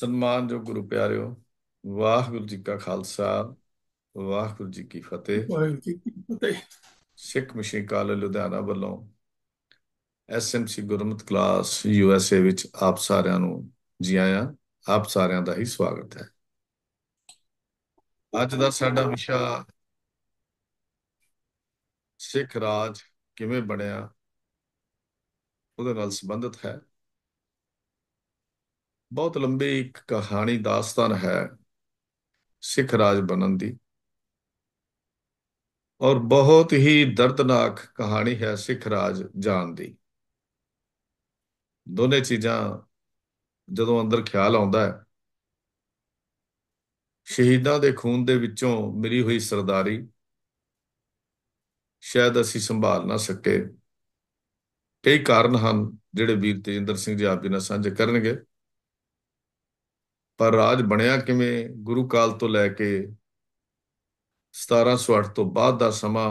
ਸਨਮਾਨਯੋਗ ਗੁਰੂ ਪਿਆਰਿਓ ਵਾਹਿਗੁਰੂ ਜੀ ਕਾ ਖਾਲਸਾ ਵਾਹਿਗੁਰੂ ਜੀ ਕੀ ਫਤਿਹ ਵਾਹਿਗੁਰੂ ਜੀ ਕੀ ਫਤਿਹ ਸਿੱਖ ਮਿਸ਼ਨ ਕਾਲ ਲੁਧਿਆਣਾ ਵੱਲੋਂ ਐਸਐਮਸੀ ਗੁਰਮਤ ਕਲਾਸ ਯੂਐਸਏ ਵਿੱਚ ਆਪ ਸਾਰਿਆਂ ਨੂੰ ਜੀ ਆਇਆਂ ਆਪ ਸਾਰਿਆਂ ਦਾ ਹੀ ਸਵਾਗਤ ਹੈ ਅੱਜ ਦਾ ਸਾਡਾ ਵਿਸ਼ਾ ਸਿੱਖ ਰਾਜ ਕਿਵੇਂ ਬਣਿਆ ਉਹਦੇ ਨਾਲ ਸੰਬੰਧਿਤ ਹੈ ਬਹੁਤ ਲੰਬੀ ਇੱਕ ਕਹਾਣੀ ਦਾਸਤਾਨ ਹੈ ਸਿੱਖ ਰਾਜ ਬਣਨ ਦੀ ਔਰ ਬਹੁਤ ਹੀ ਦਰਦਨਾਕ ਕਹਾਣੀ ਹੈ ਸਿੱਖ ਰਾਜ ਜਾਣ ਦੀ ਦੋਨੇ ਚੀਜ਼ਾਂ ਜਦੋਂ ਅੰਦਰ ਖਿਆਲ ਆਉਂਦਾ ਹੈ ਸ਼ਹੀਦਾਂ ਦੇ ਖੂਨ ਦੇ ਵਿੱਚੋਂ ਮਿਲੀ ਹੋਈ ਸਰਦਾਰੀ ਸ਼ਾਇਦ ਅਸੀਂ ਸੰਭਾਲ ਨਾ ਸਕੇ ਕਈ ਕਾਰਨ ਹਨ ਜਿਹੜੇ ਵੀਰ ਤੇਜਿੰਦਰ ਸਿੰਘ ਜੀ ਆਪ ਜੀ ਨਾਲ ਸਾਂਝੇ ਕਰਨਗੇ ਪਰ ਰਾਜ ਬਣਿਆ ਕਿਵੇਂ ਗੁਰੂ ਕਾਲ ਤੋਂ ਲੈ ਕੇ 1708 ਤੋਂ ਬਾਅਦ ਦਾ ਸਮਾਂ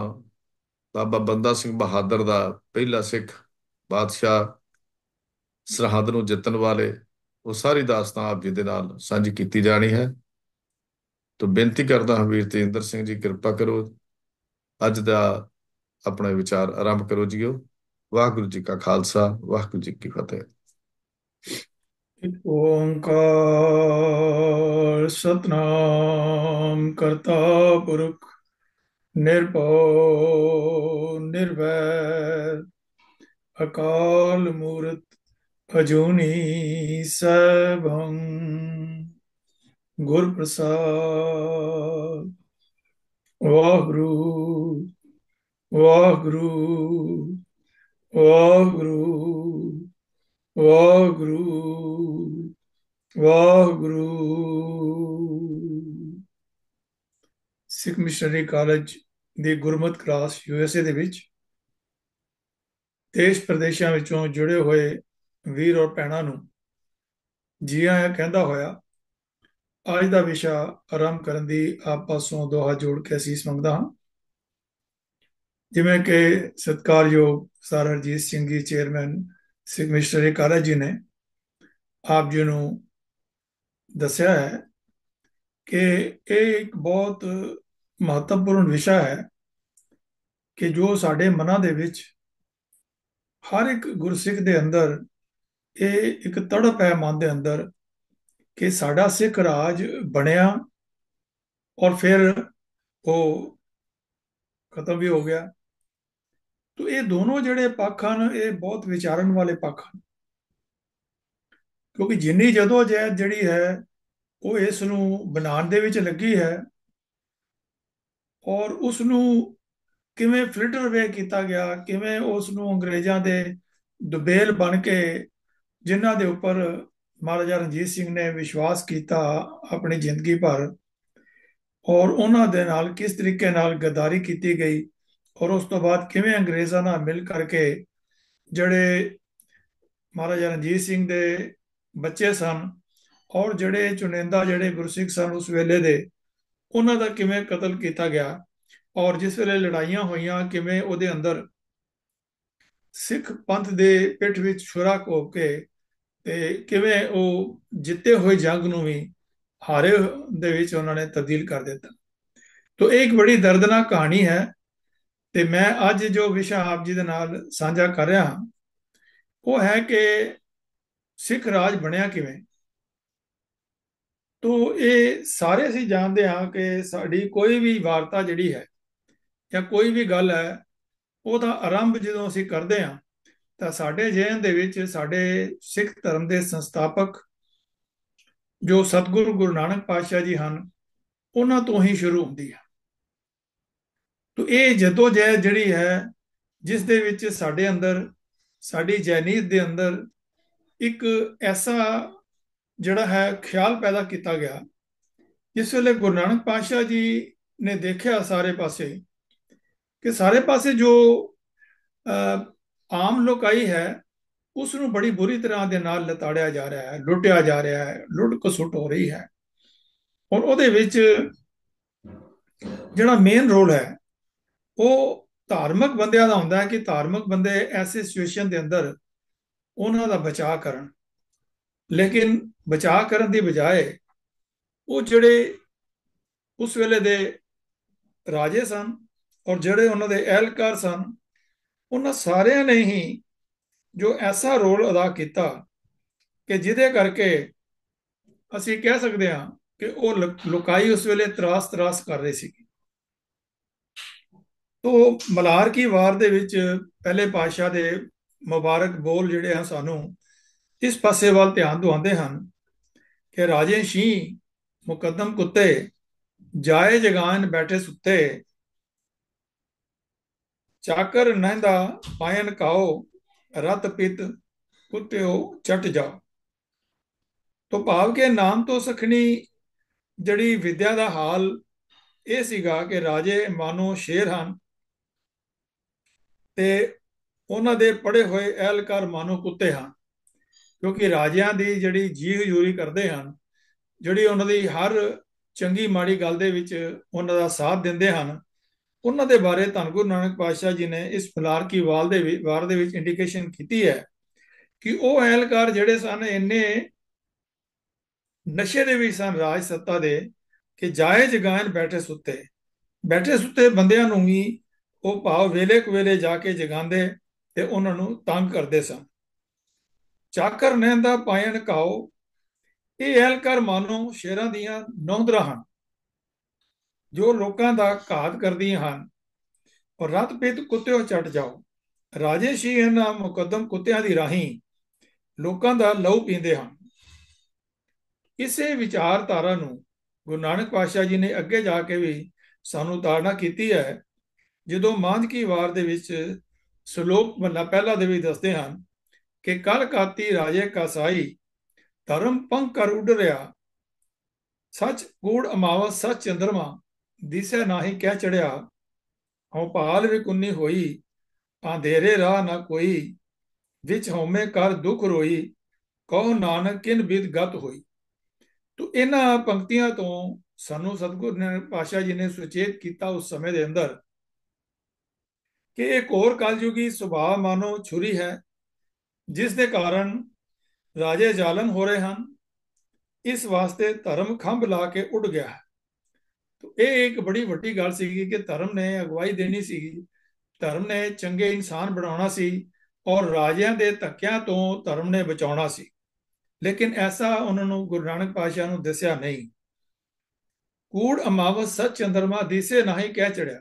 ਬਾਬਾ ਬੰਦਾ ਸਿੰਘ ਬਹਾਦਰ ਦਾ ਪਹਿਲਾ ਸਿੱਖ ਬਾਦਸ਼ਾਹ ਸਰਹੱਦ ਨੂੰ ਜਿੱਤਣ ਵਾਲੇ ਉਹ ਸਾਰੀ ਦਾਸਤਾਨ ਆਪ ਜੀ ਦੇ ਨਾਲ ਸਾਂਝੀ ਕੀਤੀ ਜਾਣੀ ਹੈ ਤੋਂ ਬੇਨਤੀ ਕਰਦਾ ਹਾਂ ਵੀਰ ਤੇਂਦਰ ਸਿੰਘ ਜੀ ਕਿਰਪਾ ਕਰੋ ਅੱਜ ਦਾ ਆਪਣਾ ਵਿਚਾਰ ਆਰੰਭ ਕਰੋ ਜੀਓ ਵਾਹਿਗੁਰੂ ਜੀ ਕਾ ਖਾਲਸਾ ਵਾਹਿਗੁਰੂ ਜੀ ਕੀ ਫਤਿਹ ਓੰਕਾਰ ਸਤਨਾਮ ਕਰਤਾ ਪੁਰਖ ਨਿਰਭਉ ਨਿਰਵੈਰ ਅਕਾਲ ਮੂਰਤ ਅਜੂਨੀ ਸਭੰ ਗੁਰ ਪ੍ਰਸਾਦ ਵਾਹਿਗੁਰੂ ਵਾਹਿਗੁਰੂ ਵਾਹਿਗੁਰੂ ਵਾਹਿਗੁਰੂ ਵਾਹਿਗੁਰੂ ਸਿੱਖ ਮਿਸ਼ਨਰੀ ਕਾਲਜ ਦੇ ਗੁਰਮਤ ਕਲਾਸ ਯੂਐਸਏ ਦੇ ਵਿੱਚ ਦੇਸ਼ ਪ੍ਰਦੇਸ਼ਾਂ ਵਿੱਚੋਂ ਜੁੜੇ ਹੋਏ ਵੀਰ ਔਰ ਭੈਣਾਂ ਨੂੰ ਜੀ ਆਇਆਂ ਕਹਿੰਦਾ ਹੋਇਆ ਅੱਜ ਦਾ ਵਿਸ਼ਾ ਆਰੰਭ ਕਰਨ ਦੀ ਆਪ ਪਾਸੋਂ ਦੋਹਾ ਜੋੜ ਕੇ ਅਸੀਸ ਮੰਗਦਾ ਹਾਂ ਜਿਵੇਂ ਕਿ ਸਤਕਾਰਯੋਗ ਸਰਜੀਤ ਸਿੰਘ ਜੀ ਚੇਅਰਮੈਨ ਸਿੱਖ ਮਿਸਟਰ ਕਾਰਾ ਜੀ ਨੇ ਆਪ ਜੀ ਨੂੰ ਦੱਸਿਆ ਹੈ ਕਿ ਇਹ ਇੱਕ ਬਹੁਤ ਮਹੱਤਵਪੂਰਨ ਵਿਸ਼ਾ ਹੈ ਕਿ ਜੋ ਸਾਡੇ ਮਨਾਂ ਦੇ ਵਿੱਚ ਹਰ ਇੱਕ ਗੁਰਸਿੱਖ ਦੇ ਅੰਦਰ ਇਹ ਇੱਕ ਤੜਪ ਹੈ ਮਨ ਦੇ ਅੰਦਰ ਕਿ ਸਾਡਾ ਸਿੱਖ ਰਾਜ ਬਣਿਆ ਔਰ ਫਿਰ ਉਹ ਖਤਮ ਵੀ ਹੋ ਗਿਆ ਤੋ ਇਹ ਦੋਨੋਂ ਜਿਹੜੇ ਪੱਖ ਹਨ ਇਹ ਬਹੁਤ ਵਿਚਾਰਨ ਵਾਲੇ ਪੱਖ ਹਨ ਕਿਉਂਕਿ ਜਿੰਨੀ ਜਦੋਂ ਜਹਿਦ ਜਿਹੜੀ ਹੈ ਉਹ ਇਸ ਨੂੰ ਬਣਾਉਣ ਦੇ ਵਿੱਚ ਲੱਗੀ ਹੈ ਔਰ ਉਸ ਨੂੰ ਕਿਵੇਂ ਫਿਲਟਰ ਵੇ ਕੀਤਾ ਗਿਆ ਕਿਵੇਂ ਉਸ ਨੂੰ ਅੰਗਰੇਜ਼ਾਂ ਦੇ ਦੁਬੇਲ ਬਣ ਕੇ ਜਿਨ੍ਹਾਂ ਦੇ ਉੱਪਰ ਮਹਾਰਾਜਾ ਰਣਜੀਤ ਸਿੰਘ ਨੇ ਵਿਸ਼ਵਾਸ ਕੀਤਾ ਆਪਣੀ ਜ਼ਿੰਦਗੀ ਭਰ ਔਰ ਉਹਨਾਂ ਦੇ ਨਾਲ ਕਿਸ ਤਰੀਕੇ ਨਾਲ ਗਦਾਰੀ ਕੀਤੀ ਗਈ ਔਰ ਉਸ ਤੋਂ ਬਾਅਦ ਕਿਵੇਂ ਅੰਗਰੇਜ਼ਾਂ ਨਾਲ ਮਿਲ ਕਰਕੇ ਜਿਹੜੇ ਮਹਾਰਾਜਾ ਰਣਜੀਤ ਸਿੰਘ ਦੇ ਬੱਚੇ ਸਨ ਔਰ ਜਿਹੜੇ ਚੁਣਿੰਦਾ ਜਿਹੜੇ ਗੁਰਸਿੱਖ ਸਨ ਉਸ ਵੇਲੇ ਦੇ ਉਹਨਾਂ ਦਾ ਕਿਵੇਂ ਕਤਲ ਕੀਤਾ ਗਿਆ ਔਰ ਜਿਸ ਵੇਲੇ ਲੜਾਈਆਂ ਹੋਈਆਂ ਕਿਵੇਂ ਉਹਦੇ ਅੰਦਰ ਸਿੱਖ ਪੰਥ ਦੇ ਪਿੱਠ ਵਿੱਚ ਛੁਰਾ ਕੋਪ ਕੇ ਤੇ ਕਿਵੇਂ ਉਹ ਜਿੱਤੇ ਹੋਏ ਜੰਗ ਨੂੰ ਵੀ ਹਾਰੇ ਦੇ ਵਿੱਚ ਉਹਨਾਂ ਨੇ ਤਬਦੀਲ ਕਰ ਦਿੱਤਾ ਤੋਂ ਇਹ ਇੱਕ ਬੜੀ ਦਰਦਨਾਕ ਕਹਾਣੀ ਹੈ ਤੇ ਮੈਂ ਅੱਜ ਜੋ ਵਿਸ਼ਾ ਆਪ ਜੀ ਦੇ ਨਾਲ ਸਾਂਝਾ ਕਰ ਰਿਹਾ ਹਾਂ ਉਹ ਹੈ ਕਿ ਸਿੱਖ ਰਾਜ ਬਣਿਆ ਕਿਵੇਂ ਤੋਂ ਇਹ ਸਾਰੇ ਅਸੀਂ ਜਾਣਦੇ ਹਾਂ ਕਿ ਸਾਡੀ ਕੋਈ ਵੀ ਵਾਰਤਾ ਜਿਹੜੀ ਹੈ ਜਾਂ ਕੋਈ ਵੀ ਗੱਲ ਹੈ ਉਹਦਾ ਆਰੰਭ ਜਦੋਂ ਅਸੀਂ ਕਰਦੇ ਹਾਂ ਤਾਂ ਸਾਡੇ ਜੀਵਨ ਦੇ ਵਿੱਚ ਸਾਡੇ ਸਿੱਖ ਧਰਮ ਦੇ ਸੰਸਥਾਪਕ ਜੋ ਸਤਿਗੁਰੂ ਗੁਰੂ ਨਾਨਕ ਪਾਤਸ਼ਾਹ ਜੀ ਹਨ ਉਹਨਾਂ ਤੋਂ ਹੀ ਸ਼ੁਰੂ ਹੁੰਦੀ ਹੈ ਤੋ ਇਹ ਜਦੋਂ ਜੈ ਜਿਹੜੀ ਹੈ ਜਿਸ ਦੇ ਵਿੱਚ ਸਾਡੇ ਅੰਦਰ ਸਾਡੀ ਜੈਨੀਤ ਦੇ ਅੰਦਰ ਇੱਕ ਐਸਾ ਜਿਹੜਾ ਹੈ ਖਿਆਲ ਪੈਦਾ ਕੀਤਾ ਗਿਆ ਜਿਸ ਵੇਲੇ ਗੁਰੂ ਨਾਨਕ ਪਾਤਸ਼ਾਹ ਜੀ ਨੇ ਦੇਖਿਆ ਸਾਰੇ ਪਾਸੇ ਕਿ ਸਾਰੇ ਪਾਸੇ ਜੋ ਆਮ ਲੋਕਾਈ ਹੈ ਉਸ ਨੂੰ ਬੜੀ ਬੁਰੀ ਤਰ੍ਹਾਂ ਦੇ ਨਾਲ ਲਤਾੜਿਆ ਜਾ ਰਿਹਾ ਹੈ ਲੁੱਟਿਆ ਜਾ ਰਿਹਾ ਹੈ ਲੁੱਟ ਕਸੁੱਟ ਹੋ ਰਹੀ ਹੈ ਔਰ ਉਹਦੇ ਵਿੱਚ ਜਿਹੜਾ ਮੇਨ ਰੋਲ ਹੈ ਉਹ ਧਾਰਮਿਕ ਬੰਦਿਆਂ ਦਾ ਹੁੰਦਾ ਹੈ ਕਿ ਧਾਰਮਿਕ ਬੰਦੇ ਐਸੇ ਸਿਚੁਏਸ਼ਨ ਦੇ ਅੰਦਰ ਉਹਨਾਂ ਦਾ ਬਚਾਅ ਕਰਨ ਲੇਕਿਨ ਬਚਾਅ ਕਰਨ ਦੀ ਬਜਾਏ ਉਹ ਜਿਹੜੇ ਉਸ ਵੇਲੇ ਦੇ ਰਾਜੇ ਸਨ ਔਰ ਜਿਹੜੇ ਉਹਨਾਂ ਦੇ ਅਹਿਲਕਾਰ ਸਨ ਉਹਨਾਂ ਸਾਰਿਆਂ ਨੇ ਹੀ ਜੋ ਐਸਾ ਰੋਲ ਅਦਾ ਕੀਤਾ ਕਿ ਜਿਹਦੇ ਕਰਕੇ ਅਸੀਂ ਕਹਿ ਸਕਦੇ ਹਾਂ ਕਿ ਉਹ ਲੁਕਾਈ ਉਸ ਵੇਲੇ ਤਰਾਸ ਤਰਾਸ ਕਰ ਰਹੀ ਸੀ ਤੋਂ ਮਲਾਰ ਕੀ ਵਾਰ ਦੇ ਵਿੱਚ ਪਹਿਲੇ ਪਾਸ਼ਾ ਦੇ ਮੁਬਾਰਕ ਬੋਲ ਜਿਹੜੇ ਆ ਸਾਨੂੰ ਇਸ ਪਾਸੇ ਵੱਲ ਧਿਆਨ ਦਵਾਉਂਦੇ ਹਨ ਕਿ ਰਾਜੇ ਸ਼ੀ ਮੁਕੱਦਮ ਕੁੱਤੇ ਜਾਏ ਜਗਾਨ ਬੈਠੇ ਸੁੱਤੇ ਚਾਕਰ ਨੈਂਦਾ ਪਾਇਨ ਕਾਓ ਰਤ ਪਿਤ ਕੁੱਤਿਓ ਚਟ ਜਾ ਤੋਂ ਭਾਵ ਕੇ ਨਾਮ ਤੋਂ ਸਖਣੀ ਜਿਹੜੀ ਵਿਦਿਆ ਦਾ ਹਾਲ ਇਹ ਸੀਗਾ ਕਿ ਰਾਜੇ ਮਾਨੋ ਸ਼ੇਰ ਹਨ ਤੇ ਉਹਨਾਂ ਦੇ ਪੜੇ ਹੋਏ ਅਹਿਲਕਾਰ ਮਾਨੋ ਕੁੱਤੇ ਹਨ ਕਿਉਂਕਿ ਰਾਜਿਆਂ ਦੀ ਜਿਹੜੀ ਜੀ ਹਜ਼ੂਰੀ ਕਰਦੇ ਹਨ ਜਿਹੜੀ ਉਹਨਾਂ ਦੀ ਹਰ ਚੰਗੀ ਮਾੜੀ ਗੱਲ ਦੇ ਵਿੱਚ ਉਹਨਾਂ ਦਾ ਸਾਥ ਦਿੰਦੇ ਹਨ ਉਹਨਾਂ ਦੇ ਬਾਰੇ ਧੰਨ ਗੁਰੂ ਨਾਨਕ ਪਾਤਸ਼ਾਹ ਜੀ ਨੇ ਇਸ ਫਲਾਰ ਕੀ ਵਾਲ ਦੇ ਵਾਰ ਦੇ ਵਿੱਚ ਇੰਡੀਕੇਸ਼ਨ ਕੀਤੀ ਹੈ ਕਿ ਉਹ ਅਹਿਲਕਾਰ ਜਿਹੜੇ ਸਨ ਇੰਨੇ ਨਸ਼ੇ ਦੇ ਵੀ ਸਨ ਰਾਜ ਸੱਤਾ ਦੇ ਕਿ ਜਾਇਜ਼ ਗਾਇਨ ਬੈਠੇ ਸੁੱਤੇ ਬੈਠੇ ਸੁੱਤੇ ਬੰਦਿਆਂ ਨੂੰ ਵੀ ਉਹ ਭਾਵ ਵੇਲੇ ਕੁਵੇਲੇ ਜਾ ਕੇ ਜਗਾਉਂਦੇ ਤੇ ਉਹਨਾਂ ਨੂੰ ਤੰਗ ਕਰਦੇ ਸਨ ਚਾਕਰ ਨੈਂਦਾ ਪਾਇਣ ਕਾਓ ਇਹ ਐਲਕਰ ਮਾਨੋ ਸ਼ੇਰਾਂ ਦੀਆਂ ਨੌਂਦਰਾ ਹਨ ਜੋ ਲੋਕਾਂ ਦਾ ਘਾਤ ਕਰਦੀਆਂ ਹਨ ਔਰ ਰਤ ਪੇਤ ਕੁੱਤਿਓ ਚੜ ਜਾਓ ਰਾਜੇ ਸ਼ੀ ਇਹਨਾਂ ਮੁਕਦਮ ਕੁੱਤਿਆਂ ਦੀ ਰਾਹੀ ਲੋਕਾਂ ਦਾ ਲਹੂ ਪੀਂਦੇ ਹਨ ਇਸੇ ਵਿਚਾਰਧਾਰਾ ਨੂੰ ਗੁਰੂ ਨਾਨਕ ਪਾਤਸ਼ਾਹ ਜੀ ਨੇ ਅੱਗੇ ਜਾ ਕੇ ਵੀ ਸਾਨੂੰ ਤਾਰਨਾ ਕੀਤੀ ਹੈ ਜਦੋਂ ਮਾਂਝ ਕੀ ਵਾਰ ਦੇ ਵਿੱਚ ਸ਼ਲੋਕ ਮੰਨਾ ਪਹਿਲਾ ਦੇ ਵਿੱਚ ਦੱਸਦੇ ਹਨ ਕਿ ਕਲ ਕਾਤੀ ਰਾਜੇ ਕਸਾਈ ਧਰਮ ਪੰਖ ਕਰ ਉੱਡ ਰਿਆ ਸੱਚ ਗੂੜ ਅਮਾਵਸ ਸੱਚ ਚੰਦਰਮਾ ਦਿਸੈ ਨਾਹੀ ਕਹਿ ਚੜਿਆ ਹਉ ਭਾਲ ਵਿਕੁੰਨੀ ਹੋਈ ਆਂਧੇਰੇ ਰਾਹ ਨਾ ਕੋਈ ਵਿੱਚ ਹਉਮੈ ਕਰ ਦੁਖ ਰੋਈ ਕਉ ਨਾਨਕ ਕਿਨ ਬਿਦ ਗਤ ਹੋਈ ਤੋ ਇਹਨਾਂ ਪੰਕਤੀਆਂ ਤੋਂ ਸਾਨੂੰ ਸਤਗੁਰ ਨੇ ਪਾਸ਼ਾ ਜੀ ਨੇ ਸੁਚੇਤ ਕੀਤਾ ਉਸ ਸਮੇਂ ਦੇ ਅੰਦਰ ਕਿ ਇੱਕ ਹੋਰ ਕਲਯੁਗੀ ਸੁਭਾਅ ਮਾਨੋ ਛੁਰੀ ਹੈ ਜਿਸ ਦੇ ਕਾਰਨ ਰਾਜੇ ਜ਼ਾਲਮ ਹੋ ਰਹੇ ਹਨ ਇਸ ਵਾਸਤੇ ਧਰਮ ਖੰਭ ਲਾ ਕੇ ਉੱਡ ਗਿਆ ਹੈ ਤੋ ਇਹ ਇੱਕ ਬੜੀ ਵੱਡੀ ਗੱਲ ਸੀਗੀ ਕਿ ਧਰਮ ਨੇ ਅਗਵਾਈ ਦੇਣੀ ਸੀਗੀ ਧਰਮ ਨੇ ਚੰਗੇ ਇਨਸਾਨ ਬਣਾਉਣਾ ਸੀ ਔਰ ਰਾਜਿਆਂ ਦੇ ਧੱਕਿਆਂ ਤੋਂ ਧਰਮ ਨੇ ਬਚਾਉਣਾ ਸੀ ਲੇਕਿਨ ਐਸਾ ਉਹਨਾਂ ਨੂੰ ਗੁਰੂ ਨਾਨਕ ਪਾਸ਼ਾ ਨੂੰ ਦੱਸਿਆ ਨਹੀਂ ਕੂੜ ਅਮਾਵਸ ਸਚ ਚੰਦਰਮਾ ਦੀਸੇ ਨਹੀਂ ਕਹਿ ਚੜਿਆ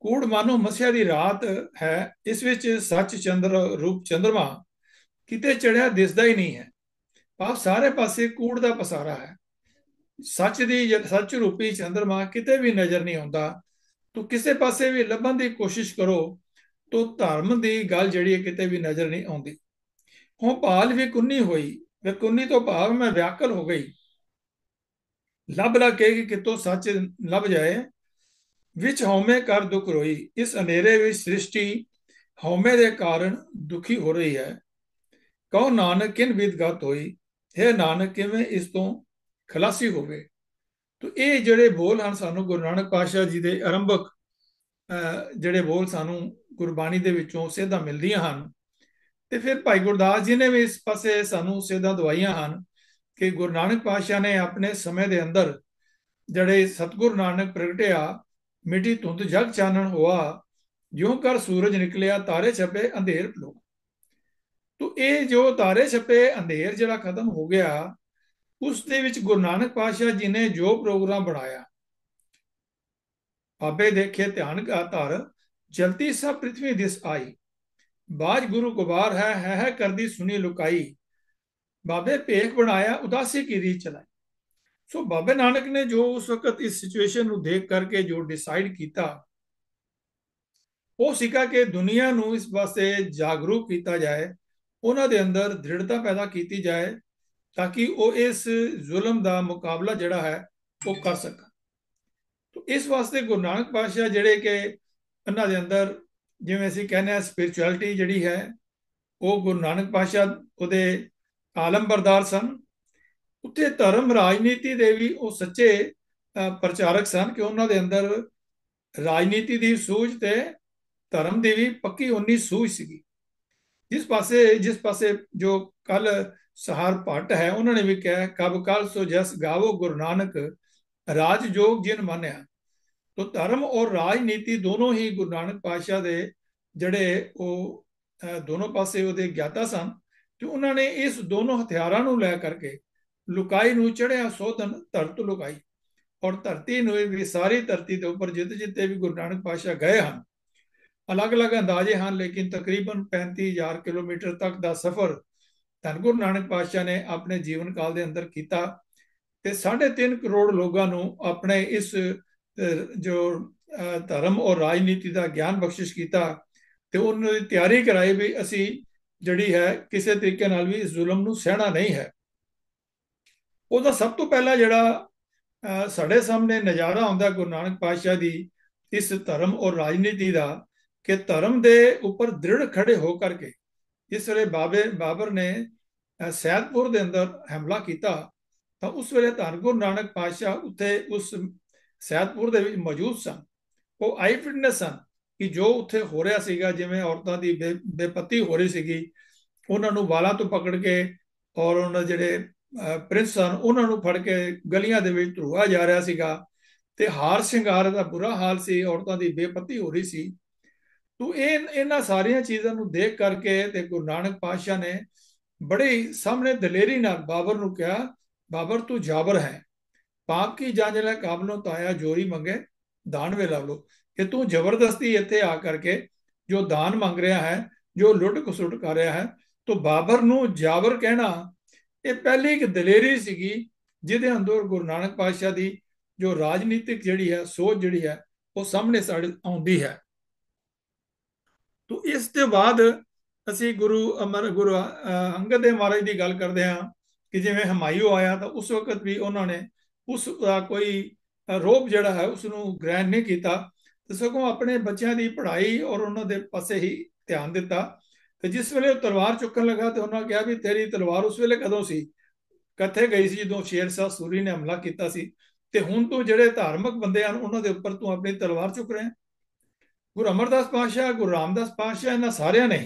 ਕੂੜ ਮਾਨੋ ਮਸਿਆ ਦੀ ਰਾਤ ਹੈ ਇਸ ਵਿੱਚ ਸੱਚ ਚੰਦਰ ਰੂਪ ਚੰਦਰਮਾ ਕਿਤੇ ਚੜਿਆ ਦਿਸਦਾ ਹੀ ਨਹੀਂ ਹੈ ਪਾਪ ਸਾਰੇ ਪਾਸੇ ਕੂੜ ਦਾ ਪਸਾਰਾ ਹੈ ਸੱਚ ਦੀ ਸੱਚ ਰੂਪੀ ਚੰਦਰਮਾ ਕਿਤੇ ਵੀ ਨਜ਼ਰ ਨਹੀਂ ਆਉਂਦਾ ਤੂੰ ਕਿਸੇ ਪਾਸੇ ਵੀ ਲੱਭਣ ਦੀ ਕੋਸ਼ਿਸ਼ ਕਰੋ ਤੋ ਧਰਮ ਦੀ ਗੱਲ ਜਿਹੜੀ ਹੈ ਕਿਤੇ ਵੀ ਨਜ਼ਰ ਨਹੀਂ ਆਉਂਦੀ ਹੋ ਭਾਲ ਵੀ ਕੁੰਨੀ ਹੋਈ ਮੈਂ ਕੁੰਨੀ ਤੋਂ ਭਾਵ ਮੈਂ ਵਿਆਕਲ ਹੋ ਗਈ ਲੱਭ ਲਾ ਕੇ ਕਿ ਕਿਤੋਂ ਸੱਚ ਲੱਭ ਜਾਏ ਵਿੱਚ ਹਉਮੈ ਕਰ ਦੁਖ ਰੋਈ ਇਸ ਹਨੇਰੇ ਵਿੱਚ ਸ੍ਰਿਸ਼ਟੀ ਹਉਮੈ ਦੇ ਕਾਰਨ ਦੁਖੀ ਹੋ ਰਹੀ ਹੈ ਕਉ ਨਾਨਕ ਕਿਨ ਵਿਦਗਤ ਹੋਈ ਹੈ ਨਾਨਕ ਕਿਵੇਂ ਇਸ ਤੋਂ ਖਲਾਸੀ ਹੋਵੇ ਤੋ ਇਹ ਜਿਹੜੇ ਬੋਲ ਹਨ ਸਾਨੂੰ ਗੁਰੂ ਨਾਨਕ ਪਾਸ਼ਾ ਜੀ ਦੇ ਆਰੰਭਕ ਜਿਹੜੇ ਬੋਲ ਸਾਨੂੰ ਗੁਰਬਾਣੀ ਦੇ ਵਿੱਚੋਂ ਸਿੱਧਾ ਮਿਲਦੀਆਂ ਹਨ ਤੇ ਫਿਰ ਭਾਈ ਗੁਰਦਾਸ ਜੀ ਨੇ ਵੀ ਇਸ ਪਾਸੇ ਸਾਨੂੰ ਸਿੱਧਾ ਦਵਾਈਆਂ ਹਨ ਕਿ ਗੁਰੂ ਨਾਨਕ ਪਾਸ਼ਾ ਨੇ ਆਪਣੇ ਸਮੇਂ ਦੇ ਅੰਦਰ ਜਿਹੜੇ ਸਤਗੁਰ ਨਾਨਕ ਪ੍ਰਗਟਿਆ ਮਿੱਟੀ ਤੁੰਦ ਜਗ ਚਾਨਣ ਹੋਆ ਜਿਉਂ ਕਰ ਸੂਰਜ ਨਿਕਲਿਆ ਤਾਰੇ ਛਪੇ ਅੰਧੇਰ ਲੋ ਤੋ ਇਹ ਜੋ ਤਾਰੇ ਛਪੇ ਅੰਧੇਰ ਜਿਹੜਾ ਖਤਮ ਹੋ ਗਿਆ ਉਸ ਦੇ ਵਿੱਚ ਗੁਰੂ ਨਾਨਕ ਪਾਤਸ਼ਾਹ ਜੀ ਨੇ ਜੋ ਪ੍ਰੋਗਰਾਮ ਬਣਾਇਆ ਆਪੇ ਦੇਖੇ ਧਿਆਨ ਕਾ ਧਰ ਜਲਤੀ ਸਭ ਪ੍ਰithvi ਦਿਸ ਆਈ ਬਾਜ ਗੁਰੂ ਹੈ ਹੈ ਹੈ ਕਰਦੀ ਸੁਣੀ ਲੁਕਾਈ ਬਾਬੇ ਭੇਖ ਬਣਾਇਆ ਉਦਾਸੀ ਕੀ ਰੀਤ ਚਲਾਈ ਸੋ ਬਾਬੇ ਨਾਨਕ ਨੇ ਜੋ ਉਸ ਵਕਤ ਇਸ ਸਿਚੁਏਸ਼ਨ ਨੂੰ ਦੇਖ ਕਰਕੇ ਜੋ ਡਿਸਾਈਡ ਕੀਤਾ ਉਹ ਸਿੱਖਾ ਕਿ ਦੁਨੀਆ ਨੂੰ ਇਸ ਵਾਸਤੇ ਜਾਗਰੂਕ ਕੀਤਾ ਜਾਏ ਉਹਨਾਂ ਦੇ ਅੰਦਰ ਦ੍ਰਿੜਤਾ ਪੈਦਾ ਕੀਤੀ ਜਾਏ ਤਾਂ ਕਿ ਉਹ ਇਸ ਜ਼ੁਲਮ ਦਾ ਮੁਕਾਬਲਾ ਜਿਹੜਾ ਹੈ ਉਹ ਕਰ ਸਕਣ ਤੋਂ ਇਸ ਵਾਸਤੇ ਗੁਰੂ ਨਾਨਕ ਪਾਤਸ਼ਾਹ ਜਿਹੜੇ ਕਿ ਉਹਨਾਂ ਦੇ ਅੰਦਰ ਜਿਵੇਂ ਅਸੀਂ ਕਹਿੰਦੇ ਆ ਸਪਿਰਚੁਅਲਿਟੀ ਜਿਹੜੀ ਹੈ ਉਹ ਗੁਰੂ ਨਾਨਕ ਪਾਤਸ਼ਾਹ ਉਹਦੇ ਬਰਦਾਰ ਸਨ ਉੱਤੇ ਧਰਮ ਰਾਜਨੀਤੀ ਦੇ ਵੀ ਉਹ ਸੱਚੇ ਪ੍ਰਚਾਰਕ ਸਨ ਕਿ ਉਹਨਾਂ ਦੇ ਅੰਦਰ ਰਾਜਨੀਤੀ ਦੀ ਸੂਝ ਤੇ ਧਰਮ ਦੀ ਵੀ ਪੱਕੀ ਉਨੀ ਸੂਝ ਸੀਗੀ ਜਿਸ ਪਾਸੇ ਜਿਸ ਪਾਸੇ ਜੋ ਕੱਲ ਸਹਾਰ ਪਾਟ ਹੈ ਉਹਨਾਂ ਨੇ ਵੀ ਕਿਹਾ ਕਬ ਕਾਲ ਸੋ ਜਸ ਗਾਵੋ ਗੁਰੂ ਨਾਨਕ ਰਾਜ ਜੋਗ ਜਿਨ ਮੰਨਿਆ ਤੋ ਧਰਮ ਔਰ ਰਾਜਨੀਤੀ ਦੋਨੋਂ ਹੀ ਗੁਰੂ ਨਾਨਕ ਪਾਸ਼ਾ ਦੇ ਜਿਹੜੇ ਉਹ ਦੋਨੋਂ ਪਾਸੇ ਉਹਦੇ ਗਿਆਤਾ ਸਨ ਤੇ ਉਹਨਾਂ ਨੇ ਇਸ ਦੋਨੋਂ ਹਥਿਆਰਾਂ ਨੂੰ ਲੈ ਕਰਕੇ ਲੁਕਾਈ ਨੂੰ ਚੜਿਆ ਸੋਧਨ ਧਰਤ ਲੁਕਾਈ ਔਰ ਧਰਤੀ ਨੂੰ ਵੀ ਸਾਰੀ ਧਰਤੀ ਦੇ ਉੱਪਰ ਜਿੱਤ ਜਿੱਤੇ ਵੀ ਗੁਰੂ ਨਾਨਕ ਪਾਸ਼ਾ ਗਏ ਹਨ ਅਲੱਗ-ਅਲੱਗ ਅੰਦਾਜ਼ੇ ਹਨ ਲੇਕਿਨ ਤਕਰੀਬਨ 35000 ਕਿਲੋਮੀਟਰ ਤੱਕ ਦਾ ਸਫ਼ਰ ਧੰਨ ਗੁਰੂ ਨਾਨਕ ਪਾਸ਼ਾ ਨੇ ਆਪਣੇ ਜੀਵਨ ਕਾਲ ਦੇ ਅੰਦਰ ਕੀਤਾ ਤੇ 3.5 ਕਰੋੜ ਲੋਕਾਂ ਨੂੰ ਆਪਣੇ ਇਸ ਜੋ ਧਰਮ ਔਰ ਰਾਜਨੀਤੀ ਦਾ ਗਿਆਨ ਬਖਸ਼ਿਸ਼ ਕੀਤਾ ਤੇ ਉਹਨਾਂ ਦੀ ਤਿਆਰੀ ਕਰਾਈ ਵੀ ਅਸੀਂ ਜਿਹੜੀ ਹੈ ਕਿਸੇ ਤਰੀਕੇ ਨਾਲ ਵੀ ਜ਼ੁਲਮ ਨੂੰ ਸਹਿਣਾ ਨਹੀਂ ਹੈ ਉਹਦਾ ਸਭ ਤੋਂ ਪਹਿਲਾ ਜਿਹੜਾ ਸਾਡੇ ਸਾਹਮਣੇ ਨਜ਼ਾਰਾ ਆਉਂਦਾ ਗੁਰੂ ਨਾਨਕ ਪਾਤਸ਼ਾਹ ਦੀ ਇਸ ਧਰਮ ਔਰ ਰਾਜਨੀਤੀ ਦਾ ਕਿ ਧਰਮ ਦੇ ਉੱਪਰ ਦ੍ਰਿੜ ਖੜੇ ਹੋ ਕਰਕੇ ਜਿਸ ਵੇਲੇ ਬਾਬੇ ਬਾਬਰ ਨੇ ਸੈਦਪੁਰ ਦੇ ਅੰਦਰ ਹਮਲਾ ਕੀਤਾ ਤਾਂ ਉਸ ਵੇਲੇ ਧੰਨ ਗੁਰੂ ਨਾਨਕ ਪਾਤਸ਼ਾਹ ਉੱਥੇ ਉਸ ਸੈਦਪੁਰ ਦੇ ਵਿੱਚ ਮੌਜੂਦ ਸਨ ਉਹ ਆਈ ਫਿਟਨੈਸ ਸਨ ਕਿ ਜੋ ਉੱਥੇ ਹੋ ਰਿਹਾ ਸੀਗਾ ਜਿਵੇਂ ਔਰਤਾਂ ਦੀ ਬੇਪਤੀ ਹੋ ਰਹੀ ਸੀਗੀ ਉਹਨਾਂ ਨੂੰ ਵਾਲਾਂ ਤੋਂ ਪਕੜ ਕੇ ਔਰ ਉਹਨਾਂ ਜਿਹੜੇ ਪ੍ਰਿੰਸ ਸਨ ਉਹਨਾਂ ਨੂੰ ਫੜ ਕੇ ਗਲੀਆਂ ਦੇ ਵਿੱਚ ਧਰੂਆ ਜਾ ਰਿਹਾ ਸੀਗਾ ਤੇ ਹਾਰ ਸ਼ਿੰਗਾਰ ਦਾ ਬੁਰਾ ਹਾਲ ਸੀ ਔਰਤਾਂ ਦੀ ਬੇਪਤੀ ਹੋ ਰਹੀ ਸੀ ਤੋ ਇਹ ਇਹਨਾਂ ਸਾਰੀਆਂ ਚੀਜ਼ਾਂ ਨੂੰ ਦੇਖ ਕਰਕੇ ਤੇ ਗੁਰੂ ਨਾਨਕ ਪਾਤਸ਼ਾਹ ਨੇ ਬੜੇ ਸਾਹਮਣੇ ਦਲੇਰੀ ਨਾਲ ਬਾਬਰ ਨੂੰ ਕਿਹਾ ਬਾਬਰ ਤੂੰ ਜਾਬਰ ਹੈ ਪਾਪ ਕੀ ਜਾਂਚ ਲੈ ਕਾਬਲੋਂ ਤਾਇਆ ਜੋਰੀ ਮੰਗੇ ਦਾਨ ਵੇ ਲਾ ਲੋ ਕਿ ਤੂੰ ਜ਼ਬਰਦਸਤੀ ਇੱਥੇ ਆ ਕਰਕੇ ਜੋ ਦਾਨ ਮੰਗ ਰਿਹਾ ਹੈ ਜੋ ਲੁੱਟ ਖਸੁੱਟ ਕਰ ਰਿਹਾ ਹੈ ਤੋ ਬਾਬਰ ਨੂੰ ਜਾਬਰ ਕਹਿਣਾ ਇਹ ਪਹਿਲੀ ਇੱਕ ਦਲੇਰੀ ਸੀਗੀ ਜਿਹਦੇ ਅੰਦਰ ਗੁਰੂ ਨਾਨਕ ਪਾਤਸ਼ਾਹ ਦੀ ਜੋ ਰਾਜਨੀਤਿਕ ਜਿਹੜੀ ਹੈ ਸੋਚ ਜਿਹੜੀ ਹੈ ਉਹ ਸਾਹਮਣੇ ਸਾਡੇ ਆਉਂਦੀ ਹੈ ਤੋਂ ਇਸ ਤੋਂ ਬਾਅਦ ਅਸੀਂ ਗੁਰੂ ਅਮਰ ਗੁਰੂ ਅੰਗਦ ਦੇਵ ਮਹਾਰਾਜ ਦੀ ਗੱਲ ਕਰਦੇ ਹਾਂ ਕਿ ਜਿਵੇਂ ਹਮਾਇੂ ਆਇਆ ਤਾਂ ਉਸ ਵਕਤ ਵੀ ਉਹਨਾਂ ਨੇ ਉਸ ਦਾ ਕੋਈ ਰੋਪ ਜਿਹੜਾ ਹੈ ਉਸ ਨੂੰ ਗ੍ਰਹਿਣ ਨਹੀਂ ਕੀਤਾ ਤੇ ਸਗੋਂ ਆਪਣੇ ਬੱਚਿਆਂ ਦੀ ਪੜ੍ਹਾਈ ਔਰ ਉਹਨਾਂ ਦੇ ਪਾਸੇ ਹੀ ਧਿਆਨ ਦਿੱਤਾ ਤੇ ਜਿਸ ਵੇਲੇ ਉਹ ਤਲਵਾਰ ਚੁੱਕਣ ਲੱਗਾ ਤੇ ਉਹਨਾਂ ਕਿਹਾ ਵੀ ਤੇਰੀ ਤਲਵਾਰ ਉਸ ਵੇਲੇ ਕਦੋਂ ਸੀ ਕੱਥੇ ਗਈ ਸੀ ਜਦੋਂ ਸ਼ੇਰ ਸ਼ਾਹ ਸੂਰੀ ਨੇ ਹਮਲਾ ਕੀਤਾ ਸੀ ਤੇ ਹੁਣ ਤੂੰ ਜਿਹੜੇ ਧਾਰਮਿਕ ਬੰਦੇ ਹਨ ਉਹਨਾਂ ਦੇ ਉੱਪਰ ਤੂੰ ਆਪਣੀ ਤਲਵਾਰ ਚੁੱਕ ਰਿਹਾ ਗੁਰੂ ਅਮਰਦਾਸ ਪਾਸ਼ਾ ਗੁਰੂ ਰਾਮਦਾਸ ਪਾਸ਼ਾ ਇਹਨਾਂ ਸਾਰਿਆਂ ਨੇ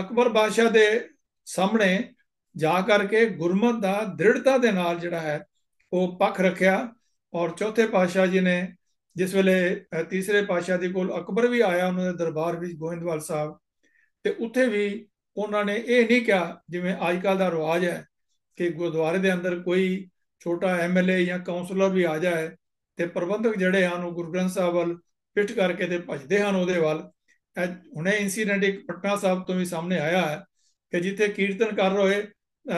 ਅਕਬਰ ਬਾਦਸ਼ਾਹ ਦੇ ਸਾਹਮਣੇ ਜਾ ਕਰਕੇ ਗੁਰਮਤ ਦਾ ਦ੍ਰਿੜਤਾ ਦੇ ਨਾਲ ਜਿਹੜਾ ਹੈ ਉਹ ਪੱਖ ਰੱਖਿਆ ਔਰ ਚੌਥੇ ਪਾਸ਼ਾ ਜੀ ਨੇ ਜਿਸ ਵੇਲੇ ਤੀਸਰੇ ਪਾਸ਼ਾ ਦੇ ਕੋਲ ਅਕਬਰ ਵੀ ਆਇਆ ਉਹਨਾਂ ਦੇ ਦਰਬਾਰ ਵਿੱਚ ਗੋਇੰਦਵਾਲ ਸਾਹਿਬ ਤੇ ਉੱਥੇ ਵੀ ਉਹਨਾਂ ਨੇ ਇਹ ਨਹੀਂ ਕਿਹਾ ਜਿਵੇਂ ਅੱਜ ਕੱਲ ਦਾ ਰਿਵਾਜ ਹੈ ਕਿ ਗੁਰਦੁਆਰੇ ਦੇ ਅੰਦਰ ਕੋਈ ਛੋਟਾ ਐਮਐਲਏ ਜਾਂ ਕਾਉਂਸਲਰ ਵੀ ਆ ਜਾਏ ਤੇ ਪ੍ਰਬੰਧਕ ਜਿਹੜੇ ਹਨ ਉਹ ਗੁਰਗ੍ਰੰਥ ਸਾਹਿਬ ਵੱਲ ਪਿੱਠ ਕਰਕੇ ਤੇ ਭਜਦੇ ਹਨ ਉਹਦੇ ਵੱਲ ਹੁਣੇ ਇਨਸੀਡੈਂਟ ਇੱਕ ਪਟਨਾ ਸਾਹਿਬ ਤੋਂ ਵੀ ਸਾਹਮਣੇ ਆਇਆ ਹੈ ਕਿ ਜਿੱਥੇ ਕੀਰਤਨ ਕਰ ਰਹੇ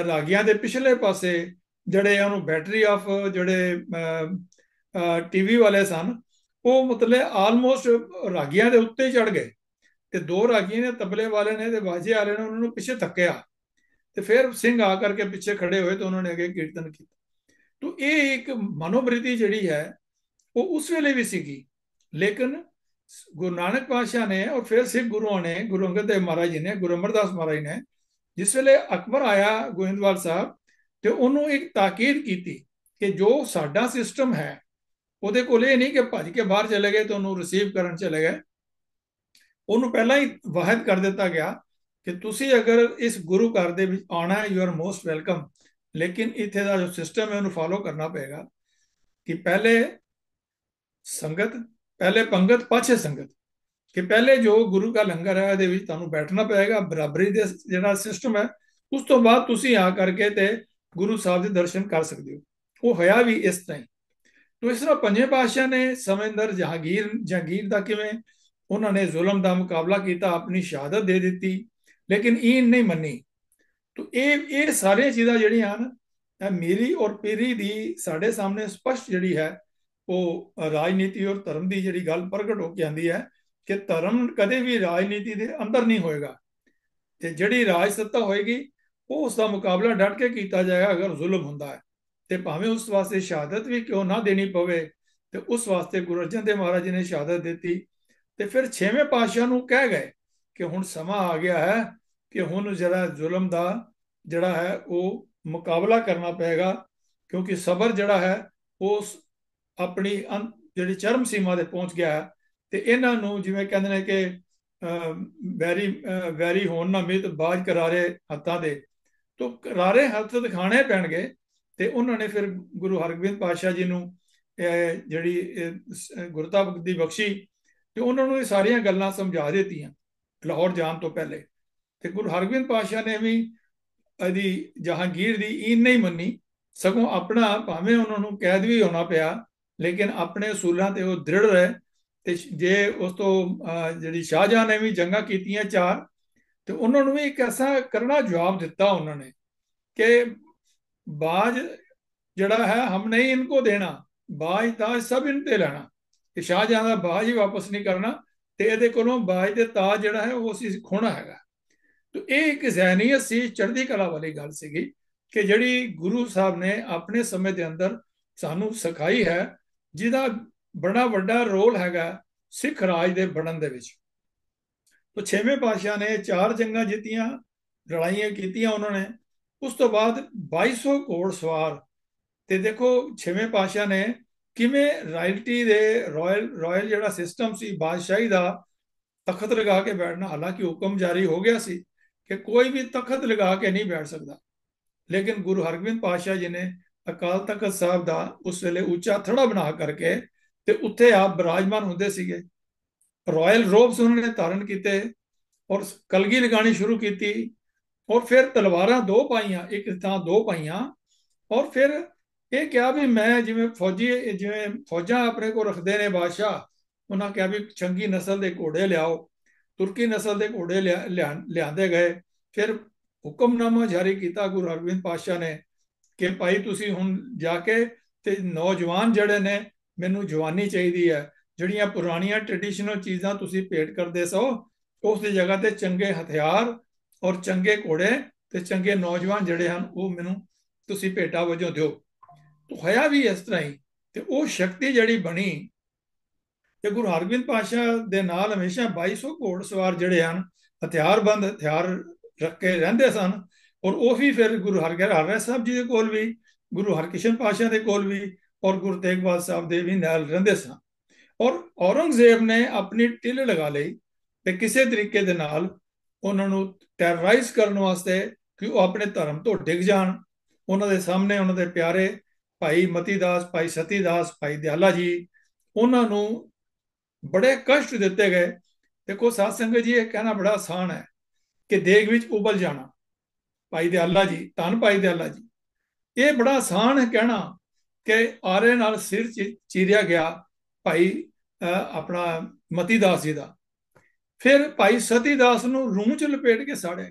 ਰਾਗੀਆਂ ਦੇ ਪਿਛਲੇ ਪਾਸੇ ਜਿਹੜੇ ਉਹਨੂੰ ਬੈਟਰੀ ਆਫ ਜਿਹੜੇ ਟੀਵੀ ਵਾਲੇ ਸਨ ਉਹ ਮਤਲਬ ਆਲਮੋਸਟ ਰਾਗੀਆਂ ਦੇ ਉੱਤੇ ਚੜ ਗਏ ਤੇ ਦੋ ਰਾਗੀਆਂ ਨੇ ਤਬਲੇ ਵਾਲੇ ਨੇ ਤੇ ਵਾਜੇ ਵਾਲੇ ਨੇ ਉਹਨਾਂ ਨੂੰ ਪਿੱਛੇ ਧੱਕਿਆ ਤੇ ਫਿਰ ਸਿੰਘ ਆ ਕਰਕੇ ਪਿੱਛੇ ਖੜੇ ਹੋਏ ਤੇ ਉਹਨਾਂ ਨੇ ਅਗੇ ਕੀਰਤਨ ਕੀਤਾ ਤੋ ਇਹ ਇੱਕ ਮਨੋਬ੍ਰਿਤੀ ਜਿਹੜੀ ਹੈ ਉਹ ਉਸ ਵੇਲੇ ਵੀ ਸੀਗੀ ਲੇਕਿਨ ਗੁਰੂ ਨਾਨਕ ਪਾਸ਼ਾ ਨੇ ਔਰ ਫਿਰ ਸਿੱਖ ਗੁਰੂਆਂ ਨੇ ਗੁਰੂ ਅੰਗਦ ਦੇਵ ਮਹਾਰਾਜ ਜੀ ਨੇ ਗੁਰੂ ਅਮਰਦਾਸ ਮਹਾਰਾਜ ਨੇ ਜਿਸ ਵੇਲੇ ਅਕਬਰ ਆਇਆ ਗੋਇੰਦਵਾਲ ਸਾਹਿਬ ਤੇ ਉਹਨੂੰ ਇੱਕ ਤਾਕੀਦ ਕੀਤੀ ਕਿ ਜੋ ਸਾਡਾ ਸਿਸਟਮ ਹੈ ਉਹਦੇ ਕੋਲ ਇਹ ਨਹੀਂ ਕਿ ਭੱਜ ਕੇ ਬਾਹਰ ਚਲੇ ਗਏ ਤੇ ਉਹਨੂੰ ਰਿਸੀਵ ਕਰਨ ਚਲੇ ਗਏ ਉਹਨੂੰ ਪਹਿਲਾਂ ਹੀ ਵਾਹਿਦ ਕਰ ਦਿੱਤਾ ਗਿਆ ਕਿ ਤੁਸੀਂ ਅਗਰ ਇਸ ਗੁਰੂ ਘਰ ਦੇ ਵਿੱਚ ਆਉਣਾ ਹੈ ਯੂ ਆਰ ਮੋਸਟ ਵੈਲਕਮ ਲੇਕਿਨ ਇੱਥੇ ਦਾ ਜੋ ਸਿਸਟਮ ਹੈ ਉਹਨੂੰ ਫਾਲੋ ਕਰਨਾ ਪਏਗਾ ਕਿ ਪਹਿਲੇ ਸੰਗਤ ਪਹਿਲੇ ਪੰਗਤ ਪਾਛੇ ਸੰਗਤ ਕਿ ਪਹਿਲੇ ਜੋ ਗੁਰੂ ਦਾ ਲੰਗਰ ਹੈ ਉਹਦੇ ਵਿੱਚ ਤੁਹਾਨੂੰ ਬੈਠਣਾ ਪਏਗਾ ਬਰਾਬਰੀ ਦੇ ਜਿਹੜਾ ਸਿਸਟਮ ਹੈ ਉਸ ਤੋਂ ਬਾਅਦ ਤੁਸੀਂ ਆ ਕਰਕੇ ਤੇ ਗੁਰੂ ਸਾਹਿਬ ਦੇ ਦਰਸ਼ਨ ਕਰ ਸਕਦੇ ਹੋ ਉਹ ਹੋਇਆ ਵੀ ਇਸ ਤਰ੍ਹਾਂ ਹੀ ਤੋਂ ਇਸ ਤਰ੍ਹਾਂ ਪੰਜੇ ਪਾਸ਼ਾ ਨੇ ਸਮੇਂਦਰ ਜਹਾਂਗੀਰ ਜਹਾਂਗੀਰ ਦਾ ਕਿਵੇਂ ਉਹਨਾਂ ਨੇ ਜ਼ੁਲਮ ਦਾ ਮੁਕਾਬਲਾ ਕੀਤਾ ਆਪਣੀ ਸ਼ਹਾਦਤ ਦੇ ਦਿੱਤੀ ਲੇਕਿਨ ਇਹਨ ਨਹੀਂ ਮੰਨੀ ਤੋ ਇਹ ਇਹ ਸਾਰੇ ਚੀਜ਼ਾਂ ਜਿਹੜੀਆਂ ਹਨ ਮੇਰੀ ਔਰ ਪੀਰੀ ਦੀ ਸਾਡੇ ਸਾਹਮਣੇ ਸਪਸ਼ਟ ਜਿਹੜੀ ਹੈ ਉਹ ਰਾਜਨੀਤੀ ਔਰ ਧਰਮ ਦੀ ਜਿਹੜੀ ਗੱਲ ਪ੍ਰਗਟ ਹੋ ਕੇ ਆਂਦੀ ਹੈ ਕਿ ਧਰਮ ਕਦੇ ਵੀ ਰਾਜਨੀਤੀ ਦੇ ਅੰਦਰ ਨਹੀਂ ਹੋਏਗਾ ਤੇ ਜਿਹੜੀ ਰਾਜ ਸੱਤਾ ਹੋਏਗੀ ਉਹ ਉਸ ਦਾ ਮੁਕਾਬਲਾ ਡਟ ਕੇ ਕੀਤਾ ਜਾਏਗਾ ਅਗਰ ਜ਼ੁਲਮ ਹੁੰਦਾ ਹੈ ਤੇ ਭਾਵੇਂ ਉਸ ਵਾਸਤੇ ਸ਼ਹਾਦਤ ਵੀ ਕਿਉਂ ਨਾ ਦੇਣੀ ਪਵੇ ਤੇ ਉਸ ਵਾਸਤੇ ਗੁਰੂ ਅਰਜਨ ਦੇਵ ਮਹਾਰਾਜ ਨੇ ਸ਼ਹਾਦਤ ਦਿੱਤੀ ਤੇ ਫਿਰ ਛੇਵੇਂ ਪਾਤਸ਼ਾਹ ਨੂੰ ਕਹਿ ਗਏ ਕਿ ਹੁਣ ਸਮਾਂ ਆ ਗਿਆ ਹੈ ਕਿ ਹੁਣ ਜਿਹੜਾ ਜ਼ੁਲਮ ਦਾ ਜਿਹੜਾ ਹੈ ਉਹ ਮੁਕਾਬਲਾ ਕਰਨਾ ਪਏਗਾ ਕਿਉਂਕਿ ਸਬਰ ਜਿਹੜਾ ਹੈ ਉਸ ਆਪਣੀ ਜਿਹੜੀ ਚਰਮ ਸੀਮਾ ਤੇ ਪਹੁੰਚ ਗਿਆ ਹੈ ਤੇ ਇਹਨਾਂ ਨੂੰ ਜਿਵੇਂ ਕਹਿੰਦੇ ਨੇ ਕਿ ਵੈਰੀ ਵੈਰੀ ਹੋਣ ਨਾ ਮੇਤ ਬਾਜ ਕਰਾਰੇ ਹੱਥਾਂ ਦੇ ਤੋਂ ਕਰਾਰੇ ਹੱਥ ਦਿਖਾਣੇ ਪੈਣਗੇ ਤੇ ਉਹਨਾਂ ਨੇ ਫਿਰ ਗੁਰੂ ਹਰਗੋਬਿੰਦ ਪਾਤਸ਼ਾਹ ਜੀ ਨੂੰ ਜਿਹੜੀ ਗੁਰਤਾ ਦੀ ਬਖਸ਼ੀ ਤੇ ਉਹਨਾਂ ਨੂੰ ਇਹ ਸਾਰੀਆਂ ਗੱਲਾਂ ਸਮਝਾ ਦਿੱਤੀਆਂ ਲਾਹੌਰ ਜਾਣ ਤੋਂ ਪਹਿਲੇ ਤੇ ਗੁਰੂ ਹਰਗੋਬਿੰਦ ਪਾਸ਼ਾ ਨੇ ਵੀ ਅਦੀ ਜਹਾਂਗੀਰ ਦੀ ਇਹ ਨਹੀਂ ਮੰਨੀ ਸਗੋਂ ਆਪਣਾ ਭਾਵੇਂ ਉਹਨਾਂ ਨੂੰ ਕੈਦ ਵੀ ਹੋਣਾ ਪਿਆ ਲੇਕਿਨ ਆਪਣੇ ਸੂਲਾਂ ਤੇ ਉਹ ਦ੍ਰਿੜ ਰਹੇ ਤੇ ਜੇ ਉਸ ਤੋਂ ਜਿਹੜੀ ਸ਼ਾਹਜਹਾਂ ਨੇ ਵੀ ਜੰਗਾਂ ਕੀਤੀਆਂ ਚਾਰ ਤੇ ਉਹਨਾਂ ਨੂੰ ਵੀ ਇੱਕ ਐਸਾ ਕਰਨਾ ਜਵਾਬ ਦਿੱਤਾ ਉਹਨਾਂ ਨੇ ਕਿ ਬਾਜ ਜਿਹੜਾ ਹੈ ਹਮ ਨਹੀਂ ਇਨਕੋ ਦੇਣਾ ਬਾਜ ਤਾਜ ਸਭ ਇਨ ਤੇ ਲੈਣਾ ਕਿ ਸ਼ਾਹਜਹਾਂ ਦਾ ਬਾਜ ਹੀ ਵਾਪਸ ਨਹੀਂ ਕਰਨਾ ਤੇ ਇਹਦੇ ਕੋਲੋਂ ਬਾਜ ਦੇ ਤਾਜ ਜਿਹੜਾ ਹੈ ਉਹ ਅਸੀਂ ਖੋਣਾ ਹੈਗਾ ਤੇ ਇਹ ਇੱਕ ਜ਼ਹਿਨੀਅਤ ਸੀ ਚੜ੍ਹਦੀ ਕਲਾ ਵਾਲੀ ਗੱਲ ਸੀਗੀ ਕਿ ਜਿਹੜੀ ਗੁਰੂ ਸਾਹਿਬ ਨੇ ਆਪਣੇ ਸਮੇਂ ਦੇ ਅੰਦਰ ਸਾਨੂੰ ਸਿਖਾਈ ਹੈ ਜਿਹਦਾ ਬੜਾ ਵੱਡਾ ਰੋਲ ਹੈਗਾ ਸਿੱਖ ਰਾਜ ਦੇ ਬਣਨ ਦੇ ਵਿੱਚ ਤੋਂ 6ਵੇਂ ਪਾਸ਼ਾ ਨੇ ਚਾਰ ਜੰਗਾਂ ਜਿੱਤੀਆਂ ਲੜਾਈਆਂ ਕੀਤੀਆਂ ਉਹਨਾਂ ਨੇ ਉਸ ਤੋਂ ਬਾਅਦ 2200 ਘੋੜ ਸਵਾਰ ਤੇ ਦੇਖੋ 6ਵੇਂ ਪਾਸ਼ਾ ਨੇ ਕਿਵੇਂ ਰਾਇਲਟੀ ਦੇ ਰਾਇਲ ਰਾਇਲ ਜਿਹੜਾ ਸਿਸਟਮ ਸੀ ਬਾਦਸ਼ਾਹੀ ਦਾ ਤਖਤ ਲਗਾ ਕੇ ਬੈਠਣਾ ਹਾਲਾਂਕਿ ਹੁਕਮ ਜਾਰੀ ਹੋ ਗਿਆ ਸੀ ਕਿ ਕੋਈ ਵੀ ਤਖਤ ਲਗਾ ਕੇ ਨਹੀਂ ਬੈਠ ਸਕਦਾ ਲੇਕਿਨ ਗੁਰੂ ਹਰਗੋਬਿੰਦ ਪਾਸ਼ਾ ਜੀ ਨੇ ਅਕਾਲ ਤਖਤ ਸਾਹਿਬ ਦਾ ਉਸ ਵੇਲੇ ਉੱਚਾ ਥੜਾ ਬਣਾ ਕਰਕੇ ਤੇ ਉੱਥੇ ਆਪ ਬਿਰਾਜਮਾਨ ਹੁੰਦੇ ਸੀਗੇ ਰਾਇਲ ਰੋਬਸ ਉਹਨਾਂ ਨੇ ਧਾਰਨ ਕੀਤੇ ਔਰ ਕਲਗੀ ਲਗਾਣੀ ਸ਼ੁਰੂ ਕੀਤੀ ਔਰ ਫਿਰ ਤਲਵਾਰਾਂ ਦੋ ਪਾਈਆਂ ਇੱਕ ਤਾਂ ਦੋ ਪਾਈਆਂ ਔਰ ਫਿਰ ਇਹ ਕਿਹਾ ਵੀ ਮੈਂ ਜਿਵੇਂ ਫੌਜੀ ਜਿਵੇਂ ਫੌਜਾਂ ਆਪਣੇ ਕੋ ਰੱਖਦੇ ਨੇ ਬਾਦਸ਼ਾਹ ਉਹਨਾਂ ਕਿਹਾ ਵੀ ਚੰਗੀ ਨਸਲ ਦੇ ਘੋੜੇ ਲਿਆਓ ਤੁਰਕੀ ਨਸਲ ਦੇ ਘੋੜੇ ਲਿਆਂਦੇ ਗਏ ਫਿਰ ਹੁਕਮਨਾਮਾ ਜਾਰੀ ਕੀਤਾ ਗੁਰੂ ਅਰਵਿੰਦ ਪਾਸ਼ਾ ਨੇ ਕਿ ਭਾਈ ਤੁਸੀਂ ਹੁਣ ਜਾ ਕੇ ਤੇ ਨੌਜਵਾਨ ਜਿਹੜੇ ਨੇ ਮੈਨੂੰ ਜਵਾਨੀ ਚਾਹੀਦੀ ਹੈ ਜਿਹੜੀਆਂ ਪੁਰਾਣੀਆਂ ਟ੍ਰੈਡੀਸ਼ਨਲ ਚੀਜ਼ਾਂ ਤੁਸੀਂ ਪੇਟ ਕਰਦੇ ਸੋ ਉਸ ਦੀ ਜਗ੍ਹਾ ਤੇ ਚੰਗੇ ਹਥਿਆਰ ਔਰ ਚੰਗੇ ਘੋੜੇ ਤੇ ਚੰਗੇ ਨੌਜਵਾਨ ਜਿਹੜੇ ਹਨ ਉਹ ਮੈਨੂੰ ਤੁਸੀਂ ਭੇਟਾ ਵਜੋਂ ਦਿਓ ਹੋਇਆ ਵੀ ਇਸ ਤਰ੍ਹਾਂ ਹੀ ਤੇ ਉਹ ਸ਼ਕਤੀ ਜਿਹੜੀ ਬਣੀ ਤੇ ਗੁਰੂ ਹਰਗੋਬਿੰਦ ਪਾਸ਼ਾ ਦੇ ਨਾਲ ਹਮੇਸ਼ਾ 2200 ਘੋੜ ਸਵਾਰ ਜਿਹੜੇ ਹਨ ਹਥਿਆਰਬੰਦ ਹਥਿਆਰ ਰੱਖ ਕੇ ਰਹਿੰਦੇ ਸਨ ਔਰ ਉਹ ਵੀ ਫਿਰ ਗੁਰੂ ਹਰਗੋਬਿੰਦ ਸਾਹਿਬ ਜੀ ਦੇ ਕੋਲ ਵੀ ਗੁਰੂ ਹਰਕਿਸ਼ਨ ਪਾਸ਼ਾ ਦੇ ਕੋਲ ਵੀ ਔਰ ਗੁਰੂ ਤੇਗ ਬਹਾਦਰ ਸਾਹਿਬ ਦੇ ਵੀ ਨਾਲ ਰਹਿੰਦੇ ਸਨ ਔਰ ਔਰੰਗਜ਼ੇਬ ਨੇ ਆਪਣੀ ਟਿੱਲ ਲਗਾ ਲਈ ਤੇ ਕਿਸੇ ਤਰੀਕੇ ਦੇ ਨਾਲ ਉਹਨਾਂ ਨੂੰ ਟੈਰਰਾਈਜ਼ ਕਰਨ ਵਾਸਤੇ ਕਿ ਉਹ ਆਪਣੇ ਧਰਮ ਤੋਂ ਡਿੱਗ ਜਾਣ ਉਹਨਾਂ ਦੇ ਸਾਹਮਣੇ ਉਹਨਾਂ ਦੇ ਪਿਆਰੇ ਭਾਈ ਮਤੀਦਾਸ ਭਾਈ ਸਤੀਦਾਸ ਭਾਈ ਦਿਆਲਾ ਜੀ ਉਹਨਾਂ ਨੂੰ ਬੜੇ ਕਸ਼ਟ ਦਿੱਤੇ ਗਏ ਦੇਖੋ ਸਾਧ ਸੰਗਤ ਜੀ ਇਹ ਕਹਿਣਾ ਬੜਾ ਆਸਾਨ ਹੈ ਕਿ ਦੇਗ ਵਿੱਚ ਉਬਲ ਜਾਣਾ ਭਾਈ ਦਿਆਲਾ ਜੀ ਤਨ ਭਾਈ ਦਿਆਲਾ ਜੀ ਇਹ ਬੜਾ ਆਸਾਨ ਹੈ ਕਹਿਣਾ ਕਿ ਆਰੇ ਨਾਲ ਸਿਰ ਚੀਰਿਆ ਗਿਆ ਭਾਈ ਆਪਣਾ ਮਤੀਦਾਸ ਜੀ ਦਾ ਫਿਰ ਭਾਈ ਸਤੀਦਾਸ ਨੂੰ ਰੂਹ ਚ ਲਪੇਟ ਕੇ ਸਾੜਿਆ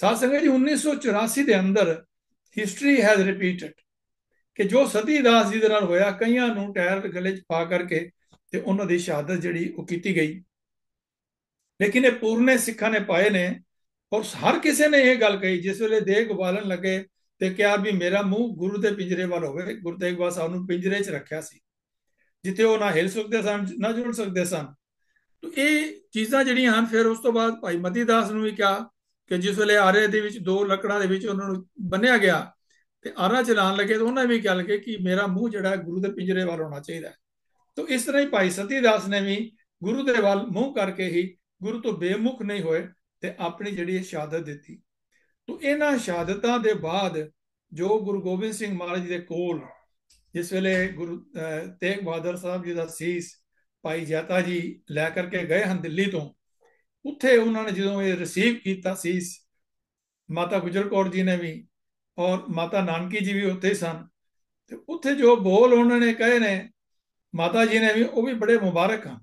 ਸਾਧ ਸੰਗਤ ਜੀ 1984 ਦੇ ਅੰਦਰ ਹਿਸਟਰੀ ਹੈਜ਼ ਰਿਪੀਟਡ ਕਿ ਜੋ ਸਤੀ ਦਾਸ ਜੀ ਦੇ ਨਾਲ ਹੋਇਆ ਕਈਆਂ ਨੂੰ ਟਾਇਰ ਗਲੇ 'ਚ ਪਾ ਕਰਕੇ ਤੇ ਉਹਨਾਂ ਦੀ ਸ਼ਹਾਦਤ ਜਿਹੜੀ ਉਹ ਕੀਤੀ ਗਈ ਲੇਕਿਨ ਇਹ ਪੂਰਨੇ ਸਿੱਖਾਂ ਨੇ ਪਾਏ ਨੇ ਔਰ ਹਰ ਕਿਸੇ ਨੇ ਇਹ ਗੱਲ ਕਹੀ ਜਿਸ ਵੇਲੇ ਦੇਗ ਗਵਾਲਣ ਲੱਗੇ ਤੇ ਕਿਹਾ ਵੀ ਮੇਰਾ ਮੂੰਹ ਗੁਰੂ ਦੇ ਪਿੰਜਰੇ ਵੱਲ ਹੋਵੇ ਗੁਰੂ ਤੇਗ ਬਹਾਦਰ ਸਾਹਿਬ ਨੂੰ ਪਿੰਜਰੇ 'ਚ ਰੱਖਿਆ ਸੀ ਜਿੱਥੇ ਉਹ ਨਾ ਹਿਲ ਸਕਦੇ ਸਨ ਨਾ ਜੁੜ ਸਕਦੇ ਸਨ ਤੋ ਇਹ ਚੀਜ਼ਾਂ ਜਿਹੜੀਆਂ ਹਨ ਫਿਰ ਉਸ ਤੋਂ ਬਾਅਦ ਭਾਈ ਮਤੀ ਦਾਸ ਨੂੰ ਵੀ ਕਿਹਾ ਕਿ ਜਿਸ ਵੇਲੇ ਆਰੇ ਦੇ ਵਿੱਚ ਦੋ ਲੱਕੜਾਂ ਦੇ ਵਿੱਚ ਉਹਨਾਂ ਨੂੰ ਬੰਨਿਆ ਗਿਆ ਤੇ ਆਰਾ ਚਲਾਣ ਲੱਗੇ ਤਾਂ ਉਹਨਾਂ ਵੀ ਗੱਲ ਕਿ ਕਿ ਮੇਰਾ ਮੂੰਹ ਜਿਹੜਾ ਹੈ ਗੁਰੂ ਦੇ ਪਿੰਜਰੇ ਵੱਲ ਹੋਣਾ ਚਾਹੀਦਾ ਹੈ ਤੋਂ ਇਸ ਤਰ੍ਹਾਂ ਹੀ ਭਾਈ ਸਤੀਦਾਸ ਨੇ ਵੀ ਗੁਰੂ ਦੇ ਵੱਲ ਮੂੰਹ ਕਰਕੇ ਹੀ ਗੁਰੂ ਤੋਂ ਬੇਮੁਖ ਨਹੀਂ ਹੋਏ ਤੇ ਆਪਣੀ ਜਿਹੜੀ ਸ਼ਹਾਦਤ ਦਿੱਤੀ ਤੋਂ ਇਹਨਾਂ ਸ਼ਹਾਦਤਾਂ ਦੇ ਬਾਅਦ ਜੋ ਗੁਰੂ ਗੋਬਿੰਦ ਸਿੰਘ ਮਹਾਰਾਜ ਦੇ ਕੋਲ ਜਿਸ ਵੇਲੇ ਗੁਰੂ ਤੇਗ ਬਹਾਦਰ ਸਾਹਿਬ ਜੀ ਦਾ ਸੀਸ ਭਾਈ ਜਤਾ ਜੀ ਲੈ ਕਰਕੇ ਗਏ ਹਨ ਦਿੱਲੀ ਤੋਂ ਉੱਥੇ ਉਹਨਾਂ ਨੇ ਜਦੋਂ ਇਹ ਰਿਸੀਵ ਕੀਤਾ ਸੀਸ ਮਾਤਾ ਗੁਜਰ ਕੌਰ ਜੀ ਨੇ ਵੀ ਔਰ ਮਾਤਾ ਨਾਨਕੀ ਜੀ ਵੀ ਉੱਥੇ ਸਨ ਤੇ ਉੱਥੇ ਜੋ ਬੋਲ ਉਹਨਾਂ ਨੇ ਕਹੇ ਨੇ ਮਾਤਾ ਜੀ ਨੇ ਵੀ ਉਹ ਵੀ ਬੜੇ ਮੁਬਾਰਕ ਹਨ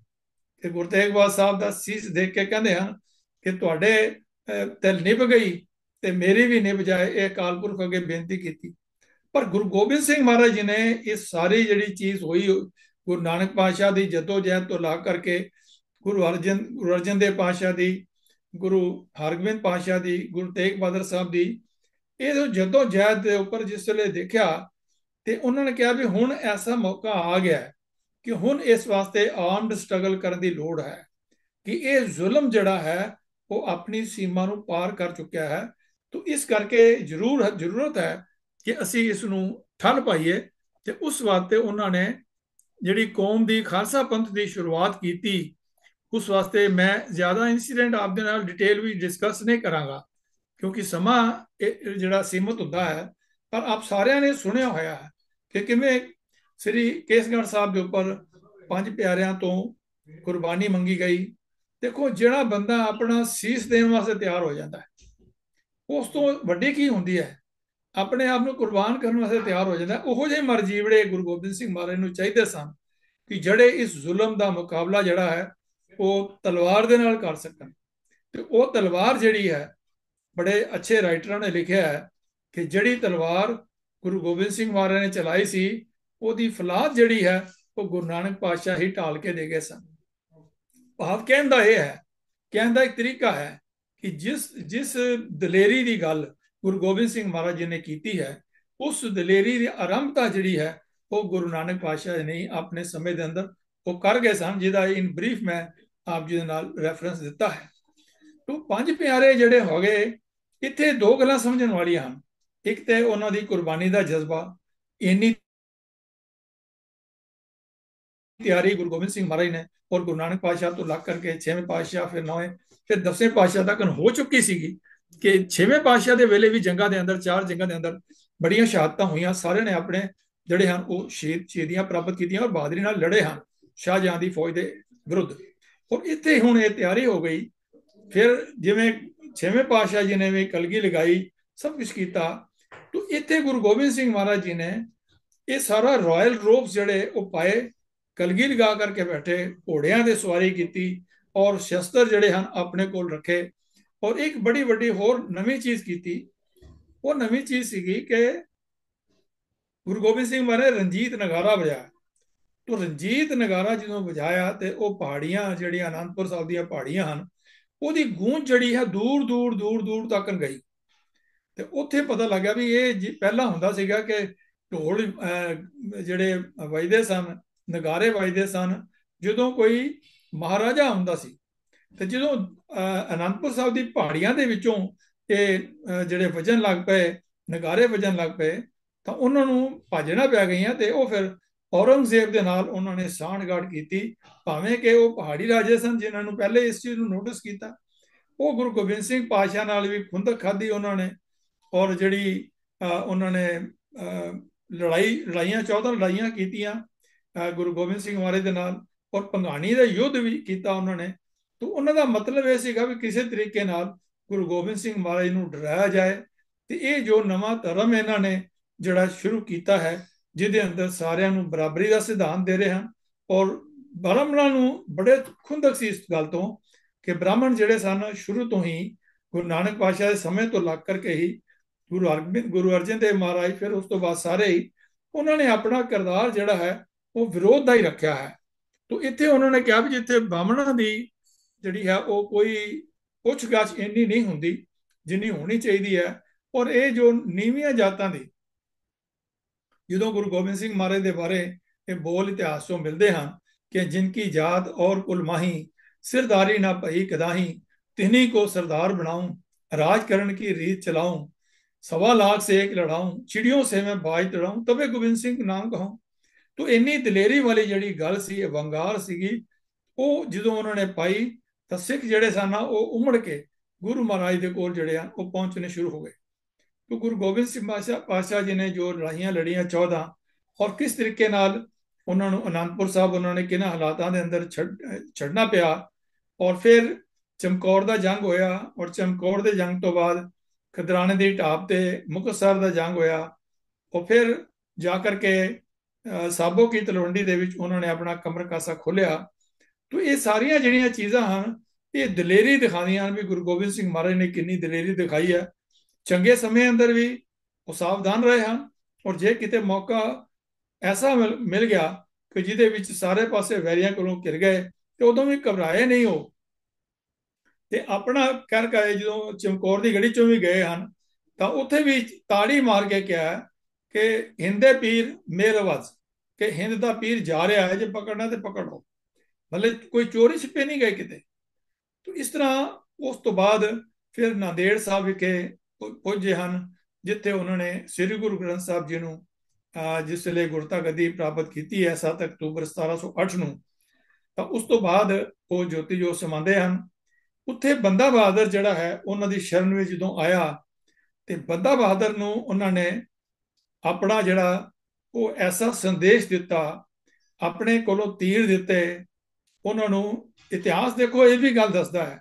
ਤੇ ਗੁਰਦੇਵ ਤੇਗ ਸਾਹਿਬ ਦਾ ਸੀਸ ਦੇਖ ਕੇ ਕਹਿੰਦੇ ਹਨ ਕਿ ਤੁਹਾਡੇ ਤੇ ਨਿਭ ਗਈ ਤੇ ਮੇਰੀ ਵੀ ਨਿਭ ਜਾਏ ਇਹ ਕਾਲਪੁਰਖ ਅੱਗੇ ਬੇਨਤੀ ਕੀਤੀ ਪਰ ਗੁਰੂ ਗੋਬਿੰਦ ਸਿੰਘ ਮਹਾਰਾਜ ਜੀ ਨੇ ਇਹ ਸਾਰੀ ਜਿਹੜੀ ਚੀਜ਼ ਹੋਈ ਗੁਰੂ ਨਾਨਕ ਪਾਸ਼ਾ ਦੀ ਜਦੋਂ ਜਹਿਦ ਤੋਂ ਲਾ ਕਰਕੇ ਗੁਰੂ ਅਰਜਨ ਗੁਰੂ ਅਰਜਨ ਦੇ ਪਾਸ਼ਾ ਦੀ ਗੁਰੂ ਹਰਗੋਬਿੰਦ ਪਾਸ਼ਾ ਦੀ ਗੁਰੂ ਤੇਗ ਬਹਾਦਰ ਸਾਹਿਬ ਦੀ ਇਹ ਜਦੋਂ ਜੈਦ ਦੇ ਉੱਪਰ ਜਿਸ ਵੇਲੇ ਦੇਖਿਆ ਤੇ ਉਹਨਾਂ ਨੇ ਕਿਹਾ ਵੀ ਹੁਣ ਐਸਾ ਮੌਕਾ ਆ ਗਿਆ ਕਿ ਹੁਣ ਇਸ ਵਾਸਤੇ ਆਰਮਡ ਸਟਰਗਲ ਕਰਨ ਦੀ ਲੋੜ ਹੈ ਕਿ ਇਹ ਜ਼ੁਲਮ ਜਿਹੜਾ ਹੈ ਉਹ ਆਪਣੀ ਸੀਮਾ ਨੂੰ ਪਾਰ ਕਰ ਚੁੱਕਿਆ ਹੈ ਤੋਂ ਇਸ ਕਰਕੇ ਜ਼ਰੂਰ ਜ਼ਰੂਰਤ ਹੈ ਕਿ ਅਸੀਂ ਇਸ ਨੂੰ ਠੱਲ ਪਾਈਏ ਤੇ ਉਸ ਵਾਸਤੇ ਉਹਨਾਂ ਨੇ ਜਿਹੜੀ ਕੌਮ ਦੀ ਖਾਲਸਾ ਪੰਥ ਦੀ ਸ਼ੁਰੂਆਤ ਕੀਤੀ ਉਸ ਵਾਸਤੇ ਮੈਂ ਜ਼ਿਆਦਾ ਇਨਸੀਡੈਂਟ ਆਪਦੇ ਨਾਲ ਡਿਟੇਲ ਵੀ ਡਿਸਕਸ ਨਹੀਂ ਕਰਾਂਗਾ ਕਿਉਂਕਿ ਸਮਾਂ ਜਿਹੜਾ ਸੀਮਤ ਹੁੰਦਾ ਹੈ ਪਰ ਆਪ ਸਾਰਿਆਂ ਨੇ ਸੁਣਿਆ ਹੋਇਆ ਹੈ ਕਿ ਕਿਵੇਂ ਸ੍ਰੀ ਕੇਸਗੜ ਸਾਹਿਬ ਦੇ ਉੱਪਰ ਪੰਜ ਪਿਆਰਿਆਂ ਤੋਂ ਕੁਰਬਾਨੀ ਮੰਗੀ ਗਈ ਦੇਖੋ ਜਿਹੜਾ ਬੰਦਾ ਆਪਣਾ ਸੀਸ ਦੇਣ ਵਾਸਤੇ ਤਿਆਰ ਹੋ ਜਾਂਦਾ ਹੈ ਉਸ ਤੋਂ ਵੱਡੀ ਕੀ ਹੁੰਦੀ ਹੈ ਆਪਣੇ ਆਪ ਨੂੰ ਕੁਰਬਾਨ ਕਰਨ ਵਾਸਤੇ ਤਿਆਰ ਹੋ ਜਾਂਦਾ ਉਹੋ ਜਿਹੇ ਮਰਜੀਵੜੇ ਗੁਰੂ ਗੋਬਿੰਦ ਸਿੰਘ ਮਹਾਰਾਜ ਨੂੰ ਚਾਹੀਦੇ ਸਨ ਕਿ ਜਿਹੜੇ ਇਸ ਜ਼ੁਲਮ ਦਾ ਮੁਕਾਬਲਾ ਜਿਹੜਾ ਹੈ ਉਹ ਤਲਵਾਰ ਦੇ ਨਾਲ ਕਰ ਸਕਣ ਤੇ ਉਹ ਤਲਵਾਰ ਜਿਹੜੀ ਹੈ ਬੜੇ ਅੱਛੇ ਰਾਈਟਰਾਂ ਨੇ ਲਿਖਿਆ ਹੈ ਕਿ ਜਿਹੜੀ ਤਲਵਾਰ ਗੁਰੂ ਗੋਬਿੰਦ ਸਿੰਘ ਮਹਾਰਾਜ ਨੇ ਚਲਾਈ ਸੀ ਉਹਦੀ ਫਲਾਦ ਜਿਹੜੀ ਹੈ ਉਹ ਗੁਰੂ ਨਾਨਕ ਪਾਤਸ਼ਾਹ ਹੀ ਢਾਲ ਕੇ ਦੇ ਗਏ ਸਨ ਭਾਵ ਕਹਿੰਦਾ ਇਹ ਹੈ ਕਹਿੰਦਾ ਇੱਕ ਤਰੀਕਾ ਹੈ ਕਿ ਜਿਸ ਜਿਸ ਦਲੇਰੀ ਦੀ ਗੱਲ ਗੁਰੂ ਗੋਬਿੰਦ ਸਿੰਘ ਮਹਾਰਾਜ ਜੀ ਨੇ ਕੀਤੀ ਹੈ ਉਸ ਦਲੇਰੀ ਦੀ ਆਰੰਭਤਾ ਜਿਹੜੀ ਹੈ ਉਹ ਗੁਰੂ ਨਾਨਕ ਪਾਤਸ਼ਾਹ ਨੇ ਆਪਣੇ ਸਮੇਂ ਦੇ ਅੰਦਰ ਉਹ ਕਰ ਗਏ ਸਨ ਜਿਹਦਾ ਇਨ ਬਰੀਫ ਮੈਂ ਆਪ ਜੀ ਦੇ ਨਾਲ ਰੈਫਰੈਂਸ ਦਿੱਤਾ ਹੈ ਤੋਂ ਪੰਜ ਪਿਆਰੇ ਜਿਹੜੇ ਹੋ ਗਏ ਇੱਥੇ ਦੋ ਗੱਲਾਂ ਸਮਝਣ ਵਾਲੀਆਂ ਹਨ ਇੱਕ ਤੇ ਉਹਨਾਂ ਦੀ ਕੁਰਬਾਨੀ ਦਾ ਜਜ਼ਬਾ ਇੰਨੀ ਤਿਆਰੀ ਗੁਰੂ ਗੋਬਿੰਦ ਸਿੰਘ ਮਹਾਰਾਜ ਨੇ ਔਰ ਗੁਰੂ ਨਾਨਕ ਪਾਤਸ਼ਾਹ ਤੋਂ ਲੱਗ ਕਰਕੇ 6ਵੇਂ ਪਾਤਸ਼ਾਹ ਫਿਰ ਨੌਵੇਂ ਫਿਰ 10ਵੇਂ ਪਾਤਸ਼ਾਹ ਤੱਕ ਹੋ ਚੁੱਕੀ ਸੀਗੀ ਕਿ 6ਵੇਂ ਪਾਤਸ਼ਾਹ ਦੇ ਵੇਲੇ ਵੀ ਜੰਗਾਂ ਦੇ ਅੰਦਰ ਚਾਰ ਜੰਗਾਂ ਦੇ ਅੰਦਰ ਬੜੀਆਂ ਸ਼ਹਾਦਤਾਂ ਹੋਈਆਂ ਸਾਰਿਆਂ ਨੇ ਆਪਣੇ ਜਿਹੜੇ ਹਨ ਉਹ ਸ਼ਹੀਦ ਸ਼ਹੀਦੀਆਂ ਪ੍ਰਾਪਤ ਕੀਤੀਆਂ ਔਰ ਬਹਾਦਰੀ ਨਾਲ ਲੜੇ ਹਨ ਸ਼ਾਹਜਹਾਂ ਦੀ ਫੌਜ ਦੇ ਵਿਰੁੱਧ ਔਰ ਇੱਥੇ ਹੁਣ ਇਹ ਤਿਆਰੀ ਹੋ ਗਈ ਫਿਰ ਜਿਵੇਂ ਛੇਵੇਂ ਪਾਸ਼ਾ ਜੀ ਨੇ ਵੀ ਕਲਗੀ ਲਗਾਈ ਸਭ ਕੁਝ ਕੀਤਾ ਤੋ ਇੱਥੇ ਗੁਰੂ ਗੋਬਿੰਦ ਸਿੰਘ ਮਹਾਰਾਜ ਜੀ ਨੇ ਇਹ ਸਾਰਾ ਰਾਇਲ ਰੋਪਸ ਜਿਹੜੇ ਉਹ ਪਾਏ ਕਲਗੀ ਲਗਾ ਕਰਕੇ ਬੈਠੇ ਘੋੜਿਆਂ ਦੇ ਸਵਾਰੀ ਕੀਤੀ ਔਰ ਸ਼ਸਤਰ ਜਿਹੜੇ ਹਨ ਆਪਣੇ ਕੋਲ ਰੱਖੇ ਔਰ ਇੱਕ ਬੜੀ ਵੱਡੀ ਹੋਰ ਨਵੀਂ ਚੀਜ਼ ਕੀਤੀ ਉਹ ਨਵੀਂ ਚੀਜ਼ ਸੀਗੀ ਕਿ ਗੁਰੂ ਗੋਬਿੰਦ ਸਿੰਘ ਮਹਾਰਾਜ ਰਣਜੀਤ ਨਗਾਰਾ ਵਜਾਇਆ ਤੋਂ ਰਣਜੀਤ ਨਗਾਰਾ ਜਦੋਂ ਵਜਾਇਆ ਤੇ ਉਹ ਪਹਾੜੀਆਂ ਜਿਹੜੀਆਂ ਆਨੰਦਪੁਰ ਸਾਹਿਬ ਦੀਆਂ ਪਹਾੜੀਆਂ ਹਨ ਉਹਦੀ ਗੂੰਜ ਜਿਹੜੀ ਹੈ ਦੂਰ ਦੂਰ ਦੂਰ ਦੂਰ ਤੱਕ ਗਈ ਤੇ ਉੱਥੇ ਪਤਾ ਲੱਗਿਆ ਵੀ ਇਹ ਪਹਿਲਾਂ ਹੁੰਦਾ ਸੀਗਾ ਕਿ ਢੋਲ ਜਿਹੜੇ ਵਜਦੇ ਸਨ ਨਗਾਰੇ ਵਜਦੇ ਸਨ ਜਦੋਂ ਕੋਈ ਮਹਾਰਾਜਾ ਹੁੰਦਾ ਸੀ ਤੇ ਜਦੋਂ ਅਨੰਦਪੁਰ ਸਾਹਿਬ ਦੀ ਪਹਾੜੀਆਂ ਦੇ ਵਿੱਚੋਂ ਇਹ ਜਿਹੜੇ ਵਜਨ ਲੱਗ ਪਏ ਨਗਾਰੇ ਵਜਨ ਲੱਗ ਪਏ ਤਾਂ ਉਹਨਾਂ ਨੂੰ ਭਜਣਾ ਪੈ ਗਈਆਂ ਤੇ ਉਹ ਫਿਰ ਔਰੰਗਜ਼ੇਬ ਦੇ ਨਾਲ ਉਹਨਾਂ ਨੇ ਸਾਂਝਗੜ ਕੀਤੀ ਭਾਵੇਂ ਕਿ ਉਹ ਪਹਾੜੀ ਰਾਜੇ ਸਨ ਜਿਨ੍ਹਾਂ ਨੂੰ ਪਹਿਲੇ ਇਸ ਚੀਜ਼ ਨੂੰ ਨੋਟਿਸ ਕੀਤਾ ਉਹ ਗੁਰੂ ਗੋਬਿੰਦ ਸਿੰਘ ਪਾਸ਼ਾ ਨਾਲ ਵੀ ਖੁੰਦਕ ਖਾਦੀ ਉਹਨਾਂ ਨੇ ਔਰ ਜਿਹੜੀ ਉਹਨਾਂ ਨੇ ਲੜਾਈ ਲੜਾਈਆਂ 14 ਲੜਾਈਆਂ ਕੀਤੀਆਂ ਗੁਰੂ ਗੋਬਿੰਦ ਸਿੰਘ ਮਹਾਰਾਜ ਦੇ ਨਾਲ ਔਰ ਪੰਗਾਣੀ ਦਾ ਯੁੱਧ ਵੀ ਕੀਤਾ ਉਹਨਾਂ ਨੇ ਤੋ ਉਹਨਾਂ ਦਾ ਮਤਲਬ ਇਹ ਸੀਗਾ ਵੀ ਕਿਸੇ ਤਰੀਕੇ ਨਾਲ ਗੁਰੂ ਗੋਬਿੰਦ ਸਿੰਘ ਮਹਾਰਾਜ ਨੂੰ ਡਰਾਇਆ ਜਾਏ ਤੇ ਇਹ ਜੋ ਨਵਾਂ ਧਰਮ ਇਹਨਾਂ ਨੇ ਜਿਹੜਾ ਸ਼ੁਰੂ ਕੀਤਾ ਹੈ ਜਿਹਦੇ ਅੰਦਰ ਸਾਰਿਆਂ ਨੂੰ ਬਰਾਬਰੀ ਦਾ ਸਿਧਾਂਤ ਦੇ ਰਹੇ ਹਨ ਔਰ ਬ੍ਰਾਹਮਣਾਂ ਨੂੰ ਬੜੇ ਖੁੰਦਕ ਸੀ ਇਸ ਗੱਲ ਤੋਂ ਕਿ ਬ੍ਰਾਹਮਣ ਜਿਹੜੇ ਸਨ ਸ਼ੁਰੂ ਤੋਂ ਹੀ ਗੁਰੂ ਨਾਨਕ ਪਾਸ਼ਾ ਦੇ ਸਮੇਂ ਤੋਂ ਲੱਗ ਕਰਕੇ ਹੀ ਗੁਰੂ ਅਰਜਨ ਗੁਰੂ ਅਰਜਨ ਦੇਵ ਮਹਾਰਾਜ ਫਿਰ ਉਸ ਤੋਂ ਬਾਅਦ ਸਾਰੇ ਹੀ ਉਹਨਾਂ ਨੇ ਆਪਣਾ ਕਿਰਦਾਰ ਜਿਹੜਾ ਹੈ ਉਹ ਵਿਰੋਧ ਦਾ ਹੀ ਰੱਖਿਆ ਹੈ ਤੋਂ ਇੱਥੇ ਉਹਨਾਂ ਨੇ ਕਿਹਾ ਵੀ ਜਿੱਥੇ ਬ੍ਰਾਹਮਣਾਂ ਦੀ ਜਿਹੜੀ ਹੈ ਉਹ ਕੋਈ ਪੁੱਛ ਗੱਛ ਇੰਨੀ ਨਹੀਂ ਹੁੰਦੀ ਜਿੰਨੀ ਹੋਣੀ ਚਾਹੀਦੀ ਹੈ ਔਰ ਇਹ ਜੋ ਨੀਵੀਆਂ ਜਾਤਾਂ ਦੀ ਜਦੋਂ ਗੁਰੂ ਗੋਬਿੰਦ ਸਿੰਘ ਮਹਾਰਾਜ ਦੇ ਬਾਰੇ ਇਹ ਬੋਲ ਇਤਿਹਾਸ ਤੋਂ ਮਿਲਦੇ ਹਨ ਕਿ ਜਿਨ ਕੀ ਜਾਤ ਔਰ ਕੁਲ ਮਾਹੀ ਸਰਦਾਰੀ ਨਾ ਭਈ ਕਦਾਹੀ ਤਿਹਨੀ ਕੋ ਸਰਦਾਰ ਬਣਾਉ ਰਾਜ ਕਰਨ ਕੀ ਰੀਤ ਚਲਾਉ ਸਵਾ ਲੱਖ ਸੇ ਇੱਕ ਲੜਾਉ ਚਿੜੀਆਂ ਸੇ ਮੈਂ ਬਾਜ ਤੜਾਉ ਤਵੇ ਗੋਬਿੰਦ ਸਿੰਘ ਨਾਮ ਕਹਾਉ ਤੋ ਇੰਨੀ ਦਲੇਰੀ ਵਾਲੀ ਜਿਹੜੀ ਗੱਲ ਸੀ ਇਹ ਵੰਗਾਰ ਸੀਗੀ ਉਹ ਜਦੋਂ ਉਹਨਾਂ ਨੇ ਪਾਈ ਤਾਂ ਸਿੱਖ ਜਿਹੜੇ ਸਨ ਉਹ ਉਮੜ ਕੇ ਗੁਰੂ ਮਹਾਰਾਜ ਦੇ ਕੋਲ ਜਿਹੜੇ ਆ ਉਹ ਪਹੁੰਚਣੇ ਸ਼ੁਰੂ ਹੋ ਗਏ ਕਿ ਗੁਰੂ ਗੋਬਿੰਦ ਸਿੰਘ ਪਾਸ਼ਾ ਪਾਸ਼ਾ ਜੀ ਨੇ ਜੋ ਲੜਾਈਆਂ ਲੜੀਆਂ 14 ਔਰ ਕਿਸ ਤਰੀਕੇ ਨਾਲ ਉਹਨਾਂ ਨੂੰ ਅਨੰਦਪੁਰ ਸਾਹਿਬ ਉਹਨਾਂ ਨੇ ਕਿਹਨਾਂ ਹਾਲਾਤਾਂ ਦੇ ਅੰਦਰ ਛੱਡਣਾ ਪਿਆ ਔਰ ਫਿਰ ਚਮਕੌਰ ਦਾ ਜੰਗ ਹੋਇਆ ਔਰ ਚਮਕੌਰ ਦੇ ਜੰਗ ਤੋਂ ਬਾਅਦ ਖਦਰਾਣੇ ਦੀ ਢਾਬ ਤੇ ਮੁਕਤਸਰ ਦਾ ਜੰਗ ਹੋਇਆ ਔਰ ਫਿਰ ਜਾ ਕਰਕੇ ਸਾਬੋ ਕੀ ਤਲਵੰਡੀ ਦੇ ਵਿੱਚ ਉਹਨਾਂ ਨੇ ਆਪਣਾ ਕਮਰ ਕਾਸਾ ਖੋਲਿਆ ਤੋ ਇਹ ਸਾਰੀਆਂ ਜਿਹੜੀਆਂ ਚੀਜ਼ਾਂ ਹਨ ਇਹ ਦਲੇਰੀ ਦਿਖਾਉਂਦੀਆਂ ਹਨ ਵੀ ਗੁਰੂ ਗੋਬਿੰਦ ਸਿੰਘ ਮਹਾਰਾਜ ਨੇ ਕਿੰਨੀ ਦਲੇਰੀ ਦਿਖਾਈ ਹੈ ਚੰਗੇ ਸਮੇਂ ਅੰਦਰ ਵੀ ਉਹ ਸਾਵਧਾਨ ਰਹੇ ਹਨ ਔਰ ਜੇ ਕਿਤੇ ਮੌਕਾ ਐਸਾ ਮਿਲ ਗਿਆ ਕਿ ਜਿਹਦੇ ਵਿੱਚ ਸਾਰੇ ਪਾਸੇ ਵੈਰੀਆਂ ਕੋਲੋਂ ਘਿਰ ਗਏ ਤੇ ਉਦੋਂ ਵੀ ਘਬਰਾਏ ਨਹੀਂ ਹੋ ਤੇ ਆਪਣਾ ਕਰ ਕਰ ਜਦੋਂ ਚਮਕੌਰ ਦੀ ਗੜੀ ਚੋਂ ਵੀ ਗਏ ਹਨ ਤਾਂ ਉੱਥੇ ਵੀ ਤਾੜੀ ਮਾਰ ਕੇ ਕਿਹਾ ਕਿ ਹਿੰਦੇ ਪੀਰ ਮੇਰਵਾਜ ਕਿ ਹਿੰਦ ਦਾ ਪੀਰ ਜਾ ਰਿਹਾ ਹੈ ਜੇ ਪਕੜਨਾ ਤੇ ਪਕੜੋ ਮਤਲਬ ਕੋਈ ਚੋਰੀ ਛਿਪੇ ਨਹੀਂ ਗਏ ਕਿਤੇ ਤੋਂ ਇਸ ਤਰ੍ਹਾਂ ਉਸ ਤੋਂ ਬਾਅਦ ਫਿਰ ਨਾਂਦੇੜ ਸਾਹਿਬ ਵਿਖੇ ਪੁੱਜੇ ਹਨ ਜਿੱਥੇ ਉਹਨਾਂ ਨੇ ਸ੍ਰੀ ਗੁਰੂ ਗ੍ਰੰਥ ਸਾਹਿਬ ਜੀ ਨੂੰ ਜਿਸ ਲਈ ਗੁਰਤਾ ਗਦੀ ਪ੍ਰਾਪਤ ਕੀਤੀ ਹੈ 7 ਅਕਤੂਬਰ 1708 ਨੂੰ ਤਾਂ ਉਸ ਤੋਂ ਬਾਅਦ ਉਹ ਜੋਤੀ ਜੋ ਸਮਾਉਂਦੇ ਹਨ ਉੱਥੇ ਬੰਦਾ ਬਹਾਦਰ ਜਿਹੜਾ ਹੈ ਉਹਨਾਂ ਦੀ ਸ਼ਰਨ ਵਿੱਚ ਜਦੋਂ ਆਇਆ ਤੇ ਬੰਦਾ ਬਹਾਦਰ ਨੂੰ ਉਹਨਾਂ ਨੇ ਆਪਣਾ ਜਿਹੜਾ ਉਹ ਐਸਾ ਸੰਦੇਸ਼ ਦਿੱਤਾ ਆਪਣੇ ਕੋਲੋਂ ਤੀਰ ਦਿੱਤੇ ਉਹਨਾਂ ਨੂੰ ਇਤਿਹਾਸ ਦੇਖੋ ਇਹ ਵੀ ਗੱਲ ਦੱਸਦਾ ਹੈ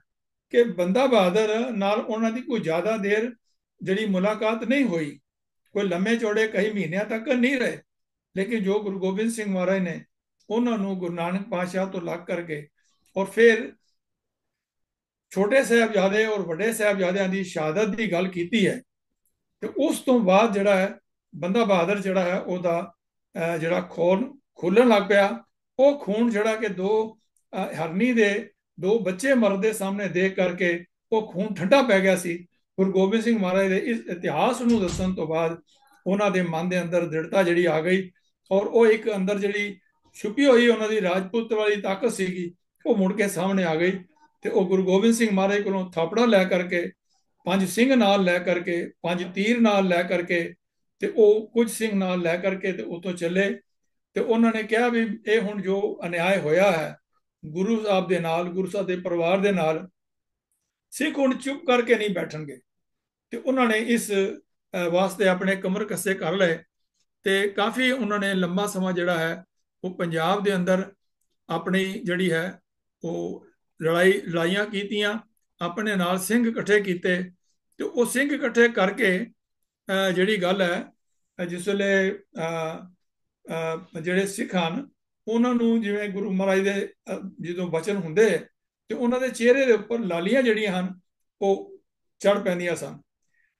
ਕਿ ਬੰਦਾ ਬਹਾਦਰ ਨਾਲ ਉਹਨਾਂ ਦੀ ਕੋਈ ਜ਼ਿਆਦਾ ਦੇਰ ਜਿਹੜੀ ਮੁਲਾਕਾਤ ਨਹੀਂ ਹੋਈ ਕੋਈ ਲੰਮੇ ਚੋੜੇ ਕਈ ਮਹੀਨਿਆਂ ਤੱਕ ਨਹੀਂ ਰਹੇ ਲੇਕਿਨ ਜੋ ਗੁਰੂ ਗੋਬਿੰਦ ਸਿੰਘ ਮਹਾਰਾਜ ਨੇ ਉਹਨਾਂ ਨੂੰ ਗੁਰੂ ਨਾਨਕ ਪਾਤਸ਼ਾਹ ਤੋਂ ਲੱਗ ਕਰਕੇ ਔਰ ਫਿਰ ਛੋਟੇ ਸਹਿਬਜ਼ਾਦੇ ਔਰ ਵੱਡੇ ਸਹਿਬਜ਼ਾਦਿਆਂ ਦੀ ਸ਼ਹਾਦਤ ਦੀ ਗੱਲ ਕੀਤੀ ਹੈ ਤੇ ਉਸ ਤੋਂ ਬਾਅਦ ਜਿਹੜਾ ਹੈ ਬੰਦਾ ਬਹਾਦਰ ਜਿਹੜਾ ਹੈ ਉਹਦਾ ਜਿਹੜਾ ਖੋਲ ਖੁੱਲਣ ਲੱਗ ਪਿਆ ਉਹ ਖੂਨ ਜਿਹੜਾ ਕਿ ਦੋ ਹਰਨੀ ਦੇ ਦੋ ਬੱਚੇ ਮਰਦੇ ਸਾਹਮਣੇ ਦੇਖ ਕਰਕੇ ਉਹ ਖੂਨ ਠੰਡਾ ਪੈ ਗਿਆ ਸੀ ਗੁਰੂ ਗੋਬਿੰਦ ਸਿੰਘ ਮਹਾਰਾਜ ਦੇ ਇਸ ਇਤਿਹਾਸ ਨੂੰ ਦੱਸਣ ਤੋਂ ਬਾਅਦ ਉਹਨਾਂ ਦੇ ਮਨ ਦੇ ਅੰਦਰ ਦ੍ਰਿੜਤਾ ਜਿਹੜੀ ਆ ਗਈ ਔਰ ਉਹ ਇੱਕ ਅੰਦਰ ਜਿਹੜੀ ਛੁਪੀ ਹੋਈ ਉਹਨਾਂ ਦੀ ਰਾਜਪੂਤ ਵਾਲੀ ਤਾਕਤ ਸੀਗੀ ਉਹ ਮੁੜ ਕੇ ਸਾਹਮਣੇ ਆ ਗਈ ਤੇ ਉਹ ਗੁਰੂ ਗੋਬਿੰਦ ਸਿੰਘ ਮਹਾਰਾਜ ਕੋਲੋਂ ਥਾਪੜਾ ਲੈ ਕਰਕੇ ਪੰਜ ਸਿੰਘ ਨਾਲ ਲੈ ਕਰਕੇ ਪੰਜ ਤੀਰ ਨਾਲ ਲੈ ਕਰਕੇ ਤੇ ਉਹ ਕੁਝ ਸਿੰਘ ਨਾਲ ਲੈ ਕਰਕੇ ਤੇ ਉਤੋਂ ਚੱਲੇ ਤੇ ਉਹਨਾਂ ਨੇ ਕਿਹਾ ਵੀ ਇਹ ਹੁਣ ਜੋ ਅਨਿਆਏ ਹੋਇਆ ਹੈ ਗੁਰੂ ਸਾਹਿਬ ਦੇ ਨਾਲ ਗੁਰਸਾ ਦੇ ਪਰਿਵਾਰ ਦੇ ਨਾਲ ਸਿੱਖ ਹੁਣ ਚੁੱਪ ਕਰਕੇ ਨਹੀਂ ਬੈਠਣਗੇ ਤੇ ਉਹਨਾਂ ਨੇ ਇਸ ਵਾਸਤੇ ਆਪਣੇ ਕਮਰ ਕੱਸੇ ਕਰ ਲਏ ਤੇ ਕਾਫੀ ਉਹਨਾਂ ਨੇ ਲੰਮਾ ਸਮਾਂ ਜਿਹੜਾ ਹੈ ਉਹ ਪੰਜਾਬ ਦੇ ਅੰਦਰ ਆਪਣੀ ਜਿਹੜੀ ਹੈ ਉਹ ਲੜਾਈ ਲੜਾਈਆਂ ਕੀਤੀਆਂ ਆਪਣੇ ਨਾਲ ਸਿੰਘ ਇਕੱਠੇ ਕੀਤੇ ਤੇ ਉਹ ਸਿੰਘ ਇਕੱਠੇ ਕਰਕੇ ਜਿਹੜੀ ਗੱਲ ਹੈ ਜਿਸ ਵੇਲੇ ਜਿਹੜੇ ਸਿੱਖ ਹਨ ਉਹਨਾਂ ਨੂੰ ਜਿਵੇਂ ਗੁਰੂ ਮਹਾਰਾਜ ਦੇ ਜਦੋਂ ਬਚਨ ਹੁੰਦੇ ਤੇ ਉਹਨਾਂ ਦੇ ਚਿਹਰੇ ਦੇ ਉੱਪਰ ਲਾਲੀਆਂ ਜਿਹੜੀਆਂ ਹਨ ਉਹ ਚੜ ਪੈਂਦੀਆਂ ਸਨ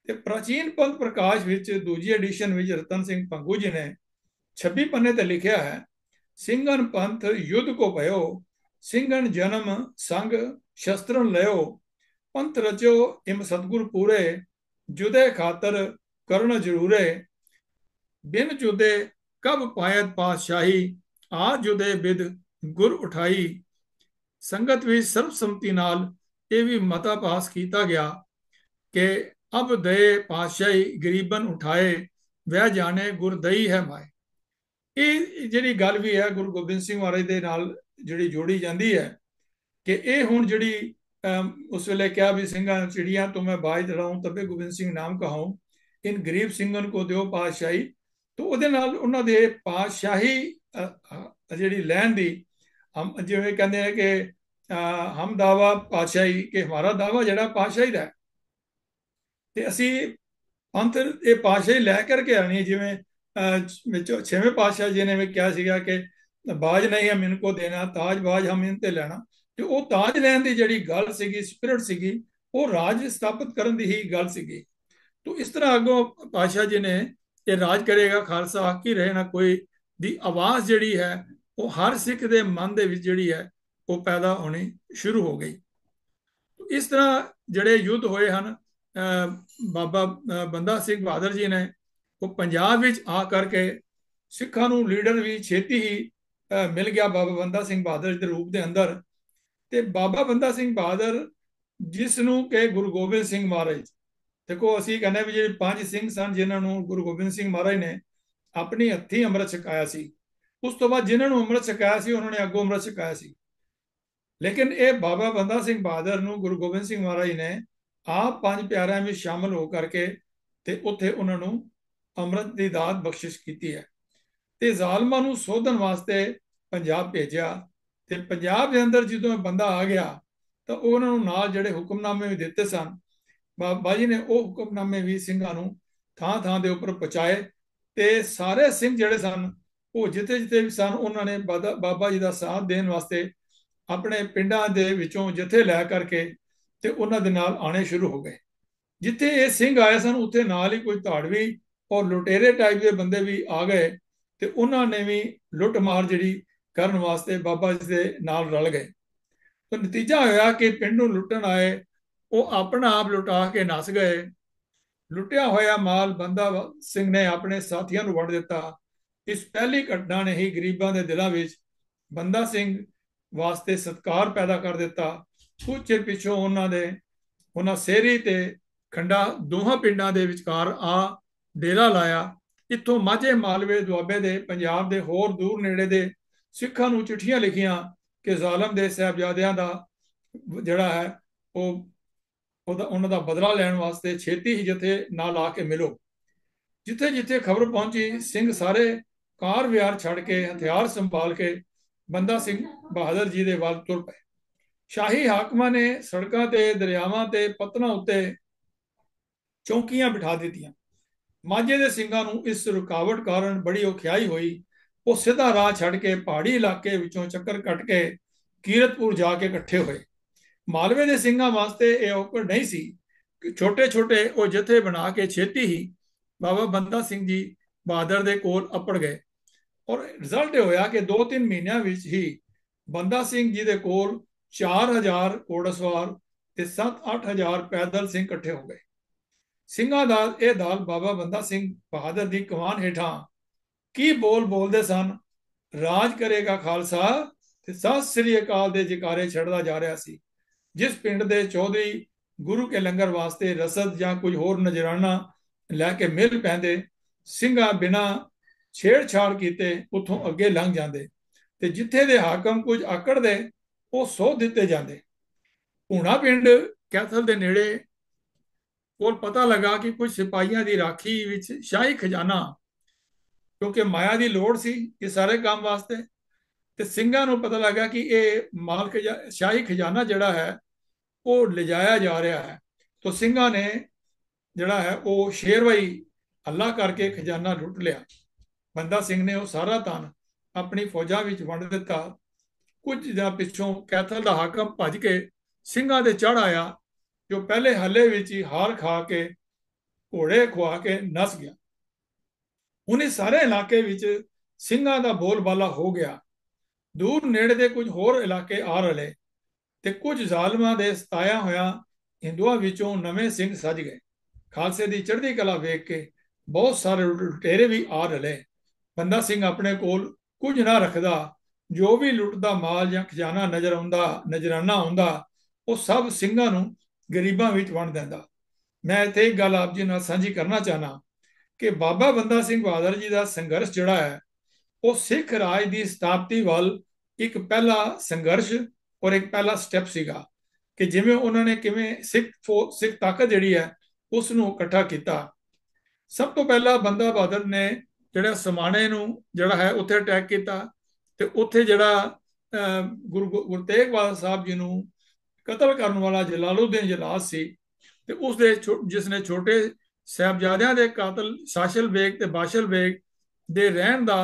ਤੇ ਪ੍ਰਾਚੀਨ ਪੰਥ ਪ੍ਰਕਾਸ਼ ਵਿੱਚ ਦੂਜੀ ਐਡੀਸ਼ਨ ਵਿੱਚ ਰਤਨ ਸਿੰਘ ਪੰਗੂ ਜੀ ਨੇ 26 ਪੰਨੇ ਤੇ ਲਿਖਿਆ ਹੈ ਸਿੰਘਨ ਪੰਥ ਯੁੱਧ ਕੋ ਭਇਓ ਸਿੰਘਨ ਜਨਮ ਸੰਗ ਸ਼ਸਤਰਨ ਲਿਓ ਪੰਥ ਰਚੋ ਇਮ ਸਤਗੁਰ ਪੂਰੇ ਜੁਦੇ ਖਾਤਰ ਕਰਨ ਜ਼ਰੂਰੇ ਬਿਨ ਜੁਦੇ ਕਬ ਪਾਇਤ ਪਾਤਸ਼ਾਹੀ ਆ ਜੁਦੇ ਬਿਦ ਗੁਰ ਉਠਾਈ ਸੰਗਤ ਵਿੱਚ ਸਰਬ ਸੰਮਤੀ ਨਾਲ ਇਹ ਵੀ ਮਤਾ ਪਾਸ ਕੀਤਾ ਗਿਆ ਕਿ ਅਬ ਦੇ ਪਾਸ਼ਾਈ ਗਰੀਬਨ ਉਠਾਏ ਵਹਿ ਜਾਣੇ ਗੁਰਦਈ ਹੈ ਮਾਏ ਇਹ ਜਿਹੜੀ ਗੱਲ ਵੀ ਹੈ ਗੁਰੂ ਗੋਬਿੰਦ ਸਿੰਘ ਮਹਾਰਾਜ ਦੇ ਨਾਲ ਜਿਹੜੀ ਜੋੜੀ ਜਾਂਦੀ ਹੈ ਕਿ ਇਹ ਹੁਣ ਜਿਹੜੀ ਉਸ ਵੇਲੇ ਕਿਹਾ ਵੀ ਸਿੰਘਾਂ ਚਿੜੀਆਂ ਤੋਂ ਮੈਂ ਬਾਜ ਦੜਾਉਂ ਤਬੇ ਗੋਬਿੰਦ ਸਿੰਘ ਨਾਮ ਕਹਾਉਂ ਇਨ ਗਰੀਬ ਸਿੰਘਨ ਕੋ ਦਿਓ ਪਾਸ਼ਾਈ ਤੋਂ ਉਹਦੇ ਨਾਲ ਉਹਨਾਂ ਦੇ ਪਾਸ਼ਾਹੀ ਜਿਹੜੀ ਲੈਣ ਦੀ ਹਮ ਜਿਵੇਂ ਕਹਿੰਦੇ ਆ ਕਿ ਹਮ ਦਾਵਾ ਪਾਸ਼ਾਹੀ ਕਿ ਹਮਾਰਾ ਦਾਵਾ ਜਿਹੜਾ ਪਾਸ਼ਾਹੀ ਦਾ ਤੇ ਅਸੀਂ ਅੰਤਰ ਇਹ ਪਾਸ਼ਾ ਹੀ ਲੈ ਕਰਕੇ ਆਣੀ ਜਿਵੇਂ ਵਿੱਚ ਛੇਵੇਂ ਪਾਸ਼ਾ ਜੀ ਨੇ ਵੀ ਕਿਹਾ ਸੀਗਾ ਕਿ ਬਾਜ ਨਹੀਂ ਹੈ ਮੈਨੂੰ ਕੋ ਦੇਣਾ ਤਾਜ ਬਾਜ ਹਮ ਇਨ ਤੇ ਲੈਣਾ ਤੇ ਉਹ ਤਾਜ ਲੈਣ ਦੀ ਜਿਹੜੀ ਗੱਲ ਸੀਗੀ ਸਪਿਰਿਟ ਸੀਗੀ ਉਹ ਰਾਜ ਸਥਾਪਿਤ ਕਰਨ ਦੀ ਹੀ ਗੱਲ ਸੀਗੀ ਤੋਂ ਇਸ ਤਰ੍ਹਾਂ ਅਗੋ ਪਾਸ਼ਾ ਜੀ ਨੇ ਇਹ ਰਾਜ ਕਰੇਗਾ ਖਾਲਸਾ ਹੱਕ ਰਹਿਣਾ ਕੋਈ ਦੀ ਆਵਾਜ਼ ਜਿਹੜੀ ਹੈ ਉਹ ਹਰ ਸਿੱਖ ਦੇ ਮਨ ਦੇ ਵਿੱਚ ਜਿਹੜੀ ਹੈ ਉਹ ਪੈਦਾ ਹੋਣੀ ਸ਼ੁਰੂ ਹੋ ਗਈ ਇਸ ਤਰ੍ਹਾਂ ਜਿਹੜੇ ਯੁੱਧ ਹੋਏ ਹਨ ਬਾਬਾ ਬੰਦਾ ਸਿੰਘ ਬਹਾਦਰ ਜੀ ਨੇ ਉਹ ਪੰਜਾਬ ਵਿੱਚ ਆ ਕਰਕੇ ਸਿੱਖਾਂ ਨੂੰ ਲੀਡਰ ਵੀ ਛੇਤੀ ਹੀ ਮਿਲ ਗਿਆ ਬਾਬਾ ਬੰਦਾ ਸਿੰਘ ਬਹਾਦਰ ਦੇ ਰੂਪ ਦੇ ਅੰਦਰ ਤੇ ਬਾਬਾ ਬੰਦਾ ਸਿੰਘ ਬਹਾਦਰ ਜਿਸ ਨੂੰ ਕਿ ਗੁਰੂ ਗੋਬਿੰਦ ਸਿੰਘ ਮਹਾਰਾਜ ਦੇਖੋ ਅਸੀਂ ਕਹਿੰਦੇ ਵੀ ਜਿਹੜੇ ਪੰਜ ਸਿੰਘ ਸਨ ਜਿਨ੍ਹਾਂ ਨੂੰ ਗੁਰੂ ਗੋਬਿੰਦ ਸਿੰਘ ਮਹਾਰਾਜ ਨੇ ਆਪਣੀ ਹੱਥੀ ਅੰਮ੍ਰਿਤ ਛਕਾਇਆ ਸੀ ਉਸ ਤੋਂ ਬਾਅਦ ਜਿਨ੍ਹਾਂ ਨੂੰ ਅੰਮ੍ਰਿਤ ਛਕਾਇਆ ਸੀ ਉਹਨਾਂ ਨੇ ਅੱਗੋਂ ਅੰਮ੍ਰਿਤ ਛਕਾਇਆ ਸੀ ਲੇਕਿਨ ਇਹ ਬਾਬਾ ਬੰਦਾ ਸਿੰਘ ਬਹਾਦਰ ਨੂੰ ਗੁਰੂ ਗੋਬਿੰਦ ਸਿੰਘ ਮਹਾਰਾਜ ਨੇ ਆਪ ਪੰਜ ਪਿਆਰਿਆਂ ਵਿੱਚ ਸ਼ਾਮਲ ਹੋ ਕਰਕੇ ਤੇ ਉੱਥੇ ਉਹਨਾਂ ਨੂੰ ਅੰਮ੍ਰਿਤ ਦੀ ਦਾਤ ਬਖਸ਼ਿਸ਼ ਕੀਤੀ ਹੈ ਤੇ ਜ਼ਾਲਮਾਂ ਨੂੰ ਸੋਧਣ ਵਾਸਤੇ ਪੰਜਾਬ ਭੇਜਿਆ ਤੇ ਪੰਜਾਬ ਦੇ ਅੰਦਰ ਜਦੋਂ ਬੰਦਾ ਆ ਗਿਆ ਤਾਂ ਉਹਨਾਂ ਨੂੰ ਨਾਲ ਜਿਹੜੇ ਹੁਕਮਨਾਮੇ ਵੀ ਦਿੱਤੇ ਸਨ ਬਾਬਾ ਜੀ ਨੇ ਉਹ ਹੁਕਮਨਾਮੇ ਵੀ ਸਿੰਘਾਂ ਨੂੰ ਥਾਂ ਥਾਂ ਦੇ ਉੱਪਰ ਪਹੁੰਚਾਏ ਤੇ ਸਾਰੇ ਸਿੰਘ ਜਿਹੜੇ ਸਨ ਉਹ ਜਿੱਥੇ ਜਿੱਥੇ ਵੀ ਸਨ ਉਹਨਾਂ ਨੇ ਬਾਬਾ ਜੀ ਦਾ ਸਾਥ ਦੇਣ ਵਾਸਤੇ ਆਪਣੇ ਪਿੰਡਾਂ ਦੇ ਵਿੱਚੋਂ ਜਿੱਥੇ ਲੈ ਕਰਕੇ ਤੇ ਉਹਨਾਂ ਦੇ ਨਾਲ ਆਣੇ ਸ਼ੁਰੂ ਹੋ ਗਏ ਜਿੱਥੇ ਇਹ ਸਿੰਘ ਆਏ ਸਨ ਉੱਥੇ ਨਾਲ ਹੀ ਕੋਈ ਧਾੜਵੀ ਔਰ ਲੁਟੇਰੇ ਟਾਈਪ ਦੇ ਬੰਦੇ ਵੀ ਆ ਗਏ ਤੇ ਉਹਨਾਂ ਨੇ ਵੀ ਲੁੱਟ ਮਾਰ ਜਿਹੜੀ ਕਰਨ ਵਾਸਤੇ ਬਾਬਾ ਜੀ ਦੇ ਨਾਲ ਰਲ ਗਏ ਤਾਂ ਨਤੀਜਾ ਹੋਇਆ ਕਿ ਪਿੰਡ ਨੂੰ ਲੁੱਟਣ ਆਏ ਉਹ ਆਪਣਾ ਆਪ ਲੁਟਾ ਕੇ ਨਸ ਗਏ ਲੁੱਟਿਆ ਹੋਇਆ ਮਾਲ ਬੰਦਾ ਸਿੰਘ ਨੇ ਆਪਣੇ ਸਾਥੀਆਂ ਨੂੰ ਵੰਡ ਦਿੱਤਾ ਇਸ ਪਹਿਲੀ ਘਟਨਾ ਨੇ ਹੀ ਗਰੀਬਾਂ ਦੇ ਦਿਲਾਂ ਵਿੱਚ ਬੰਦਾ ਸਿੰਘ ਵਾਸਤੇ ਸਤਕਾਰ ਪੈਦਾ ਕਰ ਦਿੱਤਾ ਕੁਝ ਚਿਰ ਪਿਛੋਂ ਉਹਨਾਂ ਦੇ ਉਹਨਾਂ ਸੇਰੀ ਤੇ ਖੰਡਾ ਦੋਹਾਂ ਪਿੰਡਾਂ ਦੇ ਵਿਚਕਾਰ ਆ ਡੇਰਾ ਲਾਇਆ ਇੱਥੋਂ ਮਾਝੇ ਮਾਲਵੇ ਦੁਆਬੇ ਦੇ ਪੰਜਾਬ ਦੇ ਹੋਰ ਦੂਰ ਨੇੜੇ ਦੇ ਸਿੱਖਾਂ ਨੂੰ ਚਿੱਠੀਆਂ ਲਿਖੀਆਂ ਕਿ ਜ਼ਾਲਮ ਦੇ ਸਹਿਬਜ਼ਾਦਿਆਂ ਦਾ ਜਿਹੜਾ ਹੈ ਉਹ ਉਹਦਾ ਉਹਨਾਂ ਦਾ ਬਦਲਾ ਲੈਣ ਵਾਸਤੇ ਛੇਤੀ ਹੀ ਜਿੱਥੇ ਨਾ ਆ ਕੇ ਮਿਲੋ ਜਿੱਥੇ ਜਿੱਥੇ ਖਬਰ ਪਹੁੰਚੀ ਸਿੰਘ ਸਾਰੇ ਕਾਰ ਵਿਹਾਰ ਛੱਡ ਕੇ ਹਥਿਆਰ ਸੰਭਾਲ ਕੇ ਬੰਦਾ ਸਿੰਘ ਬਹਾਦਰ ਜੀ ਦੇ ਵੱਲ ਤੁਰ ਪਏ ਸ਼ਾਹੀ ਹਾਕਮਾਂ ਨੇ ਸੜਕਾਂ ਤੇ ਦਰਿਆਵਾਂ ਤੇ ਪਤਨਾ ਉੱਤੇ ਚੌਕੀਆਂ ਬਿਠਾ ਦਿੱਤੀਆਂ ਮਾਝੇ ਦੇ ਸਿੰਘਾਂ ਨੂੰ ਇਸ ਰੁਕਾਵਟ ਕਾਰਨ ਬੜੀ ਔਖਿਆਈ ਹੋਈ ਉਹ ਸਿੱਧਾ ਰਾਹ ਛੱਡ ਕੇ ਪਹਾੜੀ ਇਲਾਕੇ ਵਿੱਚੋਂ ਚੱਕਰ ਕੱਟ ਕੇ ਕੀਰਤਪੁਰ ਜਾ ਕੇ ਇਕੱਠੇ ਹੋਏ ਮਾਲਵੇ ਦੇ ਸਿੰਘਾਂ ਵਾਸਤੇ ਇਹ ਔਕੜ ਨਹੀਂ ਸੀ ਕਿ ਛੋਟੇ-ਛੋਟੇ ਉਹ ਜਥੇ ਬਣਾ ਕੇ ਛੇਤੀ ਹੀ ਬਾਬਾ ਬੰਦਾ ਸਿੰਘ ਜੀ ਬਹਾਦਰ ਦੇ ਕੋਲ ਅਪੜ ਗਏ ਔਰ ਰਿਜ਼ਲਟ ਇਹ ਹੋਇਆ ਕਿ 2-3 ਮਹੀਨਿਆਂ ਵਿੱਚ ਹੀ ਬੰਦਾ ਸਿੰਘ ਜੀ ਦੇ ਕੋਲ 4000 ਘੋੜਸਵਾਰ ਤੇ 7-8000 ਪੈਦਲ ਸਿੰਘ ਇਕੱਠੇ ਹੋ ਗਏ ਸਿੰਘਾਂ ਦਾ ਇਹ ਦਲ ਬਾਬਾ ਬੰਦਾ ਸਿੰਘ ਬਹਾਦਰ ਦੀ ਕਮਾਨ ਹੇਠਾਂ ਕੀ ਬੋਲ ਬੋਲਦੇ ਸਨ ਰਾਜ ਕਰੇਗਾ ਖਾਲਸਾ ਤੇ ਸਤਿ ਸ੍ਰੀ ਅਕਾਲ ਦੇ ਜਕਾਰੇ ਛੜਦਾ ਜਾ ਰਿਹਾ ਸੀ ਜਿਸ ਪਿੰਡ ਦੇ ਚੌਧਰੀ ਗੁਰੂ ਕੇ ਲੰਗਰ ਵਾਸਤੇ ਰਸਦ ਜਾਂ ਕੁਝ ਹੋਰ ਨਜਰਾਨਾ ਲੈ ਕੇ ਮਿਲ ਪੈਂਦੇ ਸਿੰਘਾਂ ਬਿਨਾ ਛੇੜਛਾੜ ਕੀਤੇ ਉਥੋਂ ਅੱਗੇ ਲੰਘ ਜਾਂਦੇ ਤੇ ਜਿੱਥੇ ਦੇ ਹਾਕਮ ਕੁਝ ਆਕੜਦੇ ਉਹ ਸੋਧ ਦਿੱਤੇ ਜਾਂਦੇ ਹੁਣਾ ਪਿੰਡ ਕੈਥਲ ਦੇ ਨੇੜੇ ਕੋਲ ਪਤਾ ਲਗਾ ਕਿ ਕੁਝ ਸਿਪਾਹੀਆਂ ਦੀ ਰਾਖੀ ਵਿੱਚ ਸ਼ਾਹੀ ਖਜ਼ਾਨਾ ਕਿਉਂਕਿ ਮਾਇਆ ਦੀ ਲੋੜ ਸੀ ਇਹ ਸਾਰੇ ਕੰਮ ਵਾਸਤੇ ਤੇ ਸਿੰਘਾਂ ਨੂੰ ਪਤਾ ਲੱਗਾ ਕਿ ਇਹ ਮਾਲ ਸ਼ਾਹੀ ਖਜ਼ਾਨਾ ਜਿਹੜਾ ਹੈ ਉਹ ਲਿਜਾਇਆ ਜਾ ਰਿਹਾ ਹੈ ਤੋਂ ਸਿੰਘਾਂ ਨੇ ਜਿਹੜਾ ਹੈ ਉਹ ਸ਼ੇਰਵਾਈ ਅੱਲਾ ਕਰਕੇ ਖਜ਼ਾਨਾ ਲੁੱਟ ਲਿਆ ਬੰਦਾ ਸਿੰਘ ਨੇ ਉਹ ਸਾਰਾ ਧਨ ਆਪਣੀ ਫੌਜਾਂ ਵਿੱਚ ਵੰਡ ਦਿੱਤਾ ਕੁਝ ਦਿਨਾਂ ਪਿੱਛੋਂ ਕੈਥਲ ਦਾ ਹਾਕਮ ਭੱਜ ਕੇ ਸਿੰਘਾਂ ਦੇ ਚੜ ਆਇਆ ਜੋ ਪਹਿਲੇ ਹੱਲੇ ਵਿੱਚ ਹੀ ਹਾਰ ਖਾ ਕੇ ਘੋੜੇ ਖਵਾ ਕੇ ਨਸ ਗਿਆ ਉਹਨੇ ਸਾਰੇ ਇਲਾਕੇ ਵਿੱਚ ਸਿੰਘਾਂ ਦਾ ਬੋਲਬਾਲਾ ਹੋ ਗਿਆ ਦੂਰ ਨੇੜੇ ਦੇ ਕੁਝ ਹੋਰ ਇਲਾਕੇ ਆ ਰਲੇ ਤੇ ਕੁਝ ਜ਼ਾਲਮਾਂ ਦੇ ਸਤਾਇਆ ਹੋਇਆ ਹਿੰਦੂਆਂ ਵਿੱਚੋਂ ਨਵੇਂ ਸਿੰਘ ਸੱਜ ਗਏ ਖਾਲਸੇ ਦੀ ਚੜ੍ਹਦੀ ਕਲਾ ਵੇਖ ਕੇ ਬਹੁਤ ਸਾਰੇ ਟੇਰੇ ਵੀ ਆ ਰਲੇ ਬੰਦਾ ਸਿੰਘ ਆਪਣੇ ਕੋਲ ਕੁਝ ਨਾ ਰੱਖਦਾ ਜੋ ਵੀ ਲੁੱਟ ਦਾ ਮਾਲ ਜਾਂ ਖਜ਼ਾਨਾ ਨਜ਼ਰ ਆਉਂਦਾ ਨਜ਼ਰਾਨਾ ਆਉਂਦਾ ਉਹ ਸਭ ਸਿੰਘਾਂ ਨੂੰ ਗਰੀਬਾਂ ਵਿੱਚ ਵੰਡ ਦਿੰਦਾ ਮੈਂ ਇੱਥੇ ਇੱਕ ਗੱਲ ਆਪ ਜੀ ਨਾਲ ਸਾਂਝੀ ਕਰਨਾ ਚਾਹਨਾ ਕਿ ਬਾਬਾ ਬੰਦਾ ਸਿੰਘ ਬਹਾਦਰ ਜੀ ਦਾ ਸੰਘਰਸ਼ ਜਿਹੜਾ ਹੈ ਉਹ ਸਿੱਖ ਰਾਜ ਦੀ ਸਥਾਪਤੀ ਵੱਲ ਇੱਕ ਪਹਿਲਾ ਸੰਘਰਸ਼ ਔਰ ਇੱਕ ਪਹਿਲਾ ਸਟੈਪ ਸੀਗਾ ਕਿ ਜਿਵੇਂ ਉਹਨਾਂ ਨੇ ਕਿਵੇਂ ਸਿੱਖ ਸਿੱਖ ਤਾਕਤ ਜਿਹੜੀ ਹੈ ਉਸ ਨੂੰ ਇਕੱਠਾ ਕੀਤਾ ਸਭ ਤੋਂ ਪਹਿਲਾਂ ਬੰਦਾ ਬਹਾਦਰ ਨੇ ਜਿਹੜਾ ਸਮਾਣੇ ਨੂੰ ਜਿਹੜਾ ਹੈ ਉੱਥੇ ਅਟੈਕ ਕੀਤਾ ਤੇ ਉੱਥੇ ਜਿਹੜਾ ਗੁਰੂ ਗੁਰੂ ਤੇਗ ਬਹਾਦਰ ਸਾਹਿਬ ਜੀ ਨੂੰ ਕਤਲ ਕਰਨ ਵਾਲਾ ਜਲਾਲਉਦੀਨ ਜਲਾਸ ਸੀ ਤੇ ਉਸ ਦੇ ਜਿਸ ਨੇ ਛੋਟੇ ਸਹਿਬਜ਼ਾਦਿਆਂ ਦੇ ਕਾਤਲ ਸਾਸ਼ਲ ਬੇਗ ਤੇ ਬਾਸ਼ਲ ਬੇਗ ਦੇ ਰਹਿਣ ਦਾ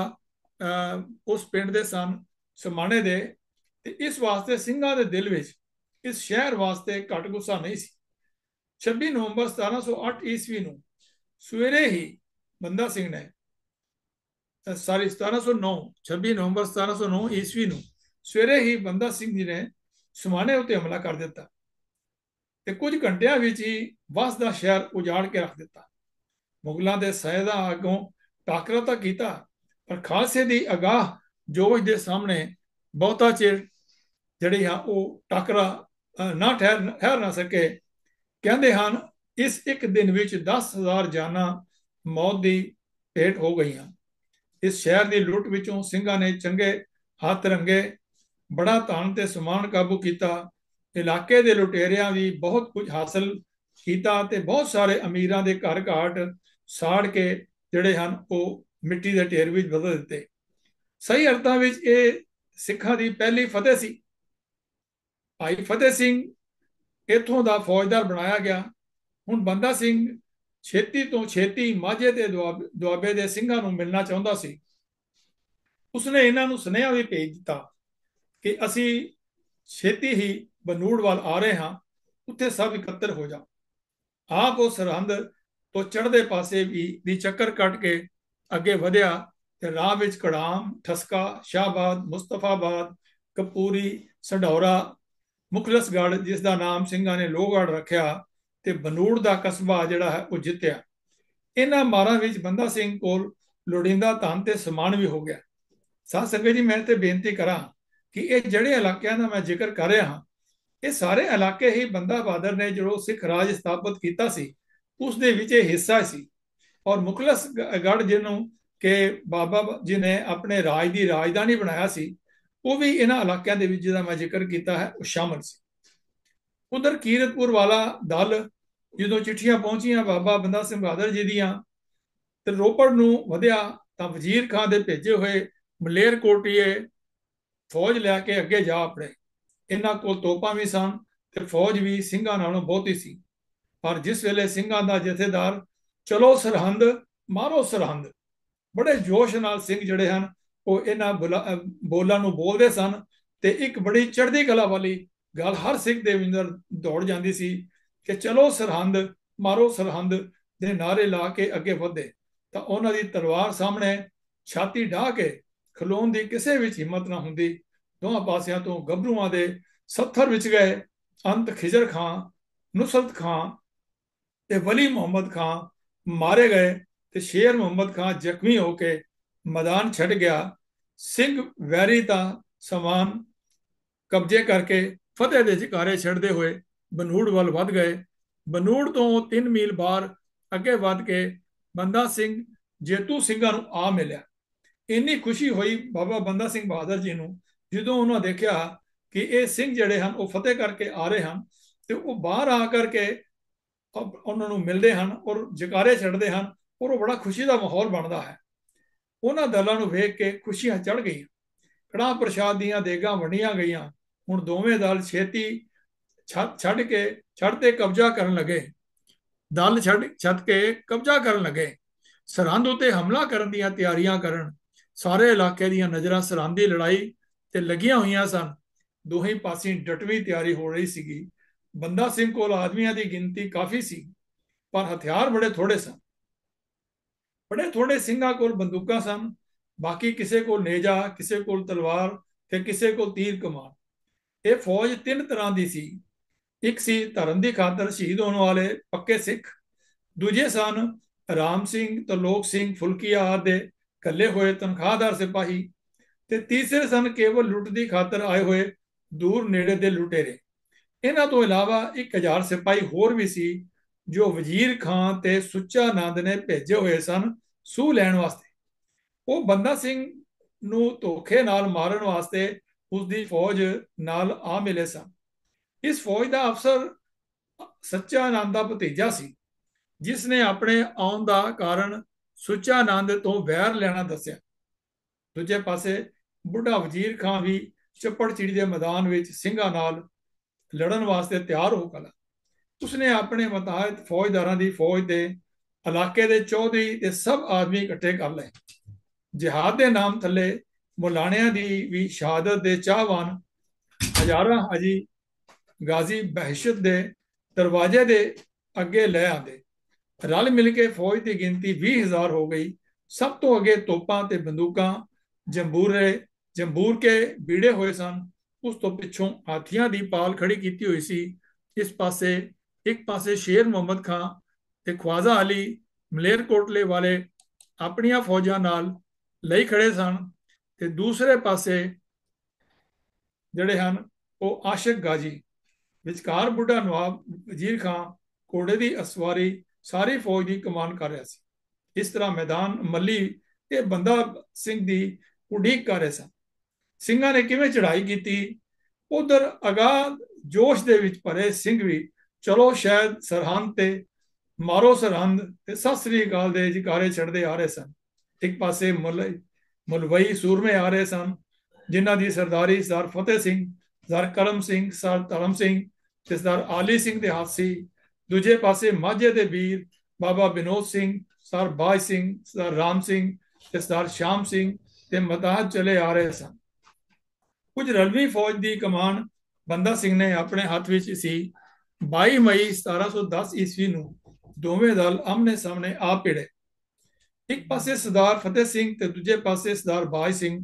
ਉਸ ਪਿੰਡ ਦੇ ਸਨ ਸਮਾਣੇ ਦੇ ਤੇ ਇਸ ਵਾਸਤੇ ਸਿੰਘਾਂ ਦੇ ਦਿਲ ਵਿੱਚ ਇਸ ਸ਼ਹਿਰ ਵਾਸਤੇ ਘਟ ਗੁੱਸਾ ਨਹੀਂ ਸੀ 26 ਨਵੰਬਰ 1708 ਈਸਵੀ ਨੂੰ ਸਵੇਰੇ ਹੀ ਬੰਦਾ ਸਿੰਘ ਨੇ ਸਾਰੀ 1709 26 ਨਵੰਬਰ 1709 ਈਸਵੀ ਨੂੰ ਸਵੇਰੇ ਹੀ ਬੰਦਾ ਸਿੰਘ ਜੀ ਨੇ ਸਮਾਨੇ ਉਤੇ ਹਮਲਾ ਕਰ ਦਿੱਤਾ ਤੇ ਕੁਝ ਘੰਟਿਆਂ ਵਿੱਚ ਹੀ ਵਸ ਦਾ ਸ਼ਹਿਰ ਉਜਾੜ ਕੇ ਰੱਖ ਦਿੱਤਾ ਮੁਗਲਾਂ ਦੇ ਸੈਦਾ ਅਗੋਂ ਟਾਕਰਾ ਤਾਂ ਕੀਤਾ ਪਰ ਖਾਲਸੇ ਦੀ ਅਗਾਹ ਜੋਸ਼ ਦੇ ਸਾਹਮਣੇ ਬਹੁਤਾ ਚਿਰ ਜਿਹੜੇ ਆ ਉਹ ਟਾਕਰਾ ਨਾ ਠਹਿਰ ਠਹਿਰ ਨਾ ਸਕੇ ਕਹਿੰਦੇ ਹਨ ਇਸ ਇੱਕ ਦਿਨ ਵਿੱਚ 10000 ਜਾਨਾਂ ਮੌਤ ਦੀ ਭੇਟ ਹੋ ਗਈਆਂ ਇਸ ਸ਼ਹਿਰ ਦੀ ਲੁੱਟ ਵਿੱਚੋਂ ਸਿੰਘਾਂ ਨੇ ਚੰਗੇ ਹੱਥ ਰੰਗੇ ਬੜਾ ਧਨ ਤੇ ਸਮਾਨ ਕਾਬੂ ਕੀਤਾ ਇਲਾਕੇ ਦੇ ਲੁਟੇਰਿਆਂ ਵੀ ਬਹੁਤ ਕੁਝ ਹਾਸਲ ਕੀਤਾ ਤੇ ਬਹੁਤ ਸਾਰੇ ਅਮੀਰਾਂ ਦੇ ਘਰ ਘਾਟ ਸਾੜ ਕੇ ਜਿਹੜੇ ਹਨ ਉਹ ਮਿੱਟੀ ਦੇ ਢੇਰ ਵਿੱਚ ਬਦਲ ਦਿੱਤੇ ਸਹੀ ਅਰਥਾਂ ਵਿੱਚ ਇਹ ਸਿੱਖਾਂ ਦੀ ਪਹਿਲੀ ਫਤਿਹ ਸੀ ਭਾਈ ਫਤਿਹ ਸਿੰਘ ਇਥੋਂ ਦਾ ਫੌਜਦਾਰ ਬਣਾਇਆ ਗਿਆ ਹੁਣ ਬੰਦਾ ਸਿੰਘ ਛੇਤੀ ਤੋਂ ਛੇਤੀ ਮਾਝੇ ਦੇ ਦੁਆਬੇ ਦੇ ਸਿੰਘਾਂ ਨੂੰ ਮਿਲਣਾ ਚਾਹੁੰਦਾ ਸੀ ਉਸਨੇ ਇਹਨਾਂ ਨੂੰ ਸੁਨੇਹਾ ਵੀ ਭੇਜ ਦਿੱਤਾ ਕਿ ਅਸੀਂ ਛੇਤੀ ਹੀ ਬਨੂੜਵਾਲ ਆ ਰਹੇ ਹਾਂ ਉੱਥੇ ਸਭ ਇਕੱਤਰ ਹੋ ਜਾ ਆਪ ਉਸ ਸਰਹੰਦ ਤੋਂ ਚੜ੍ਹਦੇ ਪਾਸੇ ਵੀ ਦੀ ਚੱਕਰ ਕੱਟ ਕੇ ਅੱਗੇ ਵਧਿਆ ਤੇ ਰਾਹ ਵਿੱਚ ਕੜਾਮ ਠਸਕਾ ਸ਼ਾਹਬਾਦ ਮੁਸਤਫਾਬਾਦ ਕਪੂਰੀ ਸਡੌਰਾ ਮੁਖਲਸਗੜ ਜਿਸ ਦਾ ਨਾਮ ਸਿੰਘਾਂ ਨੇ ਲੋਗੜ ਰੱਖਿਆ ਤੇ ਬਨੂੜ ਦਾ ਕਸਬਾ ਜਿਹੜਾ ਹੈ ਉਹ ਜਿੱਤਿਆ ਇਹਨਾਂ ਮਾਰਾਂ ਵਿੱਚ ਬੰਦਾ ਸਿੰਘ ਕੋਲ ਲੋੜਿੰਦਾ ਧਨ ਤੇ ਸਮਾਨ ਵੀ ਹੋ ਗਿਆ ਸਾਧ ਸੰਗਤ ਜੀ ਮੈਂ ਤੇ ਬੇਨਤੀ ਕਰਾਂ ਕਿ ਇਹ ਜਿਹੜੇ ਇਲਾਕਿਆਂ ਦਾ ਮੈਂ ਜ਼ਿਕਰ ਕਰ ਰਿਹਾ ਹਾਂ ਇਹ ਸਾਰੇ ਇਲਾਕੇ ਹੀ ਬੰਦਾ ਬਹਾਦਰ ਨੇ ਜਿਹੜਾ ਸਿੱਖ ਰਾਜ ਸਥਾਪਿਤ ਕੀਤਾ ਸੀ ਉਸ ਦੇ ਵਿੱਚ ਇਹ ਹਿੱਸਾ ਸੀ ਔਰ ਮੁਖਲਸ ਗੜ ਜਿਹਨੂੰ ਕਿ ਬਾਬਾ ਜੀ ਨੇ ਆਪਣੇ ਰਾਜ ਦੀ ਰਾਜਧਾਨੀ ਬਣਾਇਆ ਸੀ ਉਹ ਵੀ ਇਹਨਾਂ ਇਲਾਕਿਆਂ ਦੇ ਵਿੱਚ ਜਿਹਦਾ ਮੈਂ ਜ਼ਿਕਰ ਕੀਤਾ ਹੈ ਉਹ ਸ਼ਾਮਲ ਸੀ ਉਧਰ ਕੀਰਤਪੁਰ ਵਾਲਾ ਦਲ ਜਦੋਂ ਚਿੱਠੀਆਂ ਪਹੁੰਚੀਆਂ ਬਾਬਾ ਬੰਦਾ ਸਿੰਘ ਬਹਾਦਰ ਜੀ ਦੀਆਂ ਤੇ ਰੋਪੜ ਨੂੰ ਵਧਿਆ ਤਾਂ ਵਜ਼ੀਰ ਖਾਂ ਦੇ ਭੇਜੇ ਹੋਏ ਮਲੇਰ ਕੋਟੀਏ ਫੌਜ ਲੈ ਕੇ ਅੱਗੇ ਜਾ ਆਪਣੇ ਇਹਨਾਂ ਕੋਲ ਤੋਪਾਂ ਵੀ ਸਨ ਤੇ ਫੌਜ ਵੀ ਸਿੰਘਾਂ ਨਾਲੋਂ ਬਹੁਤੀ ਸੀ ਪਰ ਜਿਸ ਵੇਲੇ ਸਿੰਘਾਂ ਦਾ ਜਥੇਦਾਰ ਚਲੋ ਸਰਹੰਦ ਮਾਰੋ ਸਰਹੰਦ ਬੜੇ ਜੋਸ਼ ਨਾਲ ਸਿੰਘ ਜਿਹੜੇ ਹਨ ਉਹ ਇਹਨਾਂ ਬੋਲਾਂ ਨੂੰ ਬੋਲਦੇ ਸਨ ਤੇ ਇੱਕ ਬੜੀ ਚੜ੍ਹਦੀ ਕਲਾ ਵਾਲੀ ਗੱਲ ਹਰ ਸਿੱਖ ਦੇ ਅੰਦਰ ਦੌੜ ਜਾਂਦੀ ਸੀ ਕਿ ਚਲੋ ਸਰਹੰਦ ਮਾਰੋ ਸਰਹੰਦ ਦੇ ਨਾਰੇ ਲਾ ਕੇ ਅੱਗੇ ਵਧੇ ਤਾਂ ਉਹਨਾਂ ਦੀ ਤਲਵਾਰ ਸਾਹਮਣੇ ਛਾਤੀ ਢਾ ਕੇ ਖਲੋਣ ਦੀ ਕਿਸੇ ਵਿੱਚ ਹਿੰਮਤ ਨਾ ਹੁੰਦੀ ਦੋਹਾਂ ਪਾਸਿਆਂ ਤੋਂ ਗੱਭਰੂਆਂ ਦੇ ਸੱਥਰ ਵਿੱਚ ਗਏ ਅੰਤ ਖਿਜ਼ਰ ਖਾਨ ਨੁਸਰਤ ਖਾਨ ਤੇ ਵਲੀ ਮੁਹੰਮਦ ਖਾਨ ਮਾਰੇ ਗਏ ਤੇ ਸ਼ੇਰ ਮੁਹੰਮਦ ਖਾਨ ਜ਼ਖਮੀ ਹੋ ਕੇ ਮੈਦਾਨ ਛੱਡ ਗਿਆ ਸਿੰਘ ਵੈਰੀ ਦਾ ਸਮਾਨ ਕਬਜ਼ੇ ਕਰਕੇ ਫਤਿਹ ਦੇ ਜਿਕਾਰੇ ਛੱਡਦੇ ਹੋਏ ਬਨੂੜ ਵੱਲ ਵੱਧ ਗਏ ਬਨੂੜ ਤੋਂ 3 ਮੀਲ ਬਾਹਰ ਅੱਗੇ ਵੱਧ ਕੇ ਬੰਦਾ ਸਿੰਘ ਜੇਤੂ ਸਿੰਘਾਂ ਨੂੰ ਆ ਮਿਲਿਆ ਇੰਨੀ ਖੁਸ਼ੀ ਹੋਈ ਬਾਬਾ ਬੰਦਾ ਸਿੰਘ ਬਹਾਦਰ ਜੀ ਨੂੰ ਜਦੋਂ ਉਹਨਾਂ ਦੇਖਿਆ ਕਿ ਇਹ ਸਿੰਘ ਜਿਹੜੇ ਹਨ ਉਹ ਫਤਿਹ ਕਰਕੇ ਆ ਰਹੇ ਹਨ ਤੇ ਉਹ ਬਾਹਰ ਆ ਕਰਕੇ ਉਹਨਾਂ ਨੂੰ ਮਿਲਦੇ ਹਨ ਔਰ ਜਿਕਾਰੇ ਛੱਡਦੇ ਹਨ ਔਰ ਉਹ ਬੜਾ ਖੁਸ਼ੀ ਦਾ ਮਾਹੌਲ ਬਣਦਾ ਹੈ ਉਹਨਾਂ ਦਲਾਂ ਨੂੰ ਵੇਖ ਕੇ ਖੁਸ਼ੀਆਂ ਚੜ ਗਈਆਂ ਕੜਾ ਪ੍ਰਸ਼ਾਦ ਦੀਆਂ ਦੇਗਾ ਵੰਡੀਆਂ ਗਈਆਂ ਹੁਣ ਦੋਵੇਂ ਦਲ ਛੇਤੀ ਛੱਡ ਕੇ ਛੱਡ ਤੇ ਕਬਜ਼ਾ ਕਰਨ ਲੱਗੇ ਦਲ ਛੱਡ ਛੱਡ ਕੇ ਕਬਜ਼ਾ ਕਰਨ ਲੱਗੇ ਸਰਹੰਦ ਉਤੇ ਹਮਲਾ ਕਰਨ ਦੀਆਂ ਤਿਆਰੀਆਂ ਕਰਨ ਸਾਰੇ ਇਲਾਕੇ ਦੀਆਂ ਨਜ਼ਰਾਂ ਸਰਹੰਦ ਦੀ ਲੜਾਈ ਤੇ ਲੱਗੀਆਂ ਹੋਈਆਂ ਸਨ ਦੋਹੇ ਪਾਸੇ ਡਟਵੀਂ ਤਿਆਰੀ ਹੋ ਰਹੀ ਸੀਗੀ ਬੰਦਾ ਸਿੰਘ ਕੋਲ ਆਦਮੀਆਂ ਦੀ ਗਿਣਤੀ ਕਾਫੀ ਸੀ ਪਰ ਹਥਿਆਰ ਬੜੇ ਥੋੜੇ ਸਨ ਬੜੇ ਥੋੜੇ ਸਿੰਘਾਂ ਕੋਲ ਬੰਦੂਕਾਂ ਸਨ ਬਾਕੀ ਕਿਸੇ ਕੋਲ ਨੇਜਾ ਕਿਸੇ ਕੋਲ ਤਲਵਾਰ ਤੇ ਕਿਸੇ ਕੋਲ ਤੀਰ ਕਮਾਨ ਇਹ ਫੌਜ ਤਿੰਨ ਤਰ੍ਹਾਂ ਦੀ ਸੀ ਇੱਕ ਸੀ ਧਰਮ ਦੀ ਖਾਤਰ ਸ਼ਹੀਦ ਹੋਣ ਵਾਲੇ ਪੱਕੇ ਸਿੱਖ ਦੂਜੇ ਸਨ ਰਾਮ ਸਿੰਘ ਤੇ ਲੋਕ ਸਿੰਘ ਫੁਲਕੀਆ ਆਦਿ ਕੱਲੇ ਹੋਏ ਤਨਖਾਹਦਾਰ ਸਿਪਾਹੀ ਤੇ ਤੀਸਰੇ ਸਨ ਕੇਵਲ ਲੁੱਟ ਦੀ ਖਾਤਰ ਆਏ ਹੋਏ ਦੂਰ ਨੇੜੇ ਦੇ ਲੁਟੇਰੇ ਇਹਨਾਂ ਤੋਂ ਇਲਾਵਾ 1000 ਸਿਪਾਹੀ ਹੋਰ ਵੀ ਸੀ ਜੋ ਵਜ਼ੀਰ ਖਾਨ ਤੇ ਸੁੱਚਾ ਆਨੰਦ ਨੇ ਭੇਜੇ ਹੋਏ ਸਨ ਸੂ ਲੈਣ ਵਾਸਤੇ ਉਹ ਬੰਦਾ ਸਿੰਘ ਨੂੰ ਧੋਖੇ ਨਾਲ ਮਾਰਨ ਵਾਸਤੇ ਉਸ ਦੀ ਫੌਜ ਨਾਲ ਆ ਮਿਲੇ ਸਨ ਇਸ ਫੌਜ ਦਾ ਅਫਸਰ ਸੱਚਾ ਆਨੰਦ ਦਾ ਭਤੀਜਾ ਸੀ ਜਿਸ ਨੇ ਆਪਣੇ ਆਉਣ ਦਾ ਕਾਰਨ ਸੁੱਚਾ ਆਨੰਦ ਤੋਂ ਵੈਰ ਲੈਣਾ ਦੱਸਿਆ ਦੂਜੇ ਪਾਸੇ ਬੁੱਢਾ ਵਜ਼ੀਰ ਖਾਂ ਵੀ ਚਿੜੀ ਦੇ ਮੈਦਾਨ ਵਿੱਚ ਸਿੰਘਾਂ ਨਾਲ ਲੜਨ ਵਾਸਤੇ ਤਿਆਰ ਹੋ ਗਿਆ ਉਸਨੇ ਆਪਣੇ ਮਤਾਇਤ ਫੌਜਦਾਰਾਂ ਦੀ ਫੌਜ ਦੇ ਇਲਾਕੇ ਦੇ ਚੌਧਰੀ ਤੇ ਸਭ ਆਦਮੀ ਇਕੱਠੇ ਕਰ ਲਏ ਜਿਹਾਦ ਦੇ ਨਾਮ ਥੱਲੇ ਮੌਲਾਨਿਆਂ ਦੀ ਵੀ ਸ਼ਹਾਦਤ ਦੇ ਚਾਹਵਾਨ ਹਜ਼ਾਰਾਂ ਅਜੀ ਗਾਜ਼ੀ ਬਹਿਸ਼ਤ ਦੇ ਦਰਵਾਜ਼ੇ ਦੇ ਅੱਗੇ ਲੈ ਆਂਦੇ ਰਲ ਮਿਲ ਕੇ ਫੌਜ ਦੀ ਗਿਣਤੀ 20000 ਹੋ ਗਈ ਸਭ ਤੋਂ ਅੱਗੇ ਤੋਪਾਂ ਤੇ ਬੰਦੂਕਾਂ ਜੰਬੂਰੇ ਜੰਬੂਰ ਕੇ ਬੀੜੇ ਹੋਏ ਸਨ ਉਸ ਤੋਂ ਪਿੱਛੋਂ ਹਾਥੀਆਂ ਦੀ ਪਾਲ ਖੜੀ ਕੀਤੀ ਹੋਈ ਸੀ ਇਸ ਪਾਸੇ ਇੱਕ ਪਾਸੇ ਸ਼ੇਰ ਮੁਹੰਮਦ ਖਾਨ ਤੇ ਖਵਾਜ਼ਾ ਅਲੀ ਮਲੇਰ ਕੋਟਲੇ ਵਾਲੇ ਆਪਣੀਆਂ ਫੌਜਾਂ ਨਾਲ ਲਈ ਖੜੇ ਸਨ ਤੇ ਦੂਸਰੇ ਪਾਸੇ ਜਿਹੜੇ ਹਨ ਉਹ ਆਸ਼ਿਕ ਗਾਜੀ ਵਿਚਕਾਰ ਬੁੱਢਾ ਨਵਾਬ ਵਜ਼ੀਰ ਖਾਨ ਕੋੜੇ ਦੀ ਅਸਵਾਰੀ ਸਾਰੀ ਫੌਜ ਦੀ ਕਮਾਨ ਕਰ ਰਿਹਾ ਸੀ ਇਸ ਤਰ੍ਹਾਂ ਮੈਦਾਨ ਮੱਲੀ ਤੇ ਬੰਦਾ ਸਿੰਘ ਦੀ ਉਡੀਕ ਕਰ ਰਿਹਾ ਸੀ ਸਿੰਘਾਂ ਨੇ ਕਿਵੇਂ ਚੜ੍ਹਾਈ ਕੀਤੀ ਉਧਰ ਅਗਾ ਜੋਸ਼ ਦੇ ਵਿੱਚ ਭਰੇ ਸਿੰਘ ਵੀ ਚਲੋ ਸ਼ਾਇਦ ਸਰਹੰਦ ਤੇ ਮਾਰੋ ਸਰਹੰਦ ਤੇ ਸਸਰੀ ਗਾਲ ਦੇ ਜਿਕਾਰੇ ਛੱਡਦੇ ਆ ਰਹੇ ਸਨ ਇੱਕ ਪਾਸੇ ਮੱਲੀ ਮਲਵਈ ਸੂਰਮੇ ਆ ਰਹੇ ਸਨ ਜਿਨ੍ਹਾਂ ਦੀ ਸਰਦਾਰੀ sir Fateh Singh sir Karam Singh sir Dharam Singh ਤੇ ਸਰ ਆਲੀ ਸਿੰਘ ਦੇ ਹੱਥ ਸੀ ਦੂਜੇ ਪਾਸੇ ਮਾਝੇ ਦੇ ਵੀਰ ਬਾਬਾ ਬਿਨੋਦ ਸਿੰਘ ਸਰ ਬਾਜ ਸਿੰਘ ਸਰ ਰਾਮ ਸਿੰਘ ਤੇ ਸਰ ਸ਼ਾਮ ਸਿੰਘ ਤੇ ਮਤਾਹ ਚਲੇ ਆ ਰਹੇ ਸਨ ਕੁਝ ਰਲਵੀ ਫੌਜ ਦੀ ਕਮਾਨ ਬੰਦਾ ਸਿੰਘ ਨੇ ਆਪਣੇ ਹੱਥ ਵਿੱਚ ਸੀ 22 ਮਈ 1710 ਈਸਵੀ ਨੂੰ ਦੋਵੇਂ ਦਲ ਆਮਨੇ ਸਾਹਮਣੇ ਆ ਪੜੇ ਇੱਕ ਪਾਸੇ ਸਰਦਾਰ ਫਤਿਹ ਸਿੰਘ ਤੇ ਦੂਜੇ ਪਾਸੇ ਸਰਦਾਰ ਬਾਜ ਸਿੰਘ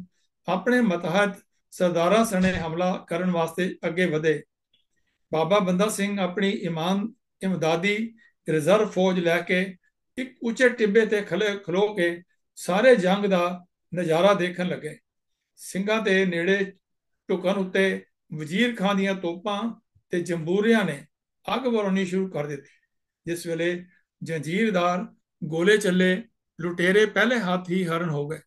ਆਪਣੇ ਮਤਹਤ ਸਰਦਾਰਾਂ ਸਣੇ ਹਮਲਾ ਕਰਨ ਵਾਸਤੇ ਅੱਗੇ ਵਧੇ ਬਾਬਾ ਬੰਦਾ ਸਿੰਘ ਆਪਣੀ ਇਮਾਨ ਇਮਦਾਦੀ ਰਿਜ਼ਰਵ ਫੌਜ ਲੈ ਕੇ ਇੱਕ ਉੱਚੇ ਟਿੱਬੇ ਤੇ ਖਲੇ ਖਲੋ ਕੇ ਸਾਰੇ ਜੰਗ ਦਾ ਨਜ਼ਾਰਾ ਦੇਖਣ ਲੱਗੇ ਸਿੰਘਾਂ ਦੇ ਨੇੜੇ ਟੁਕਨ ਉੱਤੇ ਵਜ਼ੀਰ ਖਾਨ ਦੀਆਂ ਤੋਪਾਂ ਤੇ ਜੰਬੂਰੀਆਂ ਨੇ ਅੱਗ ਵਰਨੀ ਸ਼ੁਰੂ ਕਰ ਦਿੱਤੀ ਜਿਸ ਵੇਲੇ ਜੰਜੀਰਦਾਰ ਗੋਲੇ ਚੱਲੇ ਲੁਟੇਰੇ ਪਹਿਲੇ ਹੱਥ ਹੀ ਹਰਨ ਹੋ ਗਏ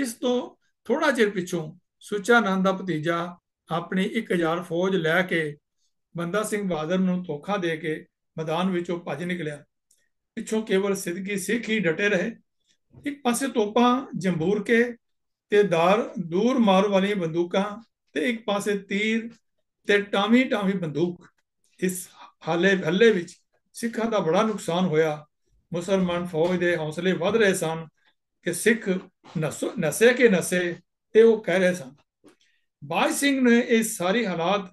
ਇਸ ਤੋਂ ਥੋੜਾ ਚਿਰ ਪਿੱਛੋਂ ਸੁਚਾਨੰਦ ਦਾ ਭਤੀਜਾ ਆਪਣੀ 1000 ਫੌਜ ਲੈ ਕੇ ਬੰਦਾ ਸਿੰਘ ਬਾਦਰ ਨੂੰ ਧੋਖਾ ਦੇ ਕੇ ਮੈਦਾਨ ਵਿੱਚੋਂ ਭੱਜ ਨਿਕਲਿਆ ਪਿੱਛੋਂ ਕੇਵਲ ਸਿੱਧਗੀ ਸਿੱਖ ਹੀ ਡਟੇ ਰਹੇ ਇੱਕ ਪਾਸੇ ਤੋਪਾਂ ਜੰਬੂਰ ਕੇ ਤੇ ਦਾਰ ਦੂਰ ਮਾਰ ਵਾਲੀਆਂ ਬੰਦੂਕਾਂ ਤੇ ਇੱਕ ਪਾਸੇ ਤੀਰ ਤੇ ਟਾਵੀ ਟਾਵੀ ਬੰਦੂਕ ਇਸ ਹਾਲੇ ਹੱਲੇ ਵਿੱਚ ਸਿੱਖਾਂ ਦਾ ਬੜਾ ਨੁਕਸਾਨ ਹੋਇਆ ਮੁਸਲਮਾਨ ਫੌਜ ਦੇ ਹੌਸਲੇ ਵਧ ਰਹੇ ਸਨ ਕਿ ਸਿੱਖ ਨਸੇ ਕੇ ਨਸੇ ਤੇ ਉਹ ਕਹਿ ਰਹੇ ਸਨ ਬਾਜ ਸਿੰਘ ਨੇ ਇਹ ਸਾਰੀ ਹਾਲਾਤ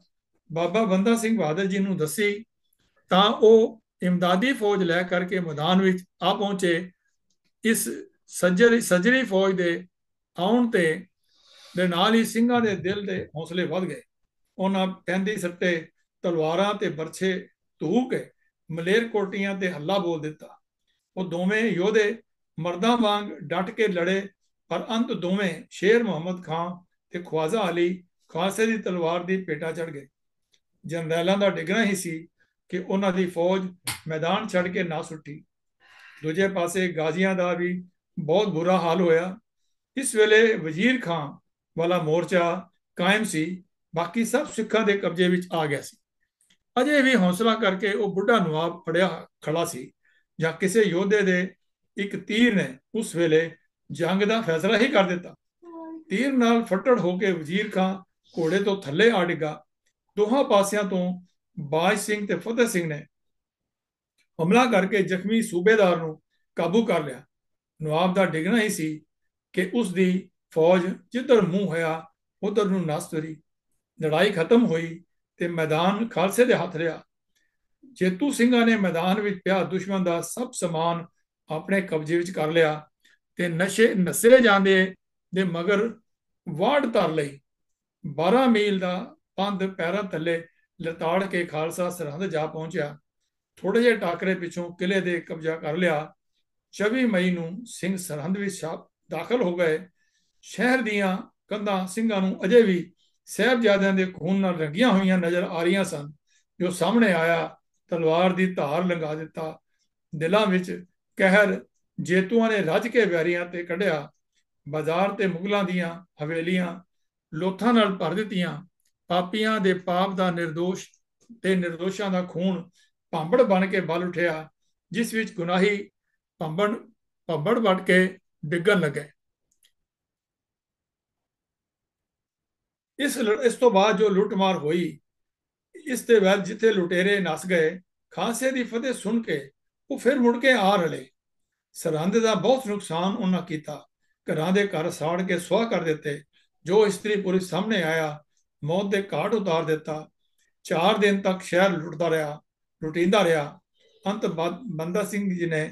ਬਾਬਾ ਬੰਦਾ ਸਿੰਘ ਬਹਾਦਰ ਜੀ ਨੂੰ ਦੱਸੀ ਤਾਂ ਉਹ ਇਮਦਾਦੀ ਫੌਜ ਲੈ ਕਰਕੇ ਮੈਦਾਨ ਵਿੱਚ ਆ ਪਹੁੰਚੇ ਇਸ ਸੱਜਰੀ ਸੱਜਰੀ ਫੌਜ ਦੇ ਆਉਣ ਤੇ ਦੇ ਨਾਲ ਹੀ ਸਿੰਘਾਂ ਦੇ ਦਿਲ ਦੇ ਹੌਸਲੇ ਵੱਧ ਗਏ ਉਹਨਾਂ ਟੈਂਦੀ ਸੱਟੇ ਤਲਵਾਰਾਂ ਤੇ ਬਰਛੇ ਧੂਕ ਮਲੇਰ ਕੋਟੀਆਂ ਤੇ ਹੱਲਾ ਬੋਲ ਦਿੱਤਾ ਉਹ ਦੋਵੇਂ ਯੋਧੇ ਮਰਦਾਂ ਵਾਂਗ ਡਟ ਕੇ ਲੜੇ ਪਰ ਅੰਤ ਦੋਵੇਂ ਸ਼ੇਰ ਮੁਹੰਮਦ ਖਾਨ ਤੇ ਖਵਾਜ਼ਾ ਅਲੀ ਖਾਸੇ ਦੀ ਤਲਵਾਰ ਦੀ ਪੇਟਾ ਚੜ ਗਏ ਜਨਰਲਾਂ ਦਾ ਡਿੱਗਣਾ ਹੀ ਸੀ ਕਿ ਉਹਨਾਂ ਦੀ ਫੌਜ ਮੈਦਾਨ ਛੱਡ ਕੇ ਨਾ ਸੁੱਟੀ ਦੂਜੇ ਪਾਸੇ ਗਾਜ਼ੀਆਂ ਦਾ ਵੀ ਬਹੁਤ ਬੁਰਾ ਹਾਲ ਹੋਇਆ ਇਸ ਵੇਲੇ ਵਜ਼ੀਰ ਖਾਨ ਵਾਲਾ ਮੋਰਚਾ ਕਾਇਮ ਸੀ ਬਾਕੀ ਸਭ ਸਿੱਖਾਂ ਦੇ ਕਬਜ਼ੇ ਵਿੱਚ ਆ ਗਿਆ ਸੀ ਅਜੇ ਵੀ ਹੌਸਲਾ ਕਰਕੇ ਉਹ ਬੁੱਢਾ ਨਵਾਬ ਫੜਿਆ ਖੜਾ ਸੀ ਜਾਂ ਕਿਸੇ ਯੋਧੇ ਦੇ ਇੱਕ ਤੀਰ ਨੇ ਉਸ ਵੇਲੇ ਜੰਗ ਦਾ ਫੈਸਲਾ ਹੀ ਕਰ ਦਿੱਤਾ ਤੀਰ ਨਾਲ ਫਟੜ ਹੋ ਕੇ ਵਜ਼ੀਰ ਖਾਨ ਘੋੜੇ ਤੋਂ ਥੱਲੇ ਆ ਡਿੱਗਾ ਦੋਹਾਂ ਪਾਸਿਆਂ ਤੋਂ ਬਾਜ ਸਿੰਘ ਤੇ ਫਤਿਹ ਸਿੰਘ ਨੇ ਹਮਲਾ ਕਰਕੇ ਜ਼ਖਮੀ ਸੂਬੇਦਾਰ ਨੂੰ ਕਾਬੂ ਕਰ ਲਿਆ ਨਵਾਬ ਦਾ ਡਿੱਗਣਾ ਹੀ ਸੀ ਕਿ ਉਸ ਦੀ ਫੌਜ ਜਿੱਧਰ ਮੂੰਹ ਹੋਇਆ ਉਧਰ ਨੂੰ ਨਸਤਰੀ ਲੜਾਈ ਖਤਮ ਹੋਈ ਤੇ ਮੈਦਾਨ ਖਾਲਸੇ ਦੇ ਹੱਥ ਰਿਹਾ ਜੇਤੂ ਸਿੰਘਾਂ ਨੇ ਮੈਦਾਨ ਵਿੱਚ ਪਿਆ ਦੁਸ਼ਮਣ ਦਾ ਸਭ ਸਮਾਨ ਆਪਣੇ ਕਬਜ਼ੇ ਵਿੱਚ ਕਰ ਲਿਆ ਤੇ ਨਸ਼ੇ ਨਸੇ ਜਾਂਦੇ ਦੇ ਮਗਰ ਵਾੜ ਧਰ ਲਈ 12 ਮੀਲ ਦਾ ਪੰਧ ਪੈਰਾਂ ਥੱਲੇ ਲਤਾੜ ਕੇ ਖਾਲਸਾ ਸਰਹੰਦ ਜਾ ਪਹੁੰਚਿਆ ਥੋੜੇ ਜਿਹੇ ਟਾਕਰੇ ਪਿੱਛੋਂ ਕਿਲੇ ਦੇ ਕਬਜ਼ਾ ਕਰ ਲਿਆ 24 ਮਈ ਨੂੰ ਸਿੰਘ ਸਰਹੰਦ ਵਿੱਚ ਦਾਖਲ ਹੋ ਗਏ ਸ਼ਹਿਰ ਦੀਆਂ ਕੰਧਾਂ ਸਿੰਘਾਂ ਨੂੰ ਅਜੇ ਵੀ ਸਹਿਬਜ਼ਾਦਿਆਂ ਦੇ ਖੂਨ ਨਾਲ ਰੰਗੀਆਂ ਹੋਈਆਂ ਨਜ਼ਰ ਆ ਰਹੀਆਂ ਸਨ ਜੋ ਸਾਹਮਣੇ ਆਇਆ ਤਲਵਾਰ ਦੀ ਧਾਰ ਲੰਗਾ ਦਿੱਤਾ ਦਿਲਾਂ ਵਿੱਚ ਕਹਿਰ ਜੇਤੂਆਂ ਨੇ ਰੱਜ ਕੇ ਵੈਰੀਆਂ ਤੇ ਕੱਢਿਆ ਬਾਜ਼ਾਰ ਤੇ ਮੁਗਲਾਂ ਦੀਆਂ ਹਵੇਲੀਆਂ ਲੋਥਾਂ ਨਾਲ ਭਰ ਦਿੱਤੀਆਂ ਪਾਪੀਆਂ ਦੇ ਪਾਪ ਦਾ નિર્ਦੋਸ਼ ਤੇ નિર્ਦੋਸ਼ਾਂ ਦਾ ਖੂਨ ਭਾਂਬੜ ਬਣ ਕੇ ਬਲ ਉਠਿਆ ਜਿਸ ਵਿੱਚ ਗੁਨਾਹੀ ਭਾਂਬੜ ਭਾਂਬੜ ਵੱਟ ਕੇ ਡਿੱਗਣ ਲੱਗੇ ਇਸ ਇਸ ਤੋਂ ਬਾਅਦ ਜੋ ਲੁੱਟਮਾਰ ਹੋਈ ਇਸ ਤੇ ਵੱਲ ਜਿੱਥੇ ਲੁਟੇਰੇ ਨਸ ਗਏ ਖਾਸੇ ਦੀ ਫਤਿਹ ਸੁਣ ਕੇ ਉਹ ਫਿਰ ਮੁੜ ਕੇ ਆ ਰਲੇ ਸਰਹੰਦ ਦਾ ਬਹੁਤ ਨੁਕਸਾਨ ਉਹਨਾਂ ਕੀਤਾ ਘਰਾਂ ਦੇ ਘਰ ਸਾੜ ਕੇ ਸੁਆਹ ਕਰ ਦਿੱਤੇ ਜੋ ਇਸਤਰੀ ਪੁਰਖ ਸਾਹਮਣੇ ਆਇਆ ਮੌਤ ਦੇ ਘਾਟ ਉਤਾਰ ਦਿੱਤਾ 4 ਦਿਨ ਤੱਕ ਸ਼ਹਿਰ ਲੁੱਟਦਾ ਰਿਹਾ ਲੁਟਿੰਦਾ ਰਿਹਾ ਅੰਤ ਬੰਦਾ ਸਿੰਘ ਜੀ ਨੇ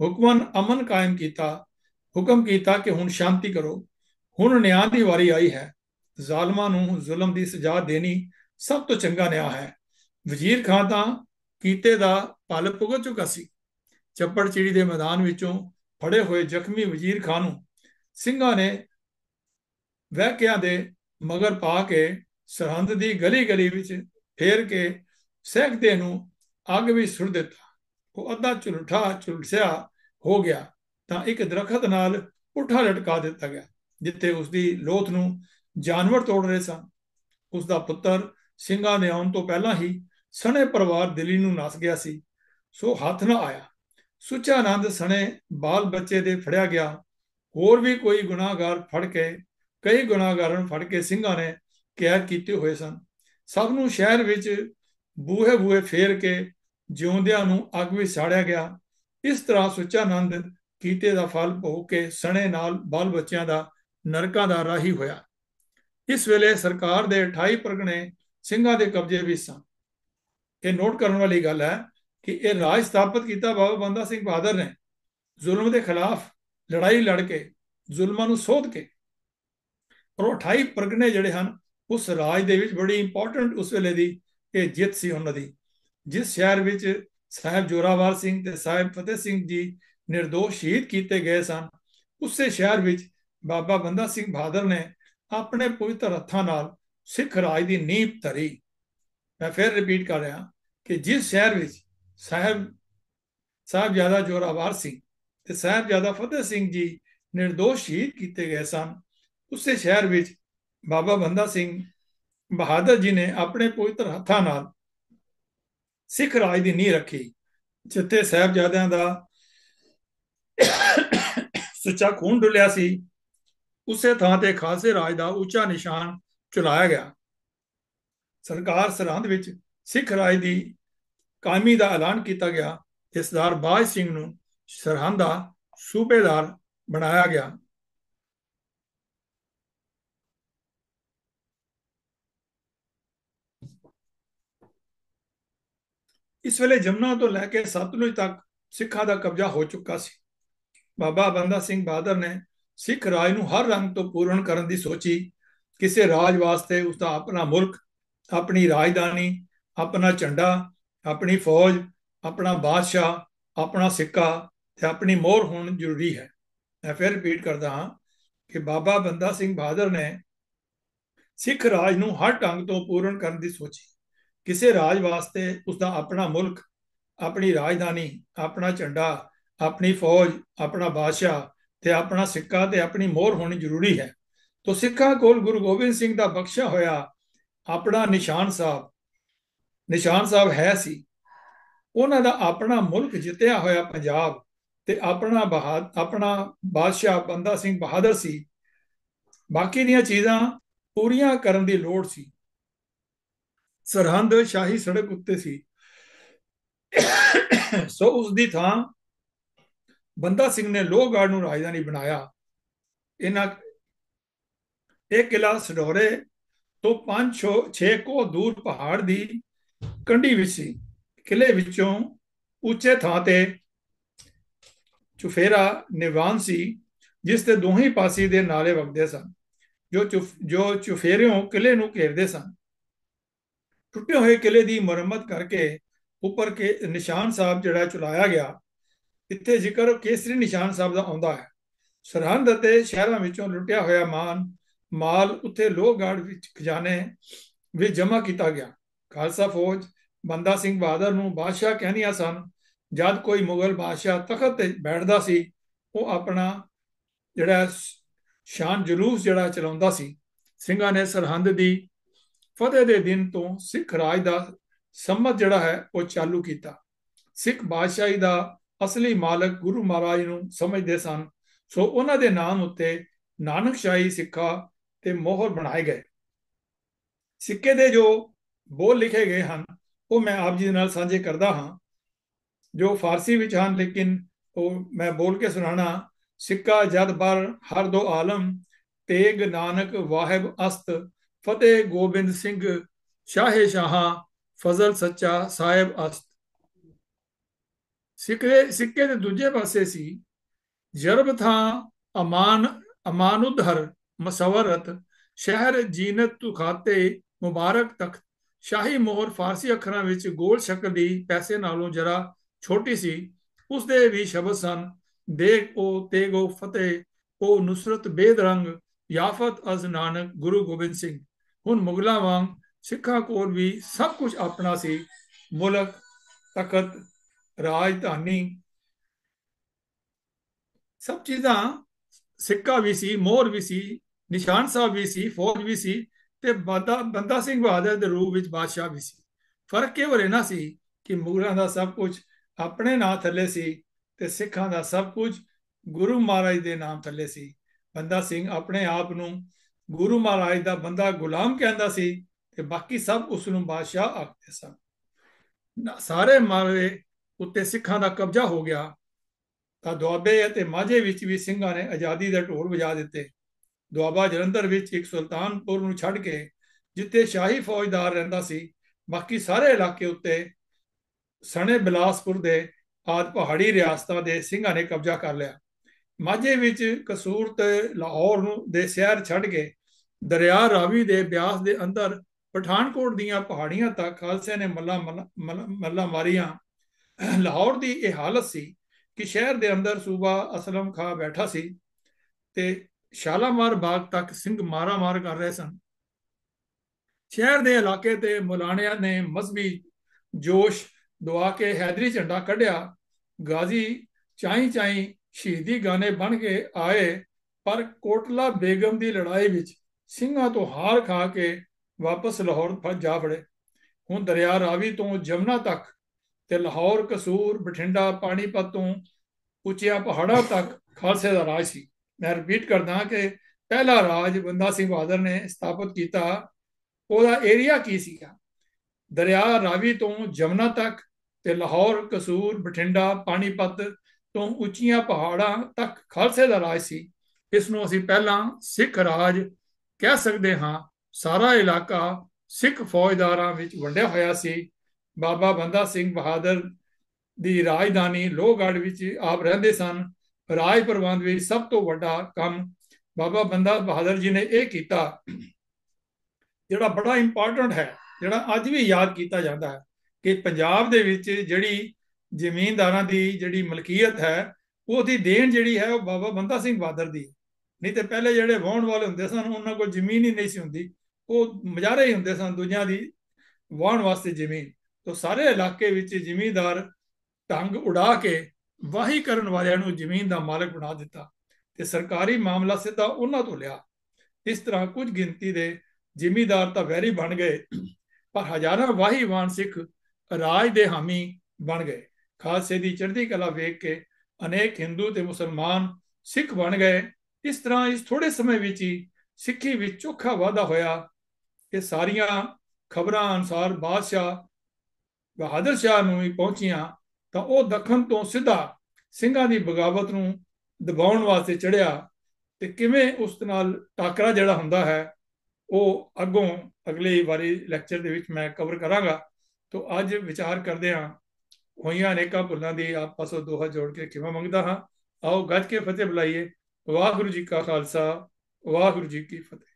ਹੁਕਮਨ ਅਮਨ ਕਾਇਮ ਕੀਤਾ ਹੁਕਮ ਕੀਤਾ ਕਿ ਹੁਣ ਸ਼ਾਂਤੀ ਕਰੋ ਹੁਣ ਨਿਆਂ ਦੀ ਵਾਰੀ ਆਈ ਹੈ ਜ਼ਾਲਮਾਂ ਨੂੰ ਜ਼ੁਲਮ ਦੀ ਸਜ਼ਾ ਦੇਣੀ ਸਭ ਤੋਂ ਚੰਗਾ ਨਿਆ ਹੈ ਵਜ਼ੀਰ ਖਾਨ ਤਾਂ ਕੀਤੇ ਦਾ ਪਲ ਪੁਗ ਚੁੱਕਾ ਸੀ ਚੱਪੜ ਚਿੜੀ ਦੇ ਮੈਦਾਨ ਵਿੱਚੋਂ ਫੜੇ ਹੋਏ ਜ਼ਖਮੀ ਵਜ਼ੀਰ ਖਾਨ ਨੂੰ ਸਿੰਘਾਂ ਨੇ ਵਹਿਕਿਆਂ ਦੇ ਮਗਰ ਪਾ ਕੇ ਸਰਹੰਦ ਦੀ ਗਲੀ ਗਲੀ ਵਿੱਚ ਫੇਰ ਕੇ ਸਹਿਕਦੇ ਨੂੰ ਅੱਗ ਵੀ ਸੁੱਟ ਦਿੱਤਾ ਉਹ ਅੱਧਾ ਚੁਲਠਾ ਚੁਲਸਿਆ ਹੋ ਗਿਆ ਤਾਂ ਇੱਕ ਦਰਖਤ ਨਾਲ ਉਠਾ ਲਟਕਾ ਦਿੱਤਾ ਗਿਆ ਜਿੱਥੇ ਉਸ ਦੀ ਲੋਥ ਨੂੰ ਜਾਨਵਰ ਤੋੜ ਰਹੇ ਸਨ ਉਸ ਦਾ ਪੁੱਤਰ ਸਿੰਘਾਂ ਦੇ ਆਉਣ ਤੋਂ ਪਹਿਲਾਂ ਹੀ ਸਣੇ ਪਰਿਵਾਰ ਦਿੱਲੀ ਨੂੰ ਨਸ ਗਿਆ ਸੀ ਸੋ ਹੱਥ ਨਾ ਆਇਆ ਸੁੱਚਾ ਆਨੰਦ ਸਣੇ ਬਾਲ ਬੱਚੇ ਦੇ ਫੜਿਆ ਗਿਆ ਹੋਰ ਵੀ ਕੋਈ ਗੁਨਾਹਗਾਰ ਫੜ ਕੇ ਕਈ ਗੁਨਾਹਗਾਰਾਂ ਫੜ ਕੇ ਸਿੰਘਾਂ ਨੇ ਕੈਦ ਕੀਤੇ ਹੋਏ ਸਨ ਸਭ ਨੂੰ ਸ਼ਹਿਰ ਵਿੱਚ ਬੂਹੇ ਬੂਹੇ ਫੇਰ ਕੇ ਜਿਉਂਦਿਆਂ ਨੂੰ ਅੱਗ ਵਿੱਚ ਸਾੜਿਆ ਗਿਆ ਇਸ ਤਰ੍ਹਾਂ ਸੁੱਚਾ ਆਨੰਦ ਕੀਤੇ ਦਾ ਫਲ ਭੋਗ ਕੇ ਸਣੇ ਨਾਲ ਬਾਲ ਬੱਚਿਆਂ ਦਾ ਨਰਕਾਂ ਦਾ ਰਾਹੀ ਹੋਇਆ ਇਸ ਵੇਲੇ ਸਰਕਾਰ ਦੇ 28 ਪ੍ਰਗਣੇ ਸਿੰਘਾਂ ਦੇ ਕਬਜ਼ੇ ਵਿੱਚ ਸਨ ਇਹ ਨੋਟ ਕਰਨ ਵਾਲੀ ਗੱਲ ਹੈ ਕਿ ਇਹ ਰਾਜ ਸਥਾਪਿਤ ਕੀਤਾ ਬਾਬਾ ਬੰਦਾ ਸਿੰਘ ਬਹਾਦਰ ਨੇ ਜ਼ੁਲਮ ਦੇ ਖਿਲਾਫ ਲੜਾਈ ਲੜ ਕੇ ਜ਼ੁਲਮਾਂ ਨੂੰ ਸੋਧ ਕੇ ਪਰ 28 ਪ੍ਰਗਨੇ ਜਿਹੜੇ ਹਨ ਉਸ ਰਾਜ ਦੇ ਵਿੱਚ ਬੜੀ ਇੰਪੋਰਟੈਂਟ ਉਸ ਵੇਲੇ ਦੀ ਇਹ ਜਿੱਤ ਸੀ ਉਹਨਾਂ ਦੀ ਜਿਸ ਸ਼ਹਿਰ ਵਿੱਚ ਸਾਹਿਬ ਜੋਰਾਵਾਲ ਸਿੰਘ ਤੇ ਸਾਹਿਬ ਫਤਿਹ ਸਿੰਘ ਜੀ નિર્ਦੋਸ਼ ਸ਼ਹੀਦ ਕੀਤੇ ਗਏ ਸਨ ਉਸੇ ਸ਼ਹਿਰ ਵਿੱਚ ਬਾਬਾ ਬੰਦਾ ਸਿੰਘ ਬਹਾਦਰ ਨੇ ਆਪਣੇ ਪਵਿੱਤਰ ਹੱਥਾਂ ਨਾਲ ਸਿੱਖ ਰਾਜ ਦੀ ਨੀਂਹ ਧਰੀ ਮੈਂ ਫਿਰ ਰਿਪੀਟ ਕਰ ਰਿਹਾ ਕਿ ਜਿਸ ਸ਼ਹਿਰ ਵਿੱਚ ਸਾਹਿਬ ਸਾਹਿਬ ਜਿਆਦਾ ਜੋਰਾਵਰ ਸਿੰਘ ਤੇ ਸਾਹਿਬ ਜਿਆਦਾ ਫਤਿਹ ਸਿੰਘ ਜੀ ਨਿਰਦੋਸ਼ ਸ਼ਹੀਦ ਕੀਤੇ ਗਏ ਸਨ ਉਸੇ ਸ਼ਹਿਰ ਵਿੱਚ ਬਾਬਾ ਬੰਦਾ ਸਿੰਘ ਬਹਾਦਰ ਜੀ ਨੇ ਆਪਣੇ ਪਵਿੱਤਰ ਹੱਥਾਂ ਨਾਲ ਸਿੱਖ ਰਾਜ ਦੀ ਨੀਂਹ ਰੱਖੀ ਜਿੱਥੇ ਸਹਿਬਜ਼ਾਦਿਆਂ ਦਾ ਸੁੱਚਾ ਖੂਨ ਡੁੱਲਿਆ ਸੀ ਉਸੇ ਥਾਂ ਤੇ ਖਾਸੇ ਰਾਜ ਦਾ ਉੱਚਾ ਨਿਸ਼ਾਨ ਚੁਣਾਇਆ ਗਿਆ ਸਰਕਾਰ ਸਰਹੰਦ ਵਿੱਚ ਸਿੱਖ ਰਾਜ ਦੀ ਕਾਇਮੀ ਦਾ ਐਲਾਨ ਕੀਤਾ ਗਿਆ ਤੇ ਸਰਦਾਰ ਬਾਜ ਸਿੰਘ ਨੂੰ ਸਰਹੰਦ ਦਾ ਸੂਬੇਦਾਰ ਬਣਾਇਆ ਗਿਆ ਇਸ ਵੇਲੇ ਜਮਨਾ ਤੋਂ ਲੈ ਕੇ ਸਤਲੁਜ ਤੱਕ ਸਿੱਖਾਂ ਦਾ ਕਬਜ਼ਾ ਹੋ ਚੁੱਕਾ ਸੀ ਬਾਬਾ ਬੰਦਾ ਸਿੰਘ ਬਹਾਦਰ ਨੇ ਸਿੱਖ ਰਾਜ ਨੂੰ ਹਰ ਰੰਗ ਤੋਂ ਪੂਰਨ ਕਰਨ ਦੀ ਸੋਚੀ ਕਿਸੇ ਰਾਜ ਵਾਸਤੇ ਉਸ ਦਾ ਆਪਣਾ ਮੁਲਕ ਆਪਣੀ ਰਾਜਧਾਨੀ ਆਪਣਾ ਝੰਡਾ ਆਪਣੀ ਫੌਜ ਆਪਣਾ ਬਾਦਸ਼ਾਹ ਆਪਣਾ ਸਿੱਕਾ ਤੇ ਆਪਣੀ ਮੋਹਰ ਹੋਣ ਜ਼ਰੂਰੀ ਹੈ ਮੈਂ ਫਿਰ ਰਿਪੀਟ ਕਰਦਾ ਹਾਂ ਕਿ ਬਾਬਾ ਬੰਦਾ ਸਿੰਘ ਬਹਾਦਰ ਨੇ ਸਿੱਖ ਰਾਜ ਨੂੰ ਹਰ ਢੰਗ ਤੋਂ ਪੂਰਨ ਕਰਨ ਦੀ ਸੋਚੀ ਕਿਸੇ ਰਾਜ ਵਾਸਤੇ ਉਸ ਦਾ ਆਪਣਾ ਮੁਲਕ ਆਪਣੀ ਰਾਜਧਾਨੀ ਆਪਣਾ ਝੰਡਾ ਆਪਣੀ ਫੌਜ ਆਪਣਾ ਬਾਦਸ਼ਾਹ ਤੇ ਆਪਣਾ ਸਿੱਕਾ ਤੇ ਆਪਣੀ ਮੋਹਰ ਹੋਣੀ ਜ਼ਰੂਰੀ ਹੈ ਤੋਂ ਸਿੱਖਾਂ ਕੋਲ ਗੁਰੂ ਗੋਬਿੰਦ ਸਿੰਘ ਦਾ ਬਖਸ਼ਾ ਹੋਇਆ ਆਪਣਾ ਨਿਸ਼ਾਨ ਸਾਹਿਬ ਨਿਸ਼ਾਨ ਸਾਹਿਬ ਹੈ ਸੀ ਉਹਨਾਂ ਦਾ ਆਪਣਾ ਮੁਲਕ ਜਿੱਤਿਆ ਹੋਇਆ ਪੰਜਾਬ ਤੇ ਆਪਣਾ ਬਹਾਦ ਆਪਣਾ ਬਾਦਸ਼ਾਹ ਬੰਦਾ ਸਿੰਘ ਬਹਾਦਰ ਸੀ ਬਾਕੀ ਦੀਆਂ ਚੀਜ਼ਾਂ ਪੂਰੀਆਂ ਕਰਨ ਦੀ ਲੋੜ ਸੀ ਸਰਹੰਦ ਸ਼ਾਹੀ ਸੜਕ ਉੱਤੇ ਸੀ ਸੋ ਉਸ ਦੀ ਥਾਂ ਬੰਦਾ ਸਿੰਘ ਨੇ ਲੋਹਗੜ੍ਹ ਨੂੰ ਰਾਜਧਾਨੀ ਬਣਾਇਆ ਇਹਨਾਂ ਇਹ ਕਿਲਾ ਸਡੋਰੇ ਤੋਂ 5 6 ਕੋ ਦੂਰ ਪਹਾੜ ਦੀ ਕੰਢੀ ਵਿੱਚ ਸੀ ਕਿਲੇ ਵਿੱਚੋਂ ਉੱਚੇ ਥਾਂ ਤੇ ਚੁਫੇਰਾ ਨਿਵਾਨ ਸੀ ਜਿਸ ਤੇ ਦੋਹੇ ਪਾਸੇ ਦੇ ਨਾਲੇ ਵਗਦੇ ਸਨ ਜੋ ਜੋ ਚੁਫੇਰਿਓਂ ਕਿਲੇ ਨੂੰ ਘੇਰਦੇ ਸਨ ਟੁੱਟੇ ਹੋਏ ਕਿਲੇ ਦੀ ਮੁਰੰਮਤ ਕਰਕੇ ਉੱਪਰ ਕੇ ਨਿਸ਼ਾਨ ਸਾਹਿਬ ਜਿਹੜਾ ਚੁਲਾਇਆ ਗਿਆ ਇੱਥੇ ਜ਼ਿਕਰ ਕੇਸਰੀ ਨਿਸ਼ਾਨ ਸਾਹਿਬ ਦਾ ਆਉਂਦਾ ਹੈ ਸਰਹੰਦ ਅਤੇ ਸ਼ਹਿਰਾਂ ਵਿੱਚੋਂ ਲੁੱਟਿਆ ਹੋਇਆ ਮਾਨ ਮਾਲ ਉੱਥੇ ਲੋਹਗੜ੍ਹ ਵਿੱਚ ਖਜ਼ਾਨੇ ਵਿੱਚ ਜਮ੍ਹਾਂ ਕੀਤਾ ਗਿਆ ਖਾਲਸਾ ਫੌਜ ਬੰਦਾ ਸਿੰਘ ਬਹਾਦਰ ਨੂੰ ਬਾਦਸ਼ਾਹ ਕਹਿੰਦੀਆਂ ਸਨ ਜਦ ਕੋਈ ਮੁਗਲ ਬਾਦਸ਼ਾਹ ਤਖਤ ਤੇ ਬੈਠਦਾ ਸੀ ਉਹ ਆਪਣਾ ਜਿਹੜਾ ਸ਼ਾਨ ਜਲੂਸ ਜਿਹੜਾ ਚਲਾਉਂਦਾ ਸੀ ਸਿੰਘਾਂ ਨੇ ਸਰਹੰਦ ਦੀ ਫਤਿਹ ਦੇ ਦਿਨ ਤੋਂ ਸਿੱਖ ਰਾਜ ਦਾ ਸੰਮਤ ਜਿਹੜਾ ਹੈ ਉਹ ਚਾਲੂ ਕੀਤਾ ਸਿੱਖ ਬਾਦਸ਼ਾਹੀ ਦਾ ਅਸਲੀ ਮਾਲਕ ਗੁਰੂ ਮਹਾਰਾਜ ਨੂੰ ਸਮਝਦੇ ਸਨ ਸੋ ਉਹਨਾਂ ਦੇ ਨਾਮ ਉੱਤੇ ਨਾਨਕਸ਼ਾਹੀ ਸਿੱਖਾ ਤੇ ਮੋਹਰ ਬਣਾਏ ਗਏ ਸਿੱਕੇ ਦੇ ਜੋ ਬੋਲ ਲਿਖੇ ਗਏ ਹਨ ਉਹ ਮੈਂ ਆਪ ਜੀ ਦੇ ਨਾਲ ਸਾਂਝੇ ਕਰਦਾ ਹਾਂ ਜੋ ਫਾਰਸੀ ਵਿੱਚ ਹਨ ਲੇਕਿਨ ਉਹ ਮੈਂ ਬੋਲ ਕੇ ਸੁਣਾਣਾ ਸਿੱਕਾ ਜਦ ਬਰ ਹਰ ਦੋ ਆਲਮ ਤੇਗ ਨਾਨਕ ਵਾਹਿਬ ਅਸਤ ਫਤਿਹ ਗੋਬਿੰਦ ਸਿੰਘ ਸ਼ਾਹੇ ਸ਼ਾਹਾ ਫਜ਼ਲ ਸੱਚਾ ਸਾਹਿਬ ਅਸਤ ਸਿੱਕੇ ਸਿੱਕੇ ਦੇ ਦੂਜੇ ਪਾਸੇ ਸੀ ਜਰਬ ਥਾ ਅਮਾਨ ਅਮਾਨੁਧਰ ਮਸਵਰਤ ਸ਼ਹਿਰ ਜੀਨਤ ਖਾਤੇ ਮੁਬਾਰਕ ਤਖਤ ਸ਼ਾਹੀ ਮੋਹਰ ਫਾਰਸੀ ਅੱਖਰਾਂ ਵਿੱਚ ਗੋਲ ਸ਼ਕਲ ਦੀ ਪੈਸੇ ਨਾਲੋਂ ਜਰਾ ਛੋਟੀ ਸੀ ਉਸ ਦੇ ਵੀ ਸ਼ਬਦ ਸਨ ਦੇਖ ਉਹ ਤੇਗੋ ਫਤਿਹ ਉਹ ਨੁਸਰਤ ਬੇਦਰੰਗ ਯਾਫਤ ਅਜ਼ ਨਾਨਕ ਗੁਰੂ ਗੋਬਿੰਦ ਸਿੰਘ ਹੁਣ ਮੁਗਲਾਂ ਵਾਂਗ ਸਿੱਖਾਂ ਕੋਲ ਵੀ ਸਭ ਕੁਝ ਆਪਣਾ ਸੀ ਮੁਲਕ ਤਖਤ ਰਾਜਧਾਨੀ ਸਭ ਚੀਜ਼ਾਂ ਸਿੱਕਾ ਵੀ ਸੀ ਮੋਹਰ ਵੀ ਸੀ ਨਿਸ਼ਾਨ ਸਾਹਿਬ ਵੀ ਸੀ ਫੌਜ ਵੀ ਸੀ ਤੇ ਬੰਦਾ ਬੰਦਾ ਸਿੰਘ ਬਹਾਦਰ ਦੇ ਰੂਪ ਵਿੱਚ ਬਾਦਸ਼ਾਹ ਵੀ ਸੀ ਫਰਕ ਇਹ ਰਹਿਣਾ ਸੀ ਕਿ ਮੁਗਲਾਂ ਦਾ ਸਭ ਕੁਝ ਆਪਣੇ ਨਾਂ ਥੱਲੇ ਸੀ ਤੇ ਸਿੱਖਾਂ ਦਾ ਸਭ ਕੁਝ ਗੁਰੂ ਮਹਾਰਾਜ ਦੇ ਨਾਮ ਥੱਲੇ ਸੀ ਬੰਦਾ ਸਿੰਘ ਆਪਣੇ ਆਪ ਨੂੰ ਗੁਰੂ ਮਹਾਰਾਜ ਦਾ ਬੰਦਾ ਗੁਲਾਮ ਕਹਿੰਦਾ ਸੀ ਤੇ ਬਾਕੀ ਸਭ ਉਸ ਨੂੰ ਬਾਦਸ਼ਾਹ ਆਖਦੇ ਸਨ ਸਾਰੇ ਮਾਲਵੇ ਉੱਤੇ ਸਿੱਖਾਂ ਦਾ ਕਬਜ਼ਾ ਹੋ ਗਿਆ ਤਾਂ ਦੁਆਬੇ ਅਤੇ ਮਾਝੇ ਵਿੱਚ ਵੀ ਸਿੰਘਾਂ ਨੇ ਆਜ਼ਾਦੀ ਦਾ ਢੋਲ ਵਜਾ ਦਿੱਤੇ ਦੁਆਬਾ ਜਲੰਧਰ ਵਿੱਚ ਇੱਕ ਸੁਲਤਾਨਪੁਰ ਨੂੰ ਛੱਡ ਕੇ ਜਿੱਥੇ ਸ਼ਾਹੀ ਫੌਜਦਾਰ ਰਹਿੰਦਾ ਸੀ ਬਾਕੀ ਸਾਰੇ ਇਲਾਕੇ ਉੱਤੇ ਸਣੇ ਬਿਲਾਸਪੁਰ ਦੇ ਆਦ ਪਹਾੜੀ ਰਿਆਸਤਾਂ ਦੇ ਸਿੰਘਾਂ ਨੇ ਕਬਜ਼ਾ ਕਰ ਲਿਆ ਮਾਝੇ ਵਿੱਚ ਕਸੂਰ ਤੇ ਲਾਹੌਰ ਨੂੰ ਦੇ ਸ਼ਹਿਰ ਛੱਡ ਕੇ ਦਰਿਆ ਰਾਵੀ ਦੇ ਬਿਆਸ ਦੇ ਅੰਦਰ ਪਠਾਨਕੋਟ ਦੀਆਂ ਪਹਾੜੀਆਂ ਤੱਕ ਖਾਲਸੇ ਨੇ ਮੱਲਾ ਮੱਲਾ ਮਾਰੀਆਂ ਲਾਹੌਰ ਦੀ ਇਹ ਹਾਲਤ ਸੀ ਕਿ ਸ਼ਹਿਰ ਦੇ ਅੰਦਰ ਸੂਬਾ ਅਸਲਮ ਖਾ ਬੈਠਾ ਸੀ ਤੇ ਸ਼ਾਲਾਮਾਰ ਬਾਗ ਤੱਕ ਸਿੰਘ ਮਾਰਾ-ਮਾਰ ਕਰ ਰਹੇ ਸਨ ਸ਼ਹਿਰ ਦੇ ਇਲਾਕੇ ਤੇ ਮੌਲਾਨਿਆਂ ਨੇ ਮਜ਼ਬੀ ਜੋਸ਼ ਦੁਆ ਕੇ ਹੈਦਰੀ ਝੰਡਾ ਕੱਢਿਆ ਗਾਜ਼ੀ ਚਾਈ ਚਾਈ ਸ਼ਹੀਦੀ ਗਾਣੇ ਬਣ ਕੇ ਆਏ ਪਰ ਕੋਟਲਾ ਬੇਗਮ ਦੀ ਲੜਾਈ ਵਿੱਚ ਸਿੰਘਾਂ ਤੋਂ ਹਾਰ ਖਾ ਕੇ ਵਾਪਸ ਲਾਹੌਰ ਜਾ ਫੜੇ ਹੁਣ ਦਰਿਆ ਰਾਵੀ ਤੋਂ ਜਮਨਾ ਤੱਕ ਤੇ ਲਾਹੌਰ ਕਸੂਰ ਬਠਿੰਡਾ ਪਾਣੀਪਤ ਤੋਂ ਉੱਚਿਆ ਪਹਾੜਾ ਤੱਕ ਖਾਲਸੇ ਦਾ ਰਾਜ ਸੀ ਮੈਂ ਰਿਪੀਟ ਕਰਦਾ ਕਿ ਪਹਿਲਾ ਰਾਜ ਬੰਦਾ ਸਿੰਘ ਬਹਾਦਰ ਨੇ ਸਥਾਪਿਤ ਕੀਤਾ ਉਹਦਾ ਏਰੀਆ ਕੀ ਸੀਗਾ ਦਰਿਆ ਰਾਵੀ ਤੋਂ ਜਮਨਾ ਤੱਕ ਤੇ ਲਾਹੌਰ ਕਸੂਰ ਬਠਿੰਡਾ ਪਾਣੀਪਤ ਤੋਂ ਉੱਚੀਆਂ ਪਹਾੜਾਂ ਤੱਕ ਖਾਲਸੇ ਦਾ ਰਾਜ ਸੀ ਇਸ ਨੂੰ ਅਸੀਂ ਪਹਿਲਾਂ ਸਿੱਖ ਰਾਜ ਕਹਿ ਸਕਦੇ ਹਾਂ ਸਾਰਾ ਇਲਾਕਾ ਸਿੱਖ ਫੌਜਦਾਰਾਂ ਵਿੱਚ ਵੰਡਿਆ ਹੋਇਆ ਸੀ ਬਾਬਾ ਬੰਦਾ ਸਿੰਘ ਬਹਾਦਰ ਦੀ ਰਾਜਧਾਨੀ ਲੋਹਗੜ੍ਹ ਵਿੱਚ ਆਪ ਰਹਿੰਦੇ ਸਨ ਰਾਜ ਪ੍ਰਬੰਧ ਵਿੱਚ ਸਭ ਤੋਂ ਵੱਡਾ ਕੰਮ ਬਾਬਾ ਬੰਦਾ ਬਹਾਦਰ ਜੀ ਨੇ ਇਹ ਕੀਤਾ ਜਿਹੜਾ ਬੜਾ ਇੰਪੋਰਟੈਂਟ ਹੈ ਜਿਹੜਾ ਅੱਜ ਵੀ ਯਾਦ ਕੀਤਾ ਜਾਂਦਾ ਹੈ ਕਿ ਪੰਜਾਬ ਦੇ ਵਿੱਚ ਜਿਹੜੀ ਜ਼ਮੀਨਦਾਰਾਂ ਦੀ ਜਿਹੜੀ ਮਲਕੀਅਤ ਹੈ ਉਹਦੀ ਦੇਣ ਜਿਹੜੀ ਹੈ ਉਹ ਬਾਬਾ ਬੰਦਾ ਸਿੰਘ ਬਹਾਦਰ ਦੀ ਨਹੀਂ ਤੇ ਪਹਿਲੇ ਜਿਹੜੇ ਵਾਹਣ ਵਾਲੇ ਹੁੰਦੇ ਸਨ ਉਹਨਾਂ ਕੋਲ ਜ਼ਮੀਨ ਹੀ ਨਹੀਂ ਸੀ ਹੁੰਦੀ ਉਹ ਮਜਾਰੇ ਹੀ ਹੁੰਦੇ ਸਨ ਦੂਜਿਆਂ ਦੀ ਵਾਹਣ ਵਾਸਤੇ ਜ਼ਮੀਨ ਤੋਂ ਸਾਰੇ ਇਲਾਕੇ ਵਿੱਚ ਜ਼ਿਮੀਂਦਾਰ ਢੰਗ ਉਡਾ ਕੇ ਵਾਹੀ ਕਰਨ ਵਾਲਿਆਂ ਨੂੰ ਜ਼ਮੀਨ ਦਾ ਮਾਲਕ ਬਣਾ ਦਿੱਤਾ ਤੇ ਸਰਕਾਰੀ ਮਾਮਲਾ ਸਿੱਧਾ ਉਹਨਾਂ ਤੋਂ ਲਿਆ ਇਸ ਤਰ੍ਹਾਂ ਕੁਝ ਗਿਣਤੀ ਦੇ ਜ਼ਿਮੀਦਾਰ ਤਾਂ ਵੈਰੀ ਬਣ ਗਏ ਪਰ ਹਜ਼ਾਰਾਂ ਵਾਹੀਵਾਨ ਸਿੱਖ ਰਾਜ ਦੇ ਹਾਮੀ ਬਣ ਗਏ ਖਾਲਸੇ ਦੀ ਚੜ੍ਹਦੀ ਕਲਾ ਵੇਖ ਕੇ ਅਨੇਕ ਹਿੰਦੂ ਤੇ ਮੁਸਲਮਾਨ ਸਿੱਖ ਬਣ ਗਏ ਇਸ ਤਰ੍ਹਾਂ ਇਸ ਥੋੜੇ ਸਮੇਂ ਵਿੱਚ ਹੀ ਸਿੱਖੀ ਵਿੱਚ ਚੋਖਾ ਵਾਧਾ ਹੋਇਆ ਇਹ ਸਾਰੀਆਂ ਖਬਰਾਂ ਅਨਸਾਰ ਬਾਦਸ਼ਾਹ ਬਹਾਦਰ ਸ਼ਾਹ ਨੂੰ ਹੀ ਪਹੁੰਚੀਆਂ ਤਾਂ ਉਹ ਦੱਖਣ ਤੋਂ ਸਿੱਧਾ ਸਿੰਘਾਂ ਦੀ ਬਗਾਵਤ ਨੂੰ ਦਬਾਉਣ ਵਾਸਤੇ ਚੜਿਆ ਤੇ ਕਿਵੇਂ ਉਸ ਨਾਲ ਟਾਕਰਾ ਜਿਹੜਾ ਹੁੰਦਾ ਹੈ ਉਹ ਅੱਗੋਂ ਅਗਲੇ ਵਾਰੀ ਲੈਕਚਰ ਦੇ ਵਿੱਚ ਮੈਂ ਕਵਰ ਕਰਾਂਗਾ ਤੋਂ ਅੱਜ ਵਿਚਾਰ ਕਰਦੇ ਹਾਂ ਹੋਈਆਂ ਅਨੇਕਾਂ ਭੁੱਲਾਂ ਦੀ ਆਪਸੋ ਪਾਸੋਂ ਦੋਹਾ ਜੋੜ ਕੇ ਕਿਵੇਂ ਮੰਗਦਾ ਹਾਂ ਆਓ ਗੱਜ ਕੇ ਫਤਿਹ ਬੁਲਾਈਏ ਵਾਹਿਗੁਰੂ ਜੀ ਕਾ ਖਾਲਸਾ ਵਾਹਿਗੁਰੂ ਜੀ ਕੀ ਫਤਿਹ